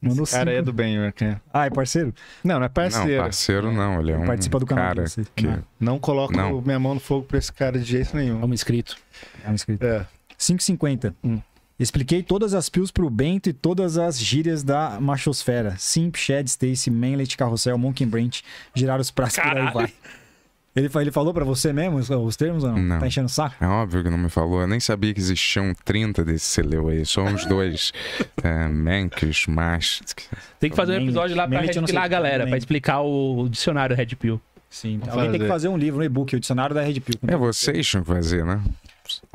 [SPEAKER 4] Mandou Esse cara cinco. é do bem, né? É? Ah, é parceiro? Não, não é parceiro. Não,
[SPEAKER 3] parceiro não, ele é um. Participa do canal. Cara que... Não,
[SPEAKER 4] não coloco não. minha mão no fogo pra esse cara de jeito nenhum. É um inscrito. É um inscrito.
[SPEAKER 2] É. 5,50. Hum. Expliquei todas as pills pro Bento e todas as gírias da machosfera. Simp, Shed, Stacy, Manlet, Carrossel, Monkey Branch, girar os pratos por aí vai. Ele, ele falou para você mesmo os termos ou não? não? Tá
[SPEAKER 3] enchendo o saco? É óbvio que não me falou. Eu nem sabia que existiam 30 você leu aí. Só uns dois. é, Menkes, Mas.
[SPEAKER 1] Tem que fazer um episódio lá pra Red a galera, para explicar o, dicionário Red Pill. Sim, Vamos alguém fazer. tem que fazer um livro, um e-book, o dicionário da Red Pill. É,
[SPEAKER 3] vocês tinham que fazer, né?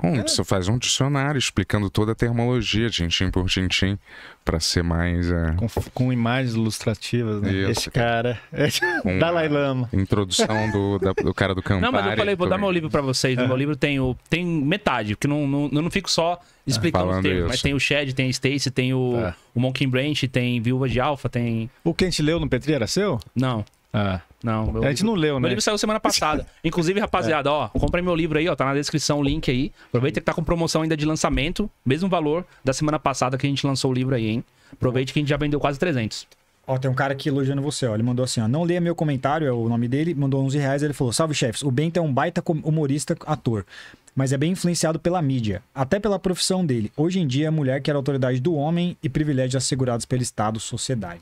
[SPEAKER 3] Um, é. você faz um dicionário explicando toda a termologia, tintim por tintim, para ser mais. É...
[SPEAKER 4] Com, com, imagens ilustrativas, né? Isso. Esse cara. Esse... Um, Dalai Lama.
[SPEAKER 3] Introdução do, da, do cara do campo. Não, mas eu falei, vou dar meu livro para vocês. É. No meu é. livro tem,
[SPEAKER 4] o,
[SPEAKER 1] tem metade, porque não, não, eu não fico só explicando termos, mas tem o Shed, tem a Stacy, tem o, é. o Monkey Branch, tem Viúva de Alfa, tem. O que a gente leu no Petri era seu? Não. Ah. Não, meu a gente livro, não leu, né? Meu livro saiu semana passada. Inclusive, rapaziada, é. ó, comprem meu livro aí, ó, tá na descrição o link aí. Aproveita que tá com promoção ainda de lançamento, mesmo valor da semana passada que a gente lançou o livro aí, hein? Aproveite que a gente já vendeu quase 300.
[SPEAKER 2] Ó, tem um cara aqui elogiando você, ó. Ele mandou assim, ó. Não leia meu comentário, é o nome dele. Mandou 11 reais. Ele falou: Salve, chefes. O Bento é um baita humorista, ator. Mas é bem influenciado pela mídia, até pela profissão dele. Hoje em dia, a é mulher quer a autoridade do homem e privilégios assegurados pelo Estado, sociedade.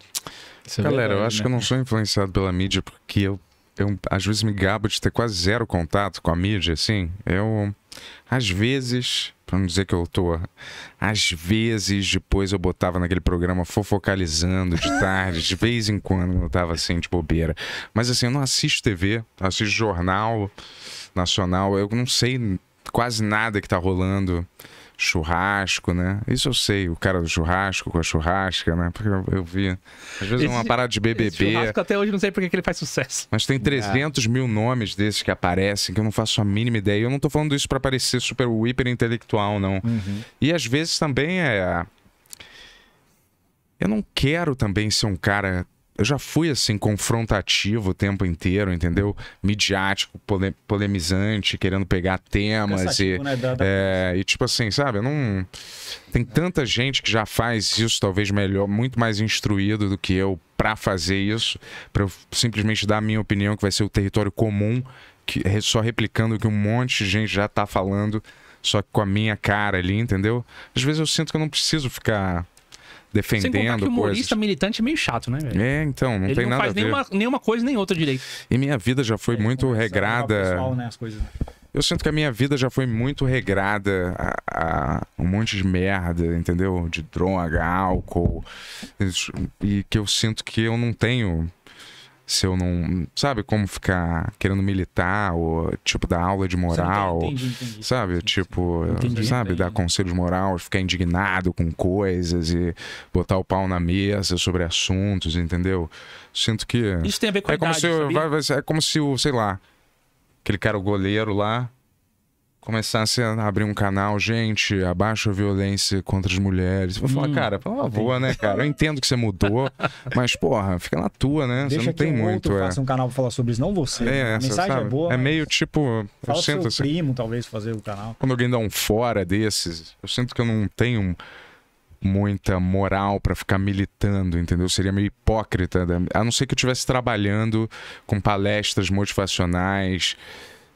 [SPEAKER 3] Isso é Galera, é eu acho né? que eu não sou influenciado pela mídia porque eu, eu às vezes me gabo de ter quase zero contato com a mídia, assim. Eu, às vezes, para não dizer que eu tô. Às vezes, depois eu botava naquele programa fofocalizando de tarde, de vez em quando eu tava assim, de bobeira. Mas assim, eu não assisto TV, assisto jornal nacional, eu não sei quase nada que tá rolando churrasco, né? Isso eu sei, o cara do churrasco com a churrasca, né? Porque eu, eu vi. Às vezes esse, uma parada de BBB. churrasco
[SPEAKER 1] até hoje não sei porque que ele faz sucesso. Mas tem 300
[SPEAKER 3] é. mil nomes desses que aparecem que eu não faço a mínima ideia. Eu não tô falando isso para parecer super hiper intelectual, não. Uhum. E às vezes também é. Eu não quero também ser um cara eu já fui assim, confrontativo o tempo inteiro, entendeu? Midiático, pole, polemizante, querendo pegar temas e, né? é, e. tipo assim, sabe? Não. Tem tanta gente que já faz isso, talvez melhor, muito mais instruído do que eu para fazer isso, para eu simplesmente dar a minha opinião, que vai ser o território comum, que só replicando o que um monte de gente já tá falando, só que com a minha cara ali, entendeu? Às vezes eu sinto que eu não preciso ficar defendendo Sem que humorista
[SPEAKER 1] coisas. militante é meio chato, né? Velho?
[SPEAKER 3] É, então, não Ele tem não nada a ver. Ele não faz
[SPEAKER 1] nenhuma coisa nem outra direito.
[SPEAKER 3] E minha vida já foi é, muito regrada. Pessoal, né, as coisas. Eu sinto que a minha vida já foi muito regrada a, a, um monte de merda, entendeu? De droga, álcool. E que eu sinto que eu não tenho se eu não. Sabe, como ficar querendo militar, ou tipo, dar aula de moral. Entendi, entendi. Sabe, tipo, entendi, sabe, dar conselhos morais, ficar indignado com coisas e botar o pau na mesa sobre assuntos, entendeu? Sinto que. Isso tem a ver com é a é idade, como se, vai, vai, É como se o, sei lá, aquele cara, o goleiro lá começasse a abrir um canal, gente, abaixo a violência contra as mulheres. vou falar, hum, cara, pelo favor, né, cara? Eu entendo que você mudou, mas, porra, fica na tua, né? Deixa você não tem um muito. Outro é.
[SPEAKER 2] um canal pra falar sobre isso, não você. Né? É, né? essa, mensagem é sabe? é boa. É
[SPEAKER 3] meio tipo. eu sinto seu
[SPEAKER 2] assim, talvez, fazer o canal.
[SPEAKER 3] Quando alguém dá um fora desses, eu sinto que eu não tenho muita moral para ficar militando, entendeu? Seria meio hipócrita, né? a não ser que eu estivesse trabalhando com palestras motivacionais,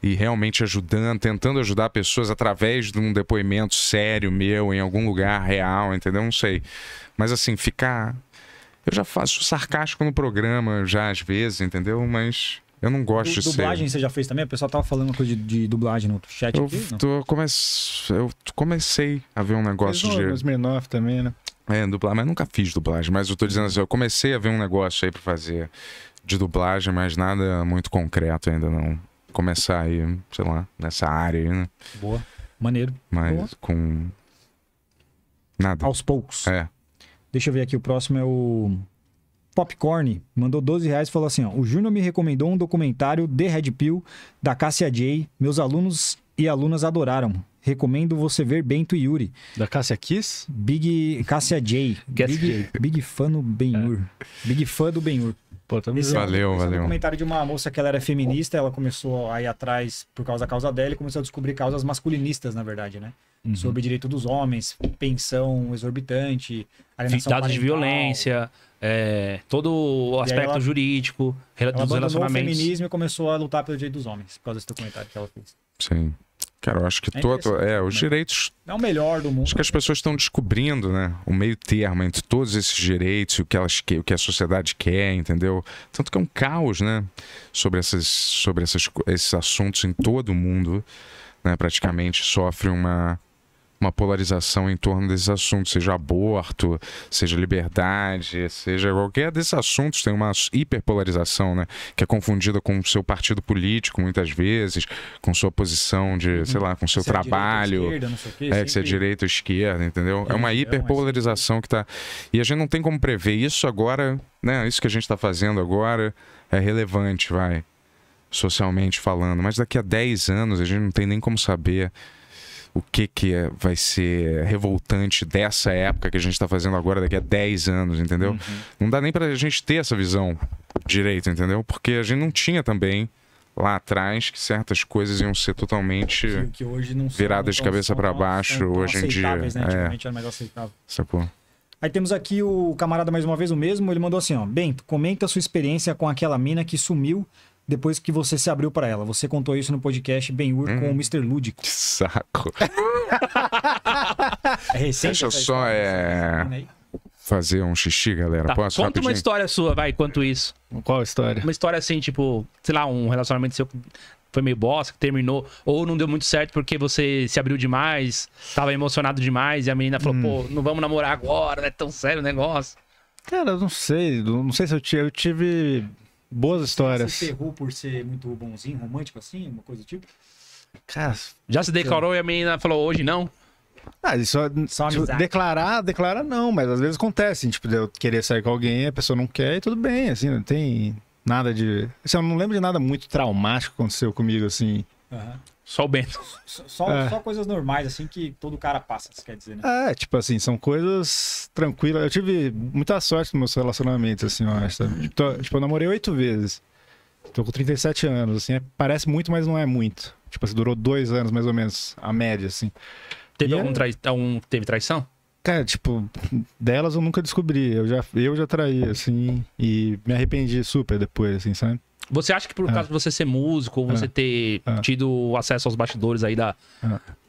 [SPEAKER 3] e realmente ajudando, tentando ajudar pessoas através de um depoimento sério meu, em algum lugar real, entendeu? Não sei. Mas assim, ficar. Eu já faço sarcástico no programa, já às vezes, entendeu? Mas. Eu não gosto du de Dublagem
[SPEAKER 2] você já fez também? O pessoal tava falando coisa de, de dublagem no chat eu aqui,
[SPEAKER 3] Tô Eu comecei a ver um negócio fez
[SPEAKER 4] de. Em também, né?
[SPEAKER 3] É, dublagem, mas nunca fiz dublagem. Mas eu tô dizendo assim, eu comecei a ver um negócio aí pra fazer de dublagem, mas nada muito concreto ainda não começar aí, sei lá, nessa área aí, né? Boa. Maneiro. Mas Boa. com. Nada. Aos poucos. É.
[SPEAKER 2] Deixa eu ver aqui, o próximo é o. Popcorn mandou 12 reais e falou assim: ó, O Júnior me recomendou um documentário The Red Pill da Cássia J. Meus alunos e alunas adoraram. Recomendo você ver Bento e Yuri. Da Cássia Kiss? Big. Cássia J. Big, é. Big fã do Benhur. É. Big fã do Benhur. Pô, também Esse, é valeu, é valeu. Um comentário de uma moça que ela era feminista, ela começou a ir atrás por causa da causa dela e começou a descobrir causas masculinistas, na verdade, né? Uhum. Sobre direito dos homens, pensão exorbitante, alienação Dados de
[SPEAKER 1] violência, é, todo o aspecto ela, jurídico ela dos relacionamentos. Ela feminismo
[SPEAKER 2] e começou a lutar pelo direito dos homens, por causa desse documentário que ela fez.
[SPEAKER 3] Sim. Cara, eu acho que é todo, é, os né? direitos. É o melhor do mundo. Acho que as pessoas estão descobrindo, né, o meio termo entre todos esses direitos, o que elas que, o que a sociedade quer, entendeu? Tanto que é um caos, né, sobre essas, sobre essas, esses assuntos em todo o mundo, né, praticamente sofre uma uma polarização em torno desses assuntos, seja aborto, seja liberdade, seja qualquer desses assuntos, tem uma hiperpolarização, né? Que é confundida com o seu partido político, muitas vezes, com sua posição de, sei lá, com seu se trabalho. É, esquerda, quê, é que se é direita ou esquerda, entendeu? É, é uma é hiperpolarização que tá. E a gente não tem como prever isso agora, né? Isso que a gente está fazendo agora é relevante, vai socialmente falando, mas daqui a 10 anos a gente não tem nem como saber o que, que é, vai ser revoltante dessa época que a gente está fazendo agora, daqui a 10 anos, entendeu? Uhum. Não dá nem para a gente ter essa visão direito, entendeu? Porque a gente não tinha também lá atrás que certas coisas iam ser totalmente
[SPEAKER 4] viradas de cabeça
[SPEAKER 3] para baixo hoje em dia. Né? É. Antigamente é. era
[SPEAKER 2] mais aceitável. Aí temos aqui o camarada mais uma vez o mesmo, ele mandou assim, ó, Bento, comenta a sua experiência com aquela mina que sumiu depois que você se abriu para ela. Você contou isso no podcast Ben-Hur hum, com o Mr. Ludic
[SPEAKER 3] Que saco. é recente Deixa eu só é... fazer um xixi, galera. Tá, Posso? Conta rapidinho? uma história
[SPEAKER 1] sua, vai, quanto isso. Qual história? Uma história assim, tipo, sei lá, um relacionamento seu foi meio bosta, que terminou, ou não deu muito certo porque você se abriu demais, tava emocionado demais, e a menina falou, hum. pô, não vamos namorar agora, não é tão sério o negócio. Cara,
[SPEAKER 4] eu não sei, não sei se eu tive, eu tive boas histórias. Você
[SPEAKER 1] ferrou por ser muito bonzinho, romântico assim, uma coisa do tipo? Cara,
[SPEAKER 4] já se declarou
[SPEAKER 1] e a menina falou hoje não?
[SPEAKER 4] Ah, isso Só tipo, declarar, declara não, mas às vezes acontece, tipo, eu querer sair com alguém, a pessoa não quer e tudo bem, assim, não tem nada de. Assim, eu não lembro de nada muito traumático que aconteceu comigo, assim.
[SPEAKER 1] Uhum. Só o Bento.
[SPEAKER 2] Só, é. só, coisas normais, assim, que todo cara passa, você quer dizer,
[SPEAKER 4] né? É, tipo assim, são coisas tranquilas. Eu tive muita sorte nos meus relacionamentos, assim, eu acho. Tipo, tipo, eu namorei oito vezes. Tô com 37 anos, assim, é, parece muito, mas não é muito. Tipo assim, durou dois anos, mais ou menos, a média, assim. Teve algum, é- trai...
[SPEAKER 1] algum teve traição?
[SPEAKER 4] Cara, tipo, delas eu nunca descobri. Eu já, eu já traí, assim, e me arrependi super depois, assim, sabe?
[SPEAKER 1] Você acha que por é. causa de você ser músico, ou você é. ter é. tido acesso aos bastidores aí da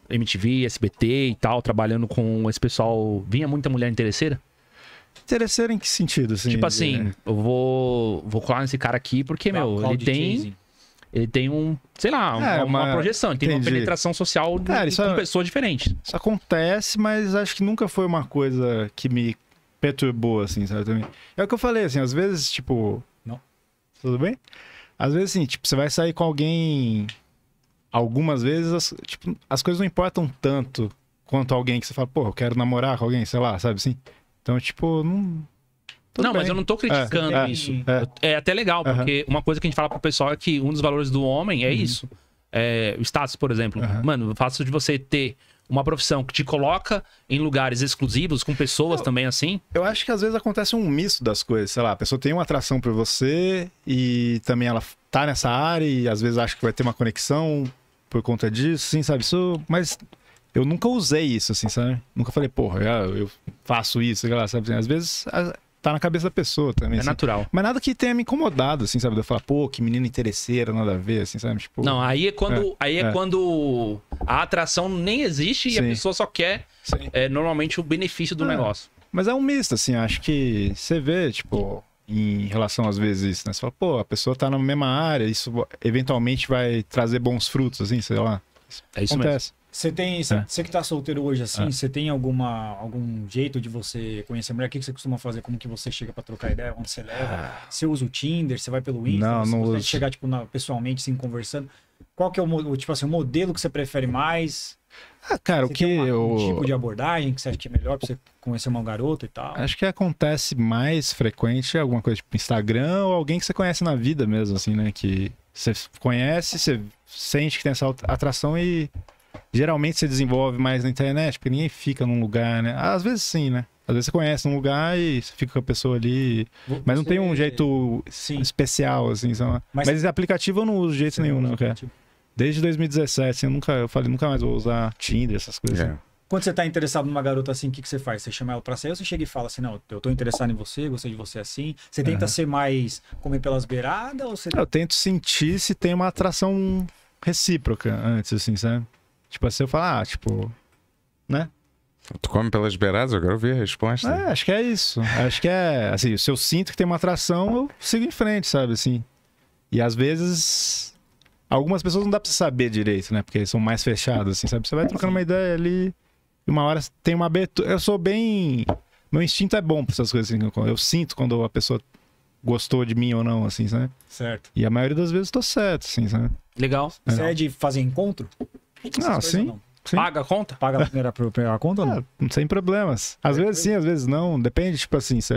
[SPEAKER 1] MTV, SBT e tal, trabalhando com esse pessoal, vinha muita mulher interesseira? Interesseira em que sentido? Assim, tipo assim, é... eu vou, vou colar nesse cara aqui porque, meu, ele tem... Chasing. Ele tem um, sei lá, é, uma, uma, projeção, ele tem uma penetração social de, Cara, com é... pessoas diferentes. Isso
[SPEAKER 4] acontece, mas acho que nunca foi uma coisa que me perturbou, assim, sabe? Também. É o que eu falei, assim, às vezes, tipo, tudo bem? Às vezes, assim, tipo, você vai sair com alguém. Algumas vezes, as, tipo, as coisas não importam tanto quanto alguém que você fala, pô, eu quero namorar com alguém, sei lá, sabe assim? Então, tipo, não.
[SPEAKER 1] Tudo não, bem. mas eu não tô criticando é, é, isso. É. é. até legal, porque uhum. uma coisa que a gente fala pro pessoal é que um dos valores do homem é uhum. isso. É, o status, por exemplo. Uhum. Mano, o fato de você ter uma profissão que te coloca em lugares exclusivos, com pessoas eu, também assim? Eu acho que às vezes acontece um misto
[SPEAKER 4] das coisas, sei lá, a pessoa tem uma atração por você e também ela tá nessa área e às vezes acha que vai ter uma conexão por conta disso, sim, sabe? Isso, mas eu nunca usei isso, assim, sabe? Nunca falei, porra, eu faço isso, sei lá, sabe? Às vezes tá na cabeça da pessoa também. É assim. natural. Mas nada que tenha me incomodado, assim, sabe? De eu falar, pô, que menina interesseira, nada a ver, assim, sabe? Tipo, não, aí
[SPEAKER 1] é quando, é, aí é, é, quando a atração nem existe Sim. e a pessoa só quer é, normalmente o benefício do é. negócio.
[SPEAKER 4] Mas é um misto, assim, acho que você vê, tipo, em relação às vezes, né? Você fala, pô, a pessoa tá na mesma área, isso eventualmente vai trazer bons frutos, assim, sei lá. É isso Acontece.
[SPEAKER 2] mesmo. Você tem. Você é. que tá solteiro hoje assim, você é. tem alguma, algum jeito de você conhecer a mulher? O que você costuma fazer? Como que você chega para trocar ideia? Onde você leva? Você ah. usa o Tinder? Você vai pelo Insta? Não, não uso. chegar, tipo, na, pessoalmente, assim, conversando. Qual que é o, tipo assim, o modelo que você prefere mais? Ah, cara, você o que uma, eu... um tipo de abordagem que você acha que é melhor pra você conhecer uma garota e tal?
[SPEAKER 4] Acho que acontece mais frequente alguma coisa tipo Instagram ou alguém que você conhece na vida mesmo, assim, né? Que você conhece, você sente que tem essa atração e Geralmente você desenvolve mais na internet, porque ninguém fica num lugar, né? Às vezes sim, né? Às vezes você conhece um lugar e você fica com a pessoa ali. Você... Mas não tem um jeito sim. especial, assim. Mas... mas esse aplicativo eu não uso de jeito você nenhum, não, cara. Desde 2017, assim, eu nunca, eu falei, nunca mais vou usar Tinder, essas coisas. É. Assim.
[SPEAKER 2] Quando você tá interessado numa garota assim, o que, que você faz? Você chama ela pra sair ou você chega e fala assim, não, eu tô interessado em você, gostei de você assim? Você tenta uhum. ser mais comer pelas beiradas ou você... Eu
[SPEAKER 4] tento sentir se tem uma atração recíproca antes, assim, sabe? Tipo assim, eu falo, ah, tipo, né?
[SPEAKER 3] Tu come pelas beiradas, eu quero ouvir a resposta.
[SPEAKER 4] É, acho que é isso. Acho que é, assim, se eu sinto que tem uma atração, eu sigo em frente, sabe, assim. E às vezes, algumas pessoas não dá pra saber direito, né? Porque eles são mais fechados, assim, sabe? Você vai trocando uma ideia ali, e uma hora tem uma abertura. Eu sou bem... Meu instinto é bom pra essas coisas, assim. Eu sinto quando a pessoa gostou de mim ou não, assim, sabe? Certo. E a maioria das vezes eu tô certo, assim, sabe?
[SPEAKER 2] Legal. É. Você é de fazer encontro? sim. Não. Sim. Paga a conta? Paga a primeira,
[SPEAKER 4] primeira conta ou não? É, sem problemas. Às é vezes sim, às vezes não. Depende, tipo assim, você.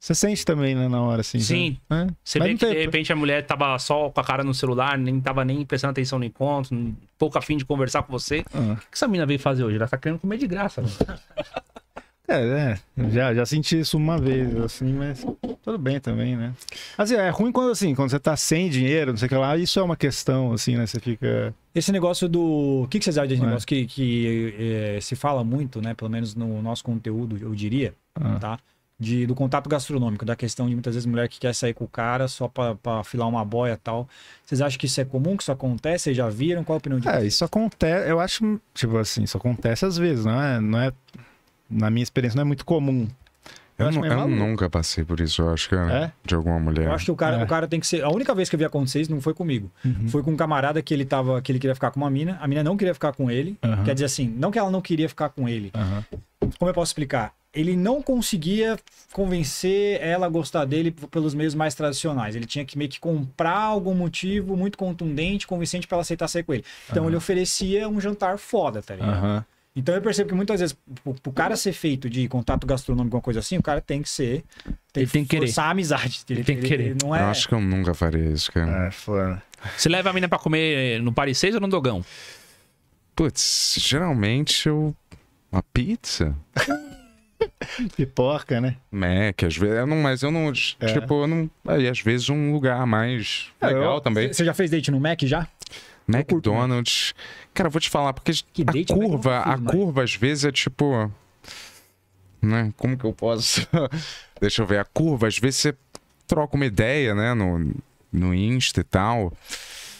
[SPEAKER 4] Você sente também, né, na hora, assim. Sim. Você né? é, vê que, tem... de
[SPEAKER 1] repente, a mulher tava só com a cara no celular, nem tava nem prestando atenção no encontro, pouco afim de conversar com você. Ah. O que essa mina veio fazer hoje? Ela tá querendo comer de graça, mano. Né?
[SPEAKER 4] É, é, já, já senti isso uma vez, assim, mas tudo bem também, né? Assim, é ruim quando, assim, quando você tá sem dinheiro, não sei o que lá, isso é uma questão, assim, né? Você fica... Esse negócio do... O que, que vocês acham desse é. negócio que, que
[SPEAKER 2] é, se fala muito, né? Pelo menos no nosso conteúdo, eu diria, ah. tá? De, do contato gastronômico, da questão de muitas vezes mulher que quer sair com o cara só para afilar uma boia e tal.
[SPEAKER 4] Vocês acham que isso é comum, que isso acontece? Vocês já viram? Qual a opinião de É, vocês? isso acontece, eu acho, tipo assim, isso acontece às vezes, não é, não é na minha experiência, não é muito comum. Eu, eu, eu
[SPEAKER 3] nunca passei por isso, eu acho que é, é? de alguma mulher. Eu acho que
[SPEAKER 2] o cara, é. o cara tem que ser. A única vez que eu vi acontecer isso não foi comigo. Uhum. Foi com um camarada que ele tava, que ele queria ficar com uma mina, a mina não queria ficar com ele. Uhum. Quer dizer assim, não que ela não queria ficar com ele. Uhum. Como eu posso explicar? Ele não conseguia convencer ela a gostar dele pelos meios mais tradicionais. Ele tinha que meio que comprar algum motivo muito contundente, convincente para ela aceitar sair com ele. Então uhum. ele oferecia um jantar foda, tá ligado? Então eu percebo que muitas vezes, pro, cara ser feito de contato gastronômico, alguma coisa assim, o cara tem que ser.
[SPEAKER 1] Tem ele que tem que querer. a amizade. Ele, ele tem que ele, querer. não é... Eu acho
[SPEAKER 3] que eu nunca faria isso, cara. É, foda.
[SPEAKER 1] Você leva a mina pra comer no Paris 6 ou no Dogão?
[SPEAKER 3] Putz, geralmente eu. Uma pizza?
[SPEAKER 1] Pipoca, né?
[SPEAKER 3] Mac, às vezes. Eu não, mas eu não. É. Tipo, eu não. Aí, às vezes um lugar mais é, legal eu, também. Você já fez date no Mac já? McDonald's. Cara, vou te falar, porque que a curva, é a curva às vezes é tipo. Né? Como que eu posso. Deixa eu ver, a curva, às vezes você troca uma ideia, né? No, no Insta e tal,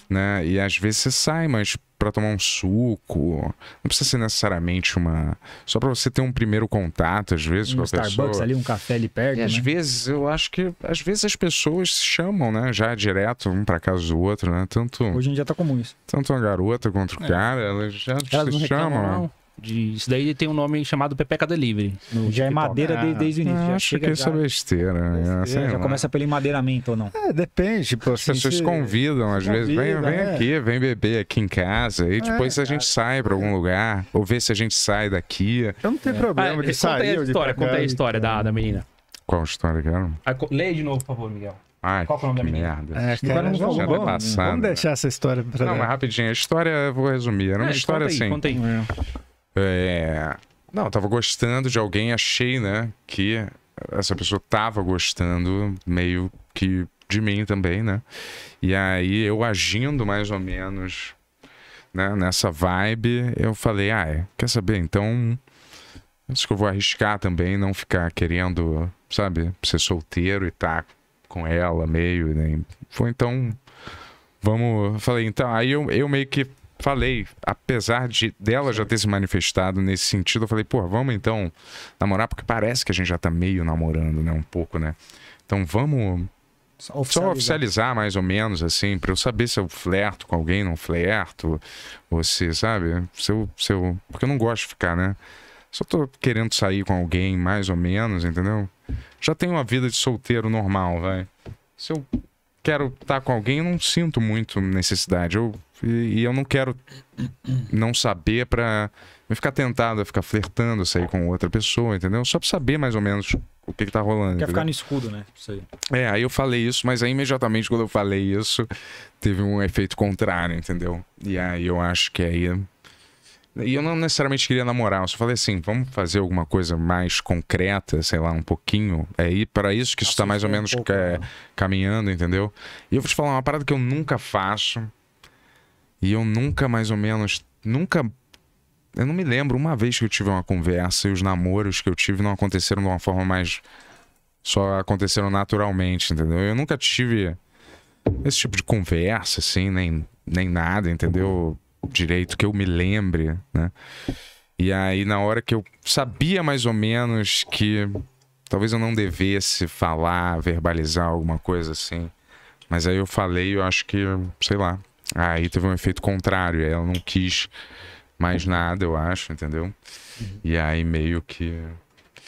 [SPEAKER 3] né? E às vezes você sai, mas para tomar um suco. Não precisa ser necessariamente uma. Só para você ter um primeiro contato, às vezes, um com a Starbucks pessoa. ali,
[SPEAKER 2] um café ali perto. E né? às
[SPEAKER 3] vezes, eu acho que. Às vezes as pessoas se chamam, né? Já direto, um para casa do outro, né? Tanto. Hoje em dia tá comum isso. Tanto uma garota quanto o é. cara, elas já elas se chamam. Reclamam,
[SPEAKER 1] de, isso daí tem um nome chamado Pepeca Delivery. já é madeira desde, ah, desde o início. Acho chega, que isso é já,
[SPEAKER 3] é besteira. Né? Já, começa
[SPEAKER 1] pelo emadeiramento ou não?
[SPEAKER 3] É, depende. Tipo, as
[SPEAKER 1] assim, pessoas convidam,
[SPEAKER 3] às convida, vezes, vem, vem é. aqui, vem beber aqui em casa. E depois é, a gente sai para algum lugar, ou vê se a gente sai daqui. Eu não tenho é. problema ah, é, sair. Conta a história, conta a história da, da menina. Qual história que era?
[SPEAKER 1] Ah, leia de novo, por favor, Miguel.
[SPEAKER 3] Ai, Qual foi o nome da menina? Merda. É, cara, vamos, vamos, vamos né?
[SPEAKER 4] deixar essa história pra Não, mas
[SPEAKER 3] rapidinho. A história, eu vou resumir. Era uma é, história aí, assim. Conta aí. É... Não, eu tava gostando de alguém, achei, né, que essa pessoa tava gostando meio que de mim também, né? E aí eu agindo mais ou menos né, nessa vibe, eu falei, ah, quer saber? Então, acho que eu vou arriscar também, não ficar querendo, sabe, ser solteiro e tá com ela meio, né? Foi então, vamos, falei, então, aí eu, eu meio que falei, apesar de dela já ter se manifestado nesse sentido, eu falei, pô, vamos então namorar, porque parece que a gente já tá meio namorando, né? Um pouco, né? Então vamos só oficializar. só oficializar, mais ou menos, assim, pra eu saber se eu flerto com alguém, não flerto, você sabe, se eu, se eu. Porque eu não gosto de ficar, né? Só tô querendo sair com alguém, mais ou menos, entendeu? Já tenho uma vida de solteiro normal, vai. Se eu quero estar tá com alguém, eu não sinto muito necessidade. Eu, e, e eu não quero não saber para me ficar tentado a ficar flertando, sair com outra pessoa, entendeu? Só para saber mais ou menos o que, que tá rolando. Quer entendeu? ficar no
[SPEAKER 2] escudo, né? Sei.
[SPEAKER 3] É, aí eu falei isso, mas aí imediatamente quando eu falei isso, teve um efeito contrário, entendeu? E aí eu acho que aí e eu não necessariamente queria namorar, eu só falei assim, vamos fazer alguma coisa mais concreta, sei lá, um pouquinho. É ir para isso que isso está mais ou menos um pouco, é, caminhando, entendeu? E eu vou te falar uma parada que eu nunca faço. E eu nunca mais ou menos, nunca eu não me lembro uma vez que eu tive uma conversa e os namoros que eu tive não aconteceram de uma forma mais só aconteceram naturalmente, entendeu? Eu nunca tive esse tipo de conversa assim, nem nem nada, entendeu? direito que eu me lembre, né? E aí, na hora que eu sabia mais ou menos que talvez eu não devesse falar, verbalizar alguma coisa assim, mas aí eu falei, eu acho que, sei lá, aí teve um efeito contrário, ela não quis mais nada, eu acho, entendeu? E aí meio que.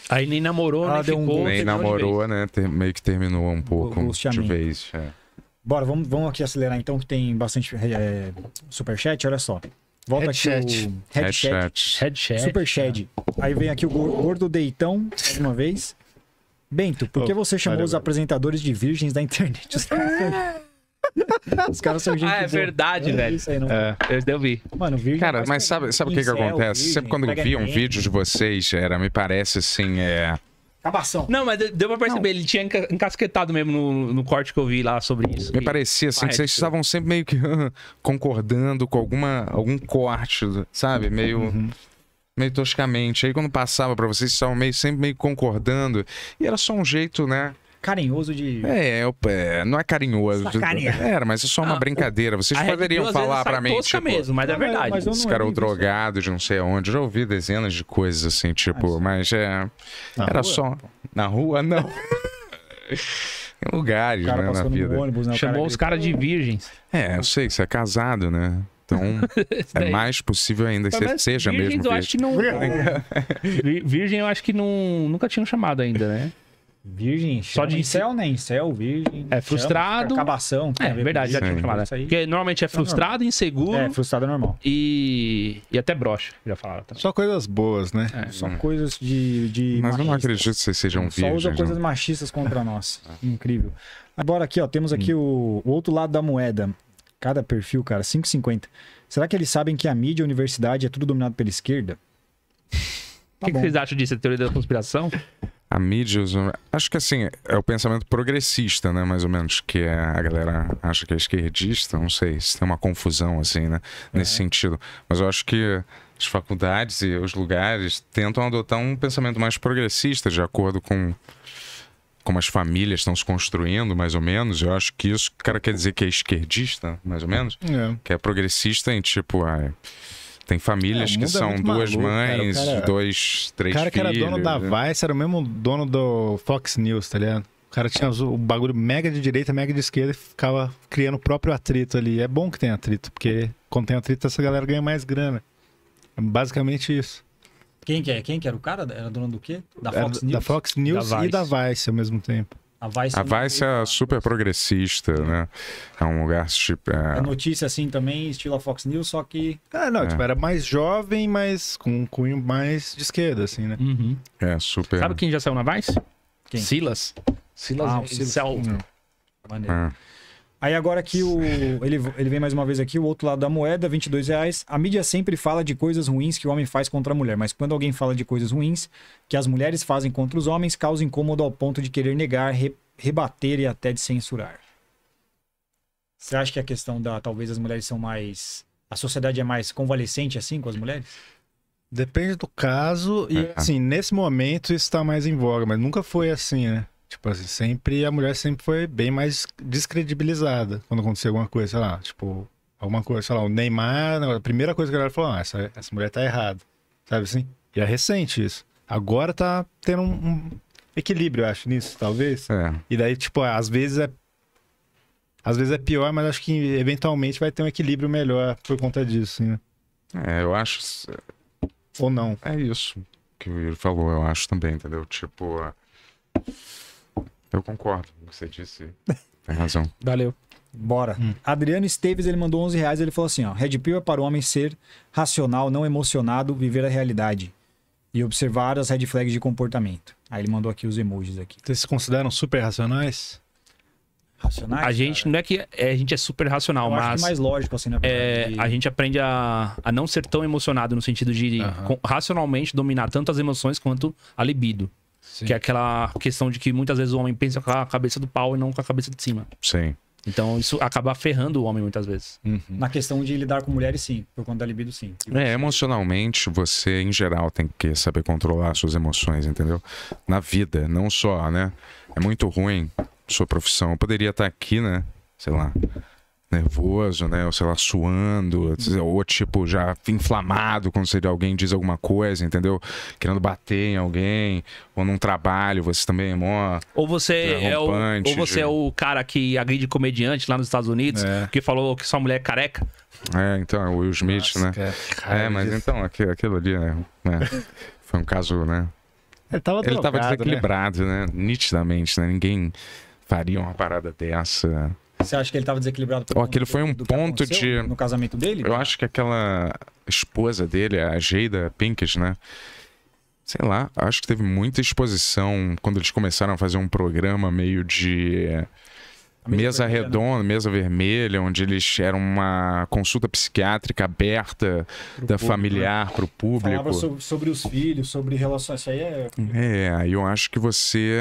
[SPEAKER 1] Aí nem namorou, ela né? nem deu ficou, um Nem namorou,
[SPEAKER 3] né? Ter, meio que terminou um pouco de vez. É.
[SPEAKER 2] Bora, vamos, vamos aqui acelerar então, que tem bastante é, superchat, olha só. Volta headchat. aqui o headchat. headchat. Superchat. Aí vem aqui o gordo deitão, mais uma vez. Bento, por que oh, você chamou os apresentadores de virgens da internet? Os
[SPEAKER 4] caras são,
[SPEAKER 2] os caras são
[SPEAKER 1] gente. Ah, é verdade, é velho. Isso aí, não. É, eu vi. Mano, virgem. Cara, mas sabe, sabe o que, que acontece? Virgem, Sempre quando eu via um vídeo
[SPEAKER 3] de vocês, era, me parece assim, é
[SPEAKER 1] Cabação. Não, mas deu pra perceber, não. ele tinha encasquetado mesmo no, no, corte que eu vi lá sobre isso. Me parecia, assim, que vocês estavam sempre
[SPEAKER 3] meio que concordando com alguma, algum corte, sabe? Meio. Uhum. Meio toscamente. Aí quando passava para vocês, vocês estavam meio, sempre meio concordando. E era só um jeito, né? carinhoso de. É, é, é não é carinhoso. Sacaneia. Era, é, mas é só uma ah, brincadeira. Vocês poderiam falar é para mim. Tipo, mesmo, mas é verdade. Mas esse cara é drogado de não sei onde já ouvi dezenas de coisas assim, tipo, ah, mas é. Na era rua? só. Na rua, não. em lugares, né, na vida. Ônibus, né, Chamou cara os caras
[SPEAKER 1] de virgens. É,
[SPEAKER 3] eu sei que você é casado, né? Então, é mais possível ainda que seja mesmo. Virgem, eu acho que não.
[SPEAKER 1] Virgem, eu acho que não, nunca tinham chamado ainda, né? Virgem, só de incel, né? Incel, virgem. É frustrado. Chama, acabação. É, verdade, já tinha falado. Porque normalmente é, é frustrado, é inseguro. É, frustrado é normal. E, e até brocha, já falaram. Também.
[SPEAKER 4] Só coisas boas, né? É, só coisas
[SPEAKER 1] de. de Mas não acredito
[SPEAKER 4] que vocês sejam virgens. Só usa coisas
[SPEAKER 1] não. machistas
[SPEAKER 2] contra nós. É. Incrível. Agora aqui, ó, temos aqui hum. o, o outro lado da moeda. Cada perfil, cara, 5,50. Será que eles sabem que a mídia e a universidade é tudo dominado pela esquerda?
[SPEAKER 1] Tá o que, que, vocês acham disso? A é teoria da conspiração?
[SPEAKER 3] a mídia Acho que assim, é o pensamento progressista, né? Mais ou menos, que é, a galera acha que é esquerdista, não sei, se tem uma confusão, assim, né? É. Nesse sentido. Mas eu acho que as faculdades e os lugares tentam adotar um pensamento mais progressista, de acordo com como as famílias estão se construindo, mais ou menos. Eu acho que isso, o cara quer dizer que é esquerdista, mais ou menos. É. Que é progressista em tipo, tem famílias é, que é são é duas maluco, mães, cara, cara, é dois, três filhos. O cara que era dono da né?
[SPEAKER 4] Vice era o mesmo dono do Fox News, tá ligado? O cara tinha o bagulho mega de direita, mega de esquerda e ficava criando o próprio atrito ali. É bom que tem atrito, porque quando tem atrito, essa galera ganha mais grana. É basicamente isso.
[SPEAKER 2] Quem que é? Quem que era o cara? Era dono do quê? Da Fox era, News? Da Fox News da e
[SPEAKER 4] da Vice ao mesmo tempo. A Vice, a Vice
[SPEAKER 3] é super progressista, né? É um lugar tipo. É... é...
[SPEAKER 2] notícia assim também, estilo a Fox News, só que. É, não, é. tipo, era mais jovem, mas
[SPEAKER 4] com um cunho mais de esquerda, assim, né? Uhum. É, super. Sabe quem já saiu na Vice? Quem? Silas. Silas. Ah, Silas. Silas. Uhum. Maneiro. É. Aí agora que o ele,
[SPEAKER 2] ele vem mais uma vez aqui, o outro lado da moeda, 22 reais. A mídia sempre fala de coisas ruins que o homem faz contra a mulher, mas quando alguém fala de coisas ruins que as mulheres fazem contra os homens, causa incômodo ao ponto de querer negar, re, rebater e até de censurar. Você acha que a questão da talvez as mulheres são mais a sociedade é mais convalescente assim com as mulheres?
[SPEAKER 4] Depende do caso e é, é. assim, nesse momento isso está mais em voga, mas nunca foi assim, né? Tipo assim, sempre a mulher sempre foi bem mais descredibilizada quando aconteceu alguma coisa, sei lá, tipo, alguma coisa, sei lá, o Neymar, né, a primeira coisa que a galera falou, ah, essa, essa mulher tá errada, sabe assim? E é recente isso. Agora tá tendo um, um equilíbrio, eu acho, nisso, talvez. É. E daí, tipo, às vezes é. Às vezes é pior, mas acho que eventualmente vai ter um equilíbrio melhor por conta disso, né? É, eu acho. Ou
[SPEAKER 3] não. É isso que o Yuri falou, eu acho também, entendeu? Tipo. Eu concordo com o que você disse. Tem razão.
[SPEAKER 2] Valeu. Bora. Hum. Adriano Esteves, ele mandou 11 reais. Ele falou assim, ó. Red Pill é para o homem ser racional, não emocionado, viver a realidade. E observar as red flags de comportamento. Aí ele mandou aqui os emojis aqui. Vocês se consideram
[SPEAKER 1] super racionais? Racionais? A gente cara. não é que é, a gente é super racional, Eu mas. Acho mais lógico, assim, na é, a gente aprende a, a não ser tão emocionado no sentido de racionalmente dominar tanto as emoções quanto a libido. Sim. Que é aquela questão de que muitas vezes o homem pensa com a cabeça do pau e não com a cabeça de cima. Sim. Então isso acaba ferrando o homem muitas vezes. Uhum. Na questão de lidar com mulheres, sim, por conta da libido, sim.
[SPEAKER 3] É, emocionalmente, você, em geral, tem que saber controlar suas emoções, entendeu? Na vida, não só, né? É muito ruim sua profissão. Eu poderia estar aqui, né? Sei lá, nervoso, né? Ou sei lá, suando, uhum. ou tipo, já inflamado quando você, alguém diz alguma coisa, entendeu? Querendo bater em alguém, ou num trabalho, você também é mó.
[SPEAKER 1] Ou você é, é o, ou você de... é o cara que agride comediante lá nos Estados Unidos, é. que falou que sua mulher é careca.
[SPEAKER 3] É, então, é o Will Smith, Nossa, né? É cara, é, mas isso. então, aquilo, aquilo ali, né? É, foi um caso, né?
[SPEAKER 1] Ele tava, Ele drogado, tava né? desequilibrado,
[SPEAKER 3] né? né? Nitidamente, né? Ninguém faria uma parada dessa.
[SPEAKER 2] Você acha que ele estava desequilibrado?
[SPEAKER 3] Oh, aquele foi um ponto de... No casamento dele? Eu acho que aquela esposa dele, a Jada Pinkett, né? Sei lá, acho que teve muita exposição quando eles começaram a fazer um programa meio de... Mesa, mesa vermelha, né? redonda, né? mesa vermelha, onde eles eram uma consulta psiquiátrica aberta pro da público, familiar né? para o público. Falava sobre,
[SPEAKER 2] sobre, os filhos, sobre relações. Isso aí é.
[SPEAKER 3] É, eu acho que você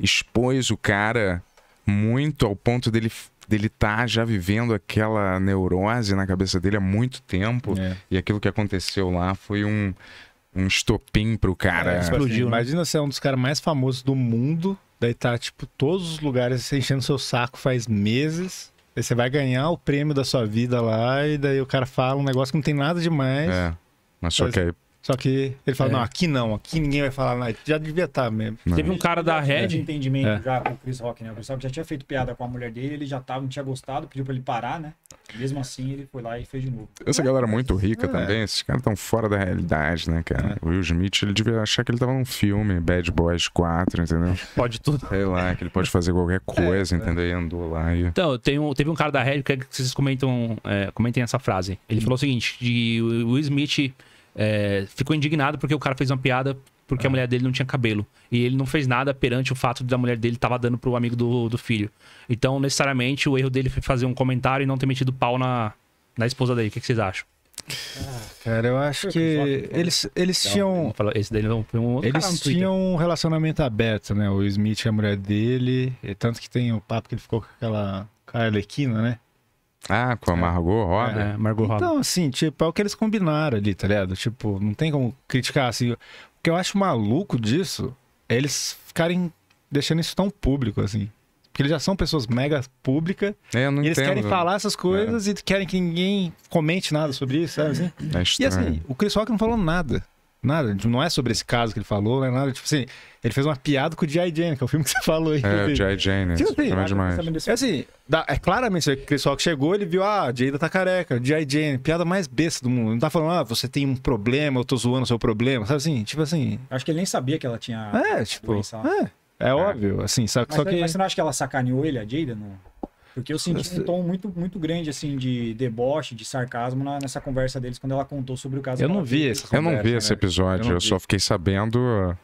[SPEAKER 3] expôs o cara muito ao ponto dele dele tá já vivendo aquela neurose na cabeça dele há muito tempo. É. E aquilo que aconteceu lá foi um, um estopim pro cara. É, tipo assim, explodiu. Assim, imagina
[SPEAKER 4] ser é um dos caras mais famosos do mundo. Daí tá, tipo, todos os lugares enchendo seu saco faz meses. Aí você vai ganhar o prêmio da sua vida lá, e daí o cara fala um negócio que não tem nada demais. É. Mas só faz... que aí só que ele fala, é. não, aqui não, aqui ninguém vai falar nada. Já devia estar tá mesmo. Não. Teve um cara da Red... entendimento é.
[SPEAKER 2] já com o Chris Rock, né? O Chris Rock já tinha feito piada com a mulher dele, ele já tava, não tinha gostado, pediu pra ele parar, né? Mesmo assim, ele foi lá e fez de novo.
[SPEAKER 3] Essa galera muito rica é. também, esses caras estão fora da realidade, né, cara? É. O Will Smith, ele devia achar que ele tava num filme, Bad Boys 4, entendeu?
[SPEAKER 1] Pode tudo. Sei lá, que ele
[SPEAKER 3] pode fazer qualquer é. coisa, entendeu? E andou lá e...
[SPEAKER 1] Então, tem um, teve um cara da Red, que é vocês comentam, comentem essa frase. Ele hum. falou o seguinte, de Will Smith é, ficou indignado porque o cara fez uma piada porque a ah. mulher dele não tinha cabelo. E ele não fez nada perante o fato da mulher dele tava dando pro amigo do, do filho. Então, necessariamente, o erro dele foi fazer um comentário e não ter metido pau na, na esposa dele. O que, que vocês acham? Ah, cara, eu acho que eles, eles tinham. Esse não foi um Eles tinham
[SPEAKER 4] um relacionamento aberto, né? O Smith e a mulher dele. Tanto que tem o papo que ele ficou com aquela Carlequina, né? Ah, com a é. Margot Robbie? É, Margot Robbie. Então, assim, tipo, é o que eles combinaram ali, tá ligado? Tipo, não tem como criticar, assim. O que eu acho maluco disso é eles ficarem deixando isso tão público, assim. Porque eles já são pessoas mega públicas. É, eu não eles entendo. querem falar essas é. coisas é. e querem que ninguém comente nada sobre isso, sabe assim? É e assim, o Chris Rock não falou nada. Nada, tipo, não é sobre esse caso que ele falou, não é nada. Tipo assim, ele fez uma piada com o G.I. Jane, que é o filme que você falou aí. É, o G.I.
[SPEAKER 3] Jane, né? tipo assim, é demais.
[SPEAKER 4] É assim, dá, é claramente, o pessoal que chegou, ele viu, ah, a Jada tá careca, G.I. Jane, piada mais besta do mundo. Não tá falando, ah, você tem um problema, eu tô zoando o seu problema, sabe assim? Tipo assim...
[SPEAKER 2] Acho que ele nem sabia que ela tinha... É,
[SPEAKER 4] tipo... É, é, é óbvio, assim, só, mas, só que... Mas você
[SPEAKER 2] não acha que ela sacaneou ele, a Jada, não? Porque eu senti um tom muito, muito grande, assim, de deboche, de sarcasmo na, nessa conversa deles quando ela contou sobre o caso. Eu não vi essa conversa, Eu não vi né? esse episódio, né? eu, eu só
[SPEAKER 3] fiquei sabendo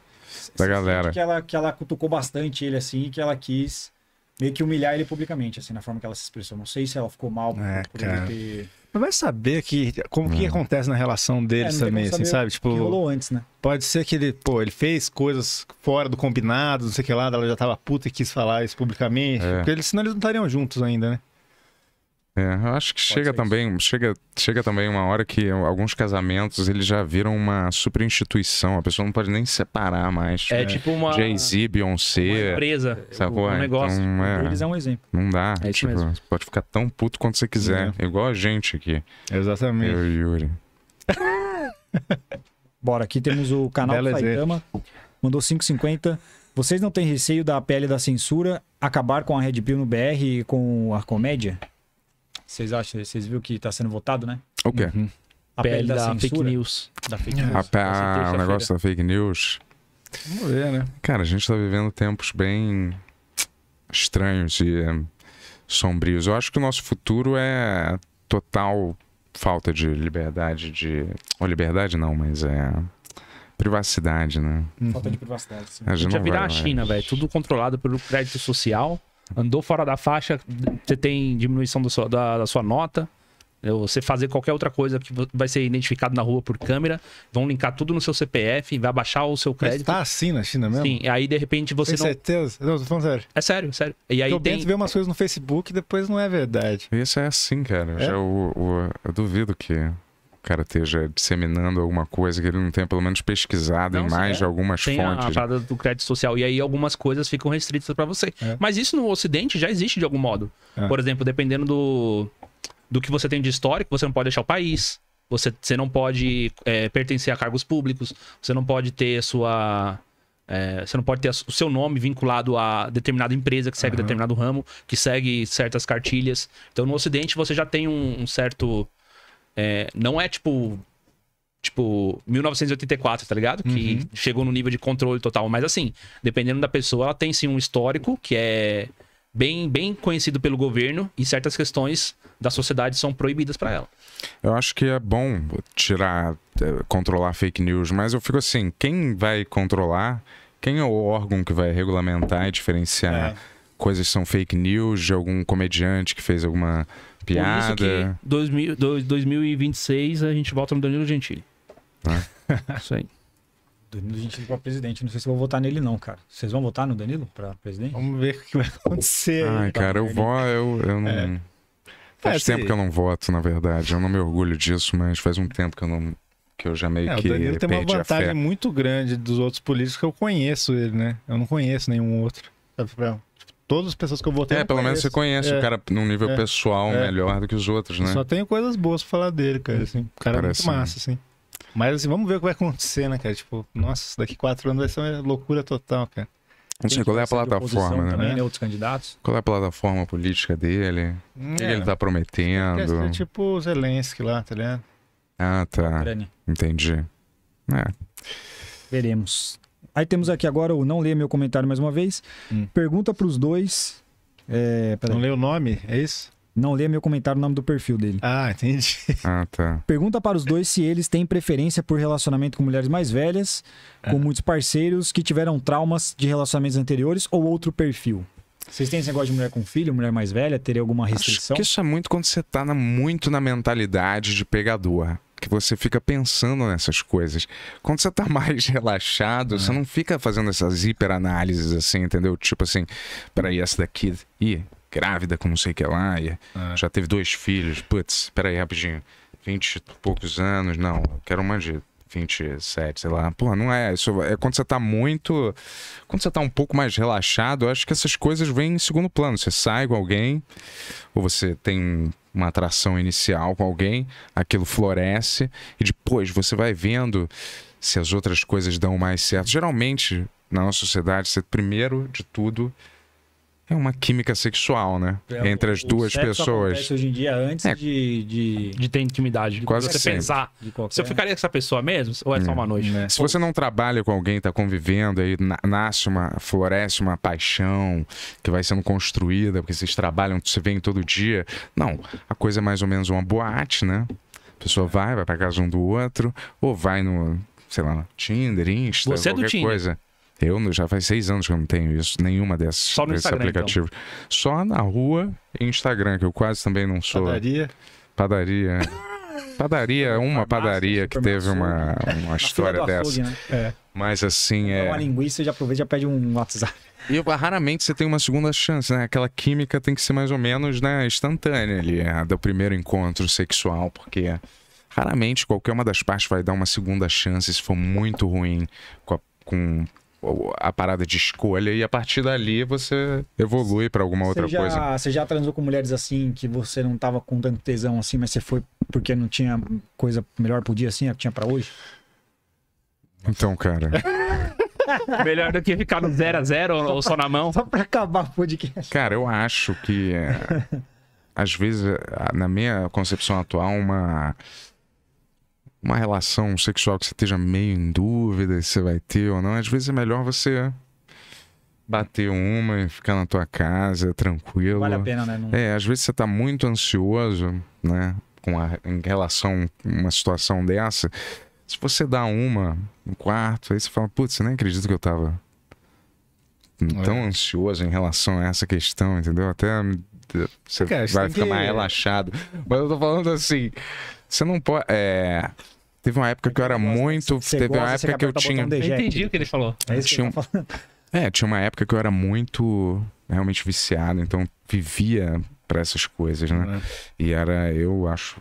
[SPEAKER 3] da galera. Que
[SPEAKER 2] ela, que ela cutucou bastante ele, assim, que ela quis meio que humilhar ele publicamente, assim, na forma que ela se expressou. Não sei se ela ficou mal é, por cara.
[SPEAKER 4] ele ter. Mas vai saber que, como que é. acontece na relação deles é, também, assim, sabe? Tipo, que rolou antes, né? Pode ser que ele, pô, ele fez coisas fora do combinado, não sei o que lá, ela já tava puta e quis falar isso publicamente. É. Porque eles, senão eles não estariam juntos ainda, né? É, eu acho que
[SPEAKER 3] Pode chega também, chega, chega também uma hora que alguns casamentos eles já viram uma super instituição, a pessoa não pode nem separar mais. É, é. tipo uma Jay-Z, Beyoncé, uma empresa, sacou? um negócio. Então, é, eles é um exemplo. Não dá, é tipo, você pode ficar tão puto quanto você quiser, é. igual a gente aqui. Exatamente. Eu e Yuri. Bora,
[SPEAKER 2] aqui temos o canal do Saitama. Mandou 550. Vocês não têm receio da pele da censura acabar com a Red Bull no BR e com a comédia? Vocês acham, vocês viram que tá sendo votado, né? O quê? Uhum. A pele, pele da, da fake news. Da fake news. A
[SPEAKER 3] pe... Ah, o negócio da fake news. Vamos ver, né? Cara, a gente tá vivendo tempos bem estranhos e sombrios. Eu acho que o nosso futuro é total falta de liberdade de. Ou liberdade não, mas é. Privacidade, né?
[SPEAKER 1] Falta de uhum. privacidade, sim. A gente, a gente vai virar vai, a China, velho. Tudo controlado pelo crédito social andou fora da faixa, você tem diminuição sua, da, da sua nota. Né? Você fazer qualquer outra coisa que vai ser identificado na rua por câmera, vão linkar tudo no seu CPF, vai baixar o seu crédito. está tá assim na China mesmo? Sim, aí de repente você tem não... certeza? Não, tô falando sério. É sério, sério. E aí Porque tem... vê
[SPEAKER 4] umas coisas no Facebook e depois não é verdade. Isso é assim, cara. É?
[SPEAKER 3] já, eu duvido que cara esteja disseminando alguma coisa que ele não tenha pelo menos pesquisado não, em mais é. de algumas tem fontes. A, a parada
[SPEAKER 1] do crédito social. E aí algumas coisas ficam restritas para você. É. Mas isso no Ocidente já existe de algum modo. É. Por exemplo, dependendo do, do que você tem de histórico, você não pode deixar o país. Você, você não pode é, pertencer a cargos públicos. Você não pode ter sua. É, você não pode ter o seu nome vinculado a determinada empresa que segue uhum. determinado ramo, que segue certas cartilhas. Então, no Ocidente, você já tem um, um certo é, não é tipo. Tipo, 1984, tá ligado? Que uhum. chegou no nível de controle total. Mas assim, dependendo da pessoa, ela tem sim um histórico que é bem, bem conhecido pelo governo e certas questões da sociedade são proibidas para ela.
[SPEAKER 3] Eu acho que é bom tirar, é, controlar fake news, mas eu fico assim: quem vai controlar? Quem é o órgão que vai regulamentar e diferenciar é. coisas que são fake news de algum comediante que fez alguma Piada. Por isso
[SPEAKER 1] que 2000, 2026 a gente volta no Danilo Gentili. Ah. Isso aí.
[SPEAKER 2] Danilo Gentili para presidente. Não sei se eu vou votar nele, não, cara. Vocês vão votar no Danilo para presidente? Vamos
[SPEAKER 4] ver o que vai acontecer. Ai, cara, eu vou.
[SPEAKER 3] Eu, eu não. É. Faz é, tempo se... que eu não voto, na verdade. Eu não me orgulho disso, mas faz um tempo que eu não. Que eu já meio é, que. O Danilo tem uma vantagem
[SPEAKER 4] muito grande dos outros políticos que eu conheço ele, né? Eu não conheço nenhum outro. Sabe, todas as pessoas que eu votei. É, pelo menos você conhece é, o cara num nível é, pessoal é,
[SPEAKER 3] melhor do que os outros, né? Só
[SPEAKER 4] tenho coisas boas pra falar dele, cara. Assim, o cara Parece, é muito né? massa, assim. Mas assim, vamos ver o que vai acontecer, né, cara? Tipo, nossa, daqui quatro anos vai ser uma loucura total, cara. Não sei, qual é a plataforma, né? né? Também, né? Outros candidatos.
[SPEAKER 3] Qual é a plataforma política dele? Hum, o que ele é. tá prometendo?
[SPEAKER 4] tipo o Zelensky lá, tá ligado?
[SPEAKER 3] Ah, tá. Entendi. É.
[SPEAKER 2] Veremos. Aí temos aqui agora o Não Leia Meu Comentário mais uma vez. Hum. Pergunta para os dois. É, não lê o nome? É isso? Não lê meu comentário o nome do perfil
[SPEAKER 4] dele. Ah, entendi. Ah, tá.
[SPEAKER 2] Pergunta para os dois se eles têm preferência por relacionamento com mulheres mais velhas, com é. muitos parceiros que tiveram traumas de relacionamentos anteriores ou outro perfil. Vocês têm esse negócio de mulher com filho, mulher mais velha? Teria alguma restrição? Acho que
[SPEAKER 3] isso é muito quando você tá na, muito na mentalidade de pegador que você fica pensando nessas coisas. Quando você tá mais relaxado, é. você não fica fazendo essas hiperanálises assim, entendeu? Tipo assim, peraí, essa daqui. Ih, grávida com não sei o que lá. E é. Já teve dois filhos. Putz, peraí, rapidinho. Vinte e poucos anos. Não, quero uma de 27, sei lá. Pô, não é. Isso é quando você tá muito. Quando você tá um pouco mais relaxado, eu acho que essas coisas vêm em segundo plano. Você sai com alguém, ou você tem uma atração inicial com alguém, aquilo floresce e depois você vai vendo se as outras coisas dão mais certo. Geralmente, na nossa sociedade, você primeiro de tudo
[SPEAKER 1] é uma química sexual, né? É, Entre as duas pessoas. hoje em dia antes é. de, de... de ter intimidade. De Quase você sempre. pensar. Qualquer... Se eu ficaria com essa pessoa mesmo ou é, é. só uma hum. noite? né? Se você
[SPEAKER 3] não trabalha com alguém, tá convivendo, aí nasce uma, floresce uma paixão que vai sendo construída, porque vocês trabalham, você vem todo dia. Não, a coisa é mais ou menos uma boate, né? A pessoa vai, vai pra casa um do outro, ou vai no, sei lá, Tinder, Insta, você qualquer é do Tinder. coisa. Eu já faz seis anos que eu não tenho isso, nenhuma dessas Só no desses Instagram, aplicativos. Então. Só na rua e Instagram, que eu quase também não sou. Padaria. Padaria. É. Padaria, uma padaria que teve uma, né? uma história dessa. né? é. Mas assim é. é uma
[SPEAKER 2] linguiça já aproveita já pede um WhatsApp.
[SPEAKER 3] E raramente você tem uma segunda chance, né? Aquela química tem que ser mais ou menos né, instantânea ali, a do primeiro encontro sexual, porque raramente qualquer uma das partes vai dar uma segunda chance se for muito ruim com, a, com a parada de escolha e a partir dali você evolui para alguma outra já, coisa.
[SPEAKER 2] Você já transou com mulheres assim que você não tava com tanto tesão assim, mas você foi porque não tinha coisa melhor pro dia assim, que tinha para hoje?
[SPEAKER 1] Então, cara. Melhor do que ficar no zero a zero, ou só na mão. Só pra acabar
[SPEAKER 3] o podcast. Cara, eu acho que. É, às vezes, na minha concepção atual, uma uma relação sexual que você esteja meio em dúvida se vai ter ou não, às vezes é melhor você bater uma e ficar na tua casa tranquilo. Vale a pena, né? Não... É, às vezes você está muito ansioso, né, com a, em relação a uma situação dessa. Se você dá uma no quarto, aí você fala, putz, nem acredito que eu tava tão é. ansioso em relação a essa questão, entendeu? Até você Cara, vai ficar que... mais relaxado. Mas eu tô falando assim, você não pode. É, Teve uma época que eu era muito. Você teve gosta, uma época que
[SPEAKER 1] eu tinha. Eu entendi o que ele falou. É isso tá tinha... que ele tá
[SPEAKER 3] É, tinha uma época que eu era muito realmente viciado, então vivia para essas coisas, né? Uhum. E era, eu acho,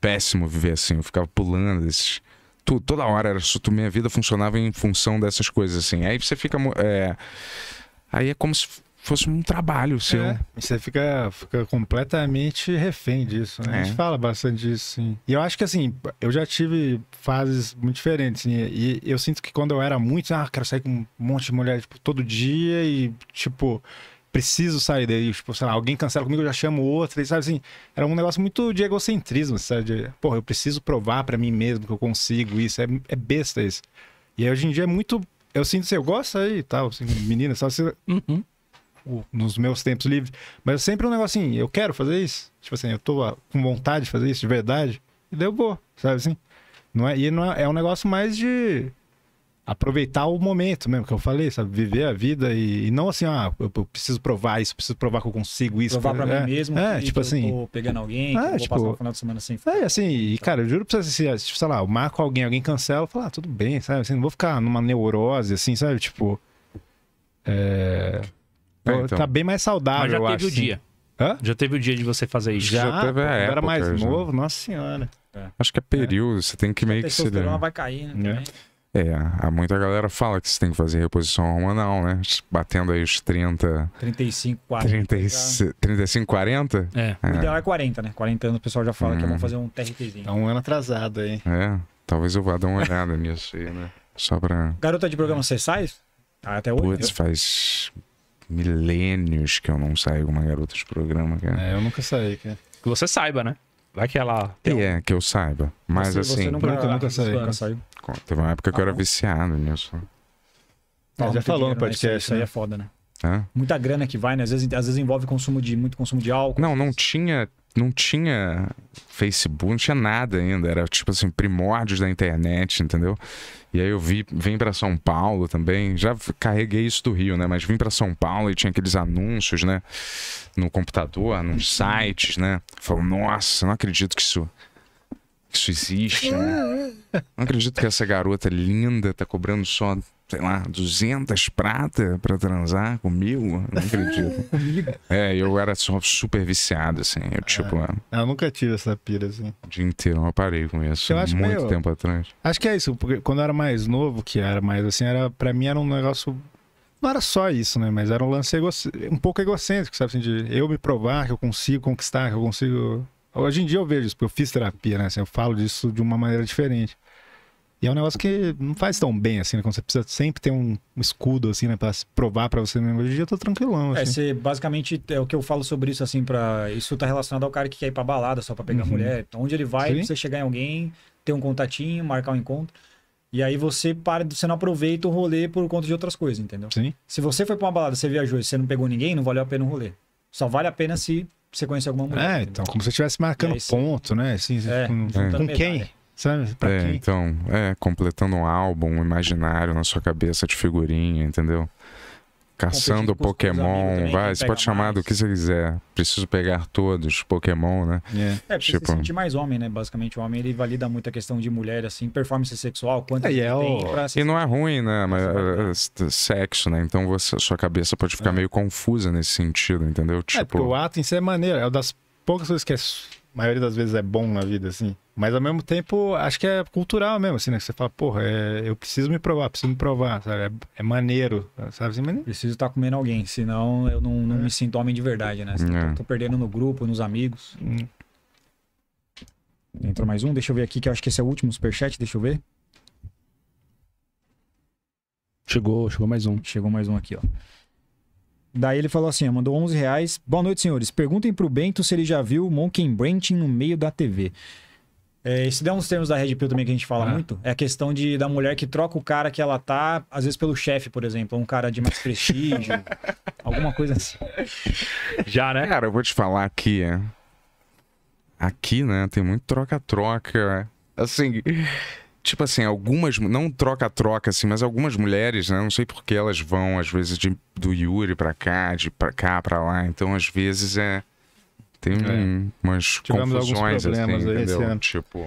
[SPEAKER 3] péssimo viver assim. Eu ficava pulando desses. toda hora era tu, minha vida funcionava em função dessas coisas assim. Aí você fica. É... Aí é como se
[SPEAKER 4] fosse um trabalho seu. É, você fica, fica completamente refém disso, né? É. A gente é. fala bastante disso, sim. E eu acho que, assim, eu já tive fases muito diferentes, assim, e eu sinto que quando eu era muito, ah, quero sair com um monte de mulher, tipo, todo dia e, tipo preciso sair daí. Tipo, sei lá, alguém cancela comigo, eu já chamo outra. E, sabe assim, era um negócio muito de egocentrismo, sabe? De, porra, eu preciso provar para mim mesmo que eu consigo isso. É, é besta isso. E aí, hoje em dia é muito. Eu sinto assim, eu gosto aí e tal, assim, menina, sabe? Assim, uhum nos meus tempos livres. Mas sempre um negócio assim, eu quero fazer isso. Tipo assim, eu tô ah, com vontade de fazer isso de verdade. E daí eu vou, sabe assim? Não é, e não é, é um negócio mais de aproveitar o momento mesmo, que eu falei, sabe? Viver a vida e, e não assim, ah, eu, eu, preciso provar isso, preciso provar que eu consigo isso. Provar pra é, mim mesmo é, tipo assim, eu tô assim.
[SPEAKER 2] pegando alguém, é, tipo, passar o
[SPEAKER 4] final de semana sem É, assim, e cara, eu juro pra você, se, sei lá, eu marco alguém, alguém cancela, eu falo, ah, tudo bem, sabe? Assim, não vou ficar numa neurose, assim, sabe? Tipo... É... É, então, então. Tá bem mais saudável, Mas já teve o dia. Hã? Já teve o dia de você fazer isso. Já, já teve a época, era mais já. novo, nossa senhora. É.
[SPEAKER 3] Acho que é período, é. você tem que meio que se... A vai
[SPEAKER 4] cair, né?
[SPEAKER 3] É. é, há muita galera fala que você tem que fazer reposição hormonal, né? Batendo aí os 30...
[SPEAKER 2] 35, 40. 30,
[SPEAKER 3] 35, 40? É. é. O ideal
[SPEAKER 2] é 40, né? 40 anos o pessoal já fala hum. que é bom hum. fazer um TRTzinho. Tá um ano atrasado aí.
[SPEAKER 3] É, talvez eu vá dar uma olhada nisso aí, né? Só pra...
[SPEAKER 2] Garota de programa, você sai? Tá até hoje. Putz,
[SPEAKER 3] faz milênios que eu não saio com uma garota de programa, cara.
[SPEAKER 1] É, eu nunca saí, cara. Que você saiba, né? Vai que ela.
[SPEAKER 3] É, que eu saiba. Mas você, assim. Você nunca,
[SPEAKER 1] nunca, nunca saí. Nunca saiu.
[SPEAKER 3] Teve uma época que eu era ah, viciado nisso.
[SPEAKER 4] Não, já falou no né? podcast. Isso, aí né? é
[SPEAKER 2] foda, né? Hã? Muita grana
[SPEAKER 3] que vai, né? Às vezes, às
[SPEAKER 2] vezes envolve consumo de, muito
[SPEAKER 3] consumo de álcool. Não, não tinha não tinha Facebook, não tinha nada ainda. Era tipo assim, primórdios da internet, entendeu? E aí eu vi, vim para São Paulo também. Já carreguei isso do Rio, né? Mas vim para São Paulo e tinha aqueles anúncios, né? No computador, nos sites, né? Falei, nossa, não acredito que isso isso existe, né? Hum. Não acredito que essa garota linda tá cobrando só, sei lá, 200 prata pra transar comigo. Não acredito. é, eu era só super viciado, assim. Eu, tipo. Ah,
[SPEAKER 4] ah, eu... nunca tive essa pira, assim.
[SPEAKER 3] O dia inteiro eu parei com isso. Eu acho muito tempo atrás.
[SPEAKER 4] Acho que é isso, porque quando eu era mais novo, que era mais assim, era, pra mim era um negócio não era só isso, né? Mas era um lance um pouco egocêntrico, sabe? Assim, de eu me provar que eu consigo conquistar, que eu consigo Hoje em dia eu vejo isso, porque eu fiz terapia, né? Assim, eu falo disso de uma maneira diferente. E é um negócio que não faz tão bem, assim, né? Quando você precisa sempre ter um, escudo, assim, né? Pra provar pra você mesmo. Hoje em dia eu tô tranquilão, é, assim. É,
[SPEAKER 2] você, basicamente, é o que eu falo sobre isso, assim, pra... Isso tá relacionado ao cara que quer ir pra balada só pra pegar uhum. mulher. Então, onde ele vai, você chegar em alguém, ter um contatinho, marcar um encontro. E aí você para, você não aproveita o rolê por conta de outras coisas, entendeu? Sim. Se você foi pra uma balada, você viajou e você não pegou ninguém, não valeu a pena o rolê. Só vale a pena se você conhece alguma mulher. É, entendeu? então,
[SPEAKER 4] como se estivesse marcando aí, é, ponto, né? Assim, é, com, com quem? Sabe? Pra é, quem?
[SPEAKER 3] então, é, completando um álbum, um imaginário na sua cabeça de figurinha, entendeu? caçando Pokémon, vai, você pode chamar mais. do que você quiser. Preciso pegar todos, Pokémon, né? É, é tipo... se sentir
[SPEAKER 2] mais homem, né? Basicamente, o homem ele valida muito a questão de mulher, assim, performance sexual, quanto é, é o...
[SPEAKER 3] E não é ruim, né? Mas, é, é sexo, né? Então você, sua cabeça pode ficar é. meio confusa nesse sentido, entendeu? Tipo... É, porque
[SPEAKER 4] tipo o ato em si é maneiro, é uma das poucas coisas que a é maioria das vezes é bom na vida, assim. Mas ao mesmo tempo, acho que é cultural mesmo, assim, né? Você fala, porra, é... eu preciso me provar, preciso me provar, sabe? É, é maneiro, sabe assim? Mas... Preciso estar tá comendo alguém, senão
[SPEAKER 2] eu não, não é. me sinto homem de verdade, né? Estou assim, é. tô, perdendo no grupo, nos amigos. Hum. Entrou mais um, deixa eu ver aqui, que eu acho que esse é o último superchat, deixa eu ver. Chegou, chegou mais um. Chegou mais um aqui, ó. Daí ele falou assim, mandou 11 reais. Boa noite, senhores. Perguntem pro Bento se ele já viu Monkey Branching no meio da TV. É, se der uns termos da Red Pill também que a gente fala ah. muito, é a questão de, da mulher que troca o cara que ela tá, às vezes pelo chefe, por exemplo, um cara de mais prestígio, alguma coisa
[SPEAKER 3] assim. Já, né? Cara, eu vou te falar aqui é. aqui, né, tem muito troca-troca. Assim, tipo assim, algumas, não troca-troca, assim, mas algumas mulheres, né, não sei por que elas vão, às vezes, de, do Yuri pra cá, de pra cá, pra lá. Então, às vezes é tem é. umas Tivemos confusões assim, problemas assim, aí esse ano. Tipo,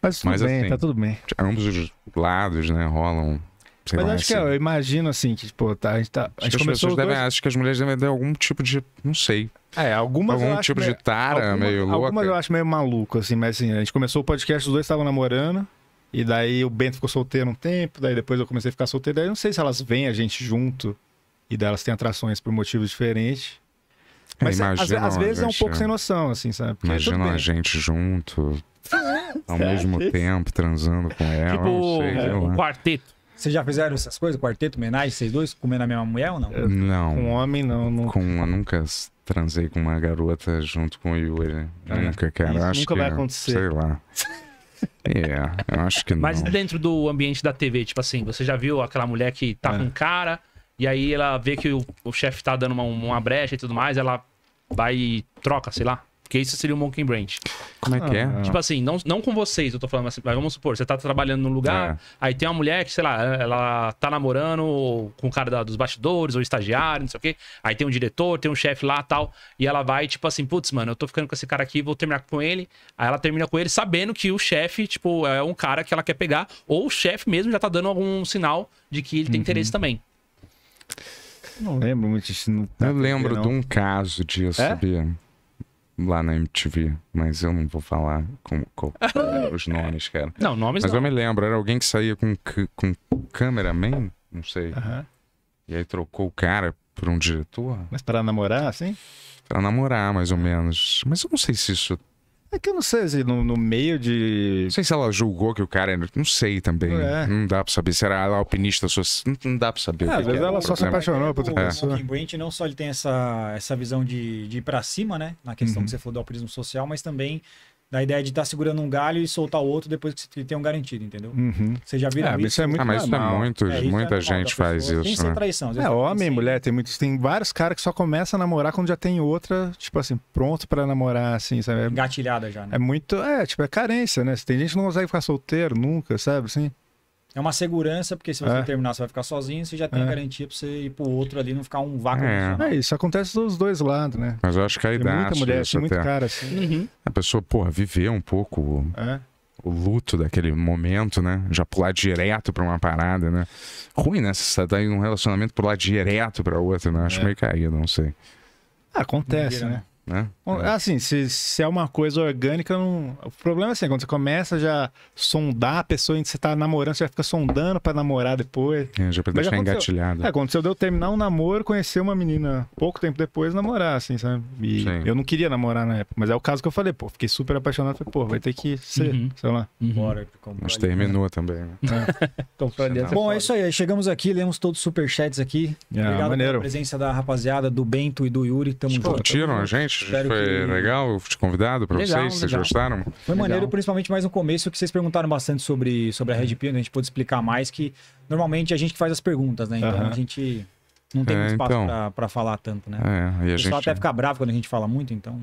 [SPEAKER 3] mas tudo mas, bem, assim, tá tudo bem. Ambos os lados, né, rolam. Sei mas lá, acho assim. que
[SPEAKER 4] eu imagino assim que, tipo, tá, a gente tá. A gente acho, começou devem, dois...
[SPEAKER 3] acho que as mulheres devem
[SPEAKER 4] ter algum tipo de. Não sei. É, algumas. Algum tipo meio, de tara meio louca. Algumas eu acho meio maluco, assim, mas assim, a gente começou o podcast, os dois estavam namorando. E daí o Bento ficou solteiro um tempo, daí depois eu comecei a ficar solteiro. Daí eu não sei se elas veem a gente junto e delas têm atrações por motivos diferentes. É, Mas é, às, às, vezes é um pouco sem noção, assim, sabe? Porque imagina a
[SPEAKER 3] gente junto, ao mesmo tempo, transando com ela. Tipo, sei, um é, quarteto.
[SPEAKER 2] Vocês já fizeram essas coisas? Quarteto, homenagem, vocês dois? Comendo a mesma mulher ou não?
[SPEAKER 3] Não. Com homem, não. não... Com, eu nunca transei com uma garota junto com o Yuri. É. Nunca, cara. Isso acho nunca que, vai acontecer. Sei lá. É, yeah, eu acho que não. Mas
[SPEAKER 1] dentro do ambiente da TV, tipo assim, você já viu aquela mulher que tá é. com cara, e aí ela vê que o, o chefe tá dando uma, uma brecha e tudo mais, ela vai e troca, sei lá. Porque isso seria um monkey branch. Como
[SPEAKER 3] é que é? Tipo
[SPEAKER 1] assim, não, não com vocês, eu tô falando assim, mas vamos supor, você tá trabalhando num lugar, é. aí tem uma mulher que, sei lá, ela tá namorando com o cara da, dos bastidores, ou estagiário, não sei o quê. Aí tem um diretor, tem um chefe lá tal. E ela vai, tipo assim, putz, mano, eu tô ficando com esse cara aqui, vou terminar com ele. Aí ela termina com ele sabendo que o chefe, tipo, é um cara que ela quer pegar, ou o chefe mesmo já tá dando algum sinal de que ele tem uhum. interesse também.
[SPEAKER 4] Não lembro muito. Não tá eu lembro não. de um
[SPEAKER 3] caso disso, é? sabia? Lá na MTV, mas eu não vou falar com, com os nomes, cara. Não, nomes Mas não. eu me lembro, era alguém que saía com, com cameraman, não sei. E aí trocou o cara por um diretor. Mas para namorar, assim? Para namorar, mais ou menos. Mas eu não sei se isso é que eu não sei, assim, no, no meio de. Não sei se ela julgou que o cara. É não sei também. É. Não dá pra saber. Será ela alpinista? so- Não, não dá pra saber. o é, às vezes ela só se apaixonou por outra O Kim
[SPEAKER 2] Brent não só ele tem essa, essa visão de, de ir pra cima, né? Na questão uhum. que você falou do alpinismo social, mas também da ideia de estar tá segurando um galho e soltar o outro depois que você tem um garantido, entendeu? Uhum. Você já vira é, é isso é muito ah, é,
[SPEAKER 4] mas isso é muitos, é, muita
[SPEAKER 3] é gente faz isso. Né? É, tem né?
[SPEAKER 4] traição. É, homem, assim. mulher, tem muitos, tem vários caras que só começam a namorar quando já tem outra, tipo assim, pronto para namorar, assim, sabe? Engatilhada já, né? É muito, é, tipo, é carência, né? Tem gente que não consegue ficar solteiro nunca, sabe? Assim, é uma segurança,
[SPEAKER 2] porque se você é. terminar, você vai ficar sozinho, você já tem é. garantia pra você ir pro outro ali, não ficar um vácuo. É. é. isso
[SPEAKER 4] acontece dos dois lados, né?
[SPEAKER 3] Mas eu acho que a idade. Tem muita mulher, assim, muito cara
[SPEAKER 4] assim. Uhum.
[SPEAKER 3] A pessoa, porra, viver um pouco é. o luto daquele momento, né? Já pular direto pra uma parada, né? Ruim, né? Você tá em um relacionamento, pular direto pra outro, né? Acho é. meio caído, não sei.
[SPEAKER 4] Ah, acontece, né? né? Né? É. Assim, se, se é uma coisa orgânica, não... o problema é assim, quando você começa já sondar a pessoa em que você tá namorando, você já fica sondando para namorar depois.
[SPEAKER 3] É, já pra deixar engatilhado. É,
[SPEAKER 4] aconteceu de eu terminar um namoro, conhecer uma menina pouco tempo depois, namorar, assim, sabe? E Sim. eu não queria namorar na época, mas é o caso que eu falei, pô, fiquei super apaixonado, falei, pô, vai ter que ser, uhum. sei lá. Uhum. Bora. Mas terminou né? também, né? É.
[SPEAKER 2] Bom, é isso aí, chegamos aqui, lemos todos os superchats aqui. Ah, Obrigado maneiro. pela presença da rapaziada, do Bento e do Yuri, tamo junto. Curtiram a
[SPEAKER 3] gente? podcast. Espero foi que... legal, eu fui convidado para vocês, legal. vocês gostaram? Foi legal. maneiro,
[SPEAKER 2] principalmente mais no começo, que vocês perguntaram bastante sobre, sobre a Red Pill, né? a gente pôde explicar mais, que normalmente a gente que faz as perguntas, né? Então a gente não tem é, muito espaço então... para falar tanto, né? É, e a gente só até fica bravo quando a gente fala muito, então...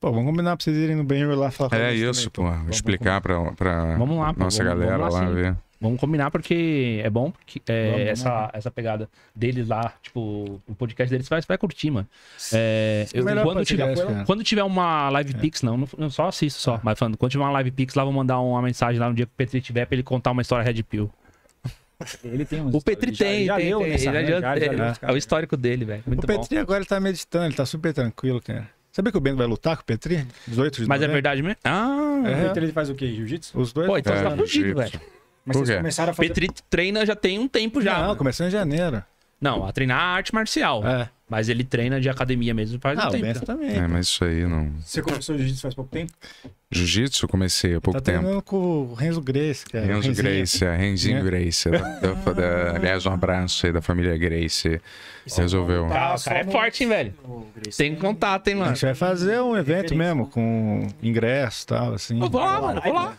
[SPEAKER 2] Pô, vamos
[SPEAKER 4] combinar pra vocês irem no banheiro lá falar.
[SPEAKER 3] É isso, também, pô. explicar para pra, nossa vamos, galera vamos lá, lá ver.
[SPEAKER 1] Vamos combinar porque é bom porque, é, vamos, essa, vamos. essa pegada deles lá, tipo, o podcast deles vai, vai curtir, mano. É, eu, quando, tiver, quando tiver uma live é. Pix, não, não, só assisto só. É. Mas falando, quando tiver uma live Pix, lá vou mandar uma mensagem lá no dia que o Petri tiver pra ele contar uma história Red Pill. Ele tem um. O Petri tem, já ele É o histórico dele, velho. O Petri bom.
[SPEAKER 4] agora ele tá meditando, ele tá super tranquilo, cara. Sabia que o Bento vai lutar com o Petri?
[SPEAKER 1] 18 de Mas é verdade mesmo? Ah! É. O Petri ele
[SPEAKER 4] faz o quê? Jiu-jitsu? Os dois. Pô, então é, você tá fugido, velho.
[SPEAKER 1] Mas Por quê? começaram a fazer. Petri treina já tem um tempo já. Não, começou em janeiro. Não, a treinar é arte marcial. É. Mas ele treina de academia mesmo faz ah, um tempo. também. É,
[SPEAKER 3] mas isso aí não...
[SPEAKER 1] Você começou jiu-jitsu faz pouco tempo?
[SPEAKER 3] Jiu-jitsu eu comecei há pouco tá tempo.
[SPEAKER 1] Tá com o Renzo Grace, cara. É Renzo Renzinho. Grace, é, Renzinho é.
[SPEAKER 3] Grace. Da, da, da, aliás, um abraço aí da família Grace. Isso é Resolveu. Tá, o
[SPEAKER 4] cara é forte, hein, velho? Tem contato, hein, mano? A gente vai fazer um evento mesmo, com ingresso e
[SPEAKER 1] tal, assim. Eu vou lá, mano, vou lá.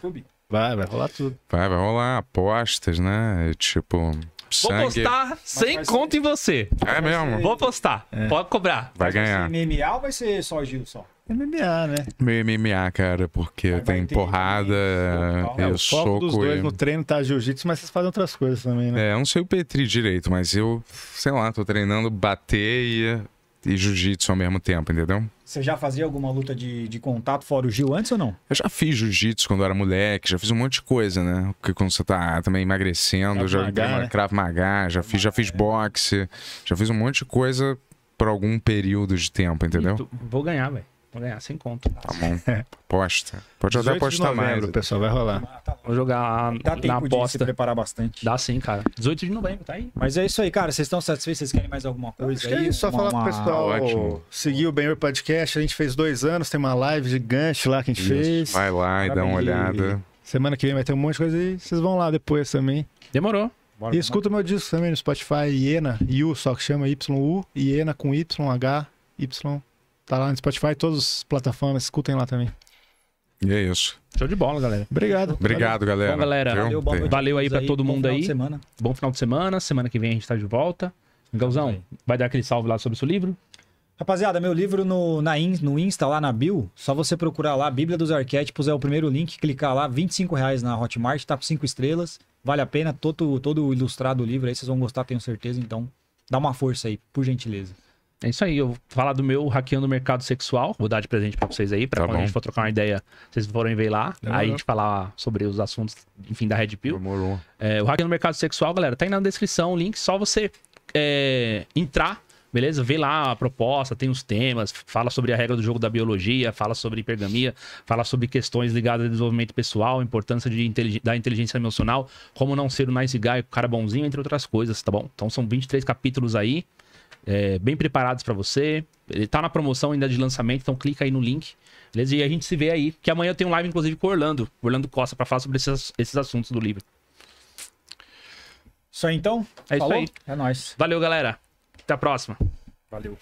[SPEAKER 1] Vai,
[SPEAKER 4] vai rolar tudo.
[SPEAKER 3] Vai, vai rolar apostas, né? Tipo.
[SPEAKER 2] Sangue. Vou postar
[SPEAKER 1] sem conta ser... em você. É mesmo? Ser... Vou postar. É. Pode cobrar. Vai, vai ganhar. Vai ser
[SPEAKER 2] MMA ou vai ser só Gil só? MMA, né?
[SPEAKER 3] Meu MMA, cara, porque ah, vai, tem porrada é, é soco. dos dois e... no
[SPEAKER 4] treino tá jiu-jitsu, mas vocês fazem outras coisas também, né?
[SPEAKER 3] É, eu não sei o Petri direito, mas eu, sei lá, tô treinando bater e e jiu-jitsu ao mesmo tempo, entendeu?
[SPEAKER 2] Você já fazia alguma luta de, de contato fora o Gil antes ou não?
[SPEAKER 3] Eu já fiz jiu-jitsu quando eu era moleque, já fiz um monte de coisa, né? Porque quando você tá também emagrecendo, Krav já magá, né? Krav Maga, já fiz, já fiz é. boxe, já fiz um monte de coisa por algum período de tempo, entendeu? tu...
[SPEAKER 1] Vou ganhar, velho. Vou ganhar sem conta.
[SPEAKER 3] Tá bom. Aposta.
[SPEAKER 2] Pode até apostar mais. O
[SPEAKER 1] pessoal vai rolar. Ah, tá Vou jogar Dá na tempo aposta. de se preparar bastante. Dá sim,
[SPEAKER 4] cara. 18 de novembro, tá aí. Mas é isso aí, cara. Vocês
[SPEAKER 2] estão satisfeitos? Vocês querem mais alguma coisa? Acho que é isso. Só uma, falar pro pessoal. Ah, ótimo.
[SPEAKER 4] Seguir o Benhur Podcast. A gente fez dois anos. Tem uma live gigante lá que a gente isso. fez. Vai lá e dá uma olhada. Semana que vem vai ter um monte de coisa aí. Vocês vão lá depois também. Demorou. Bora, e escuta o meu disco também no Spotify, Iena, Yu, só que chama YU, Iena com Y, H, Y. Tá lá no Spotify, todas as plataformas, escutem lá também. E
[SPEAKER 3] é isso.
[SPEAKER 1] Show de bola, galera. Obrigado. Obrigado, valeu. galera. Bom, galera. Valeu, valeu aí pra aí, todo mundo aí. Semana. Bom final de semana. Semana que vem a gente tá de volta. Galzão, vai dar aquele salve lá sobre o seu livro?
[SPEAKER 2] Rapaziada, meu livro no, na in, no Insta, lá na Bill, só você procurar lá, Bíblia dos Arquétipos, é o primeiro link, clicar lá, 25 reais na Hotmart, tá com 5 estrelas, vale a pena, todo, todo ilustrado o livro aí, vocês vão gostar, tenho certeza, então dá uma força aí, por gentileza.
[SPEAKER 1] É isso aí, eu vou falar do meu hackeando o mercado sexual. Vou dar de presente para vocês aí, para tá quando bom. a gente for trocar uma ideia, vocês forem ver lá. Demorou. Aí a gente falar sobre os assuntos, enfim, da Red Pill. Demorou. É, o hackeando o mercado sexual, galera, tá aí na descrição o link, só você é, entrar beleza? Vê lá a proposta, tem os temas, fala sobre a regra do jogo da biologia, fala sobre hipergamia, fala sobre questões ligadas ao desenvolvimento pessoal, importância de intelig da inteligência emocional, como não ser o nice guy, o cara bonzinho, entre outras coisas, tá bom? Então são 23 capítulos aí é, bem preparados para você. Ele tá na promoção ainda de lançamento, então clica aí no link. Beleza? E a gente se vê aí, que amanhã eu tenho live, inclusive, com o Orlando, Orlando Costa, para falar sobre esses, esses assuntos do livro. Só então? É Falou? isso aí. É nóis. Valeu, galera. Até a próxima.
[SPEAKER 4] Valeu.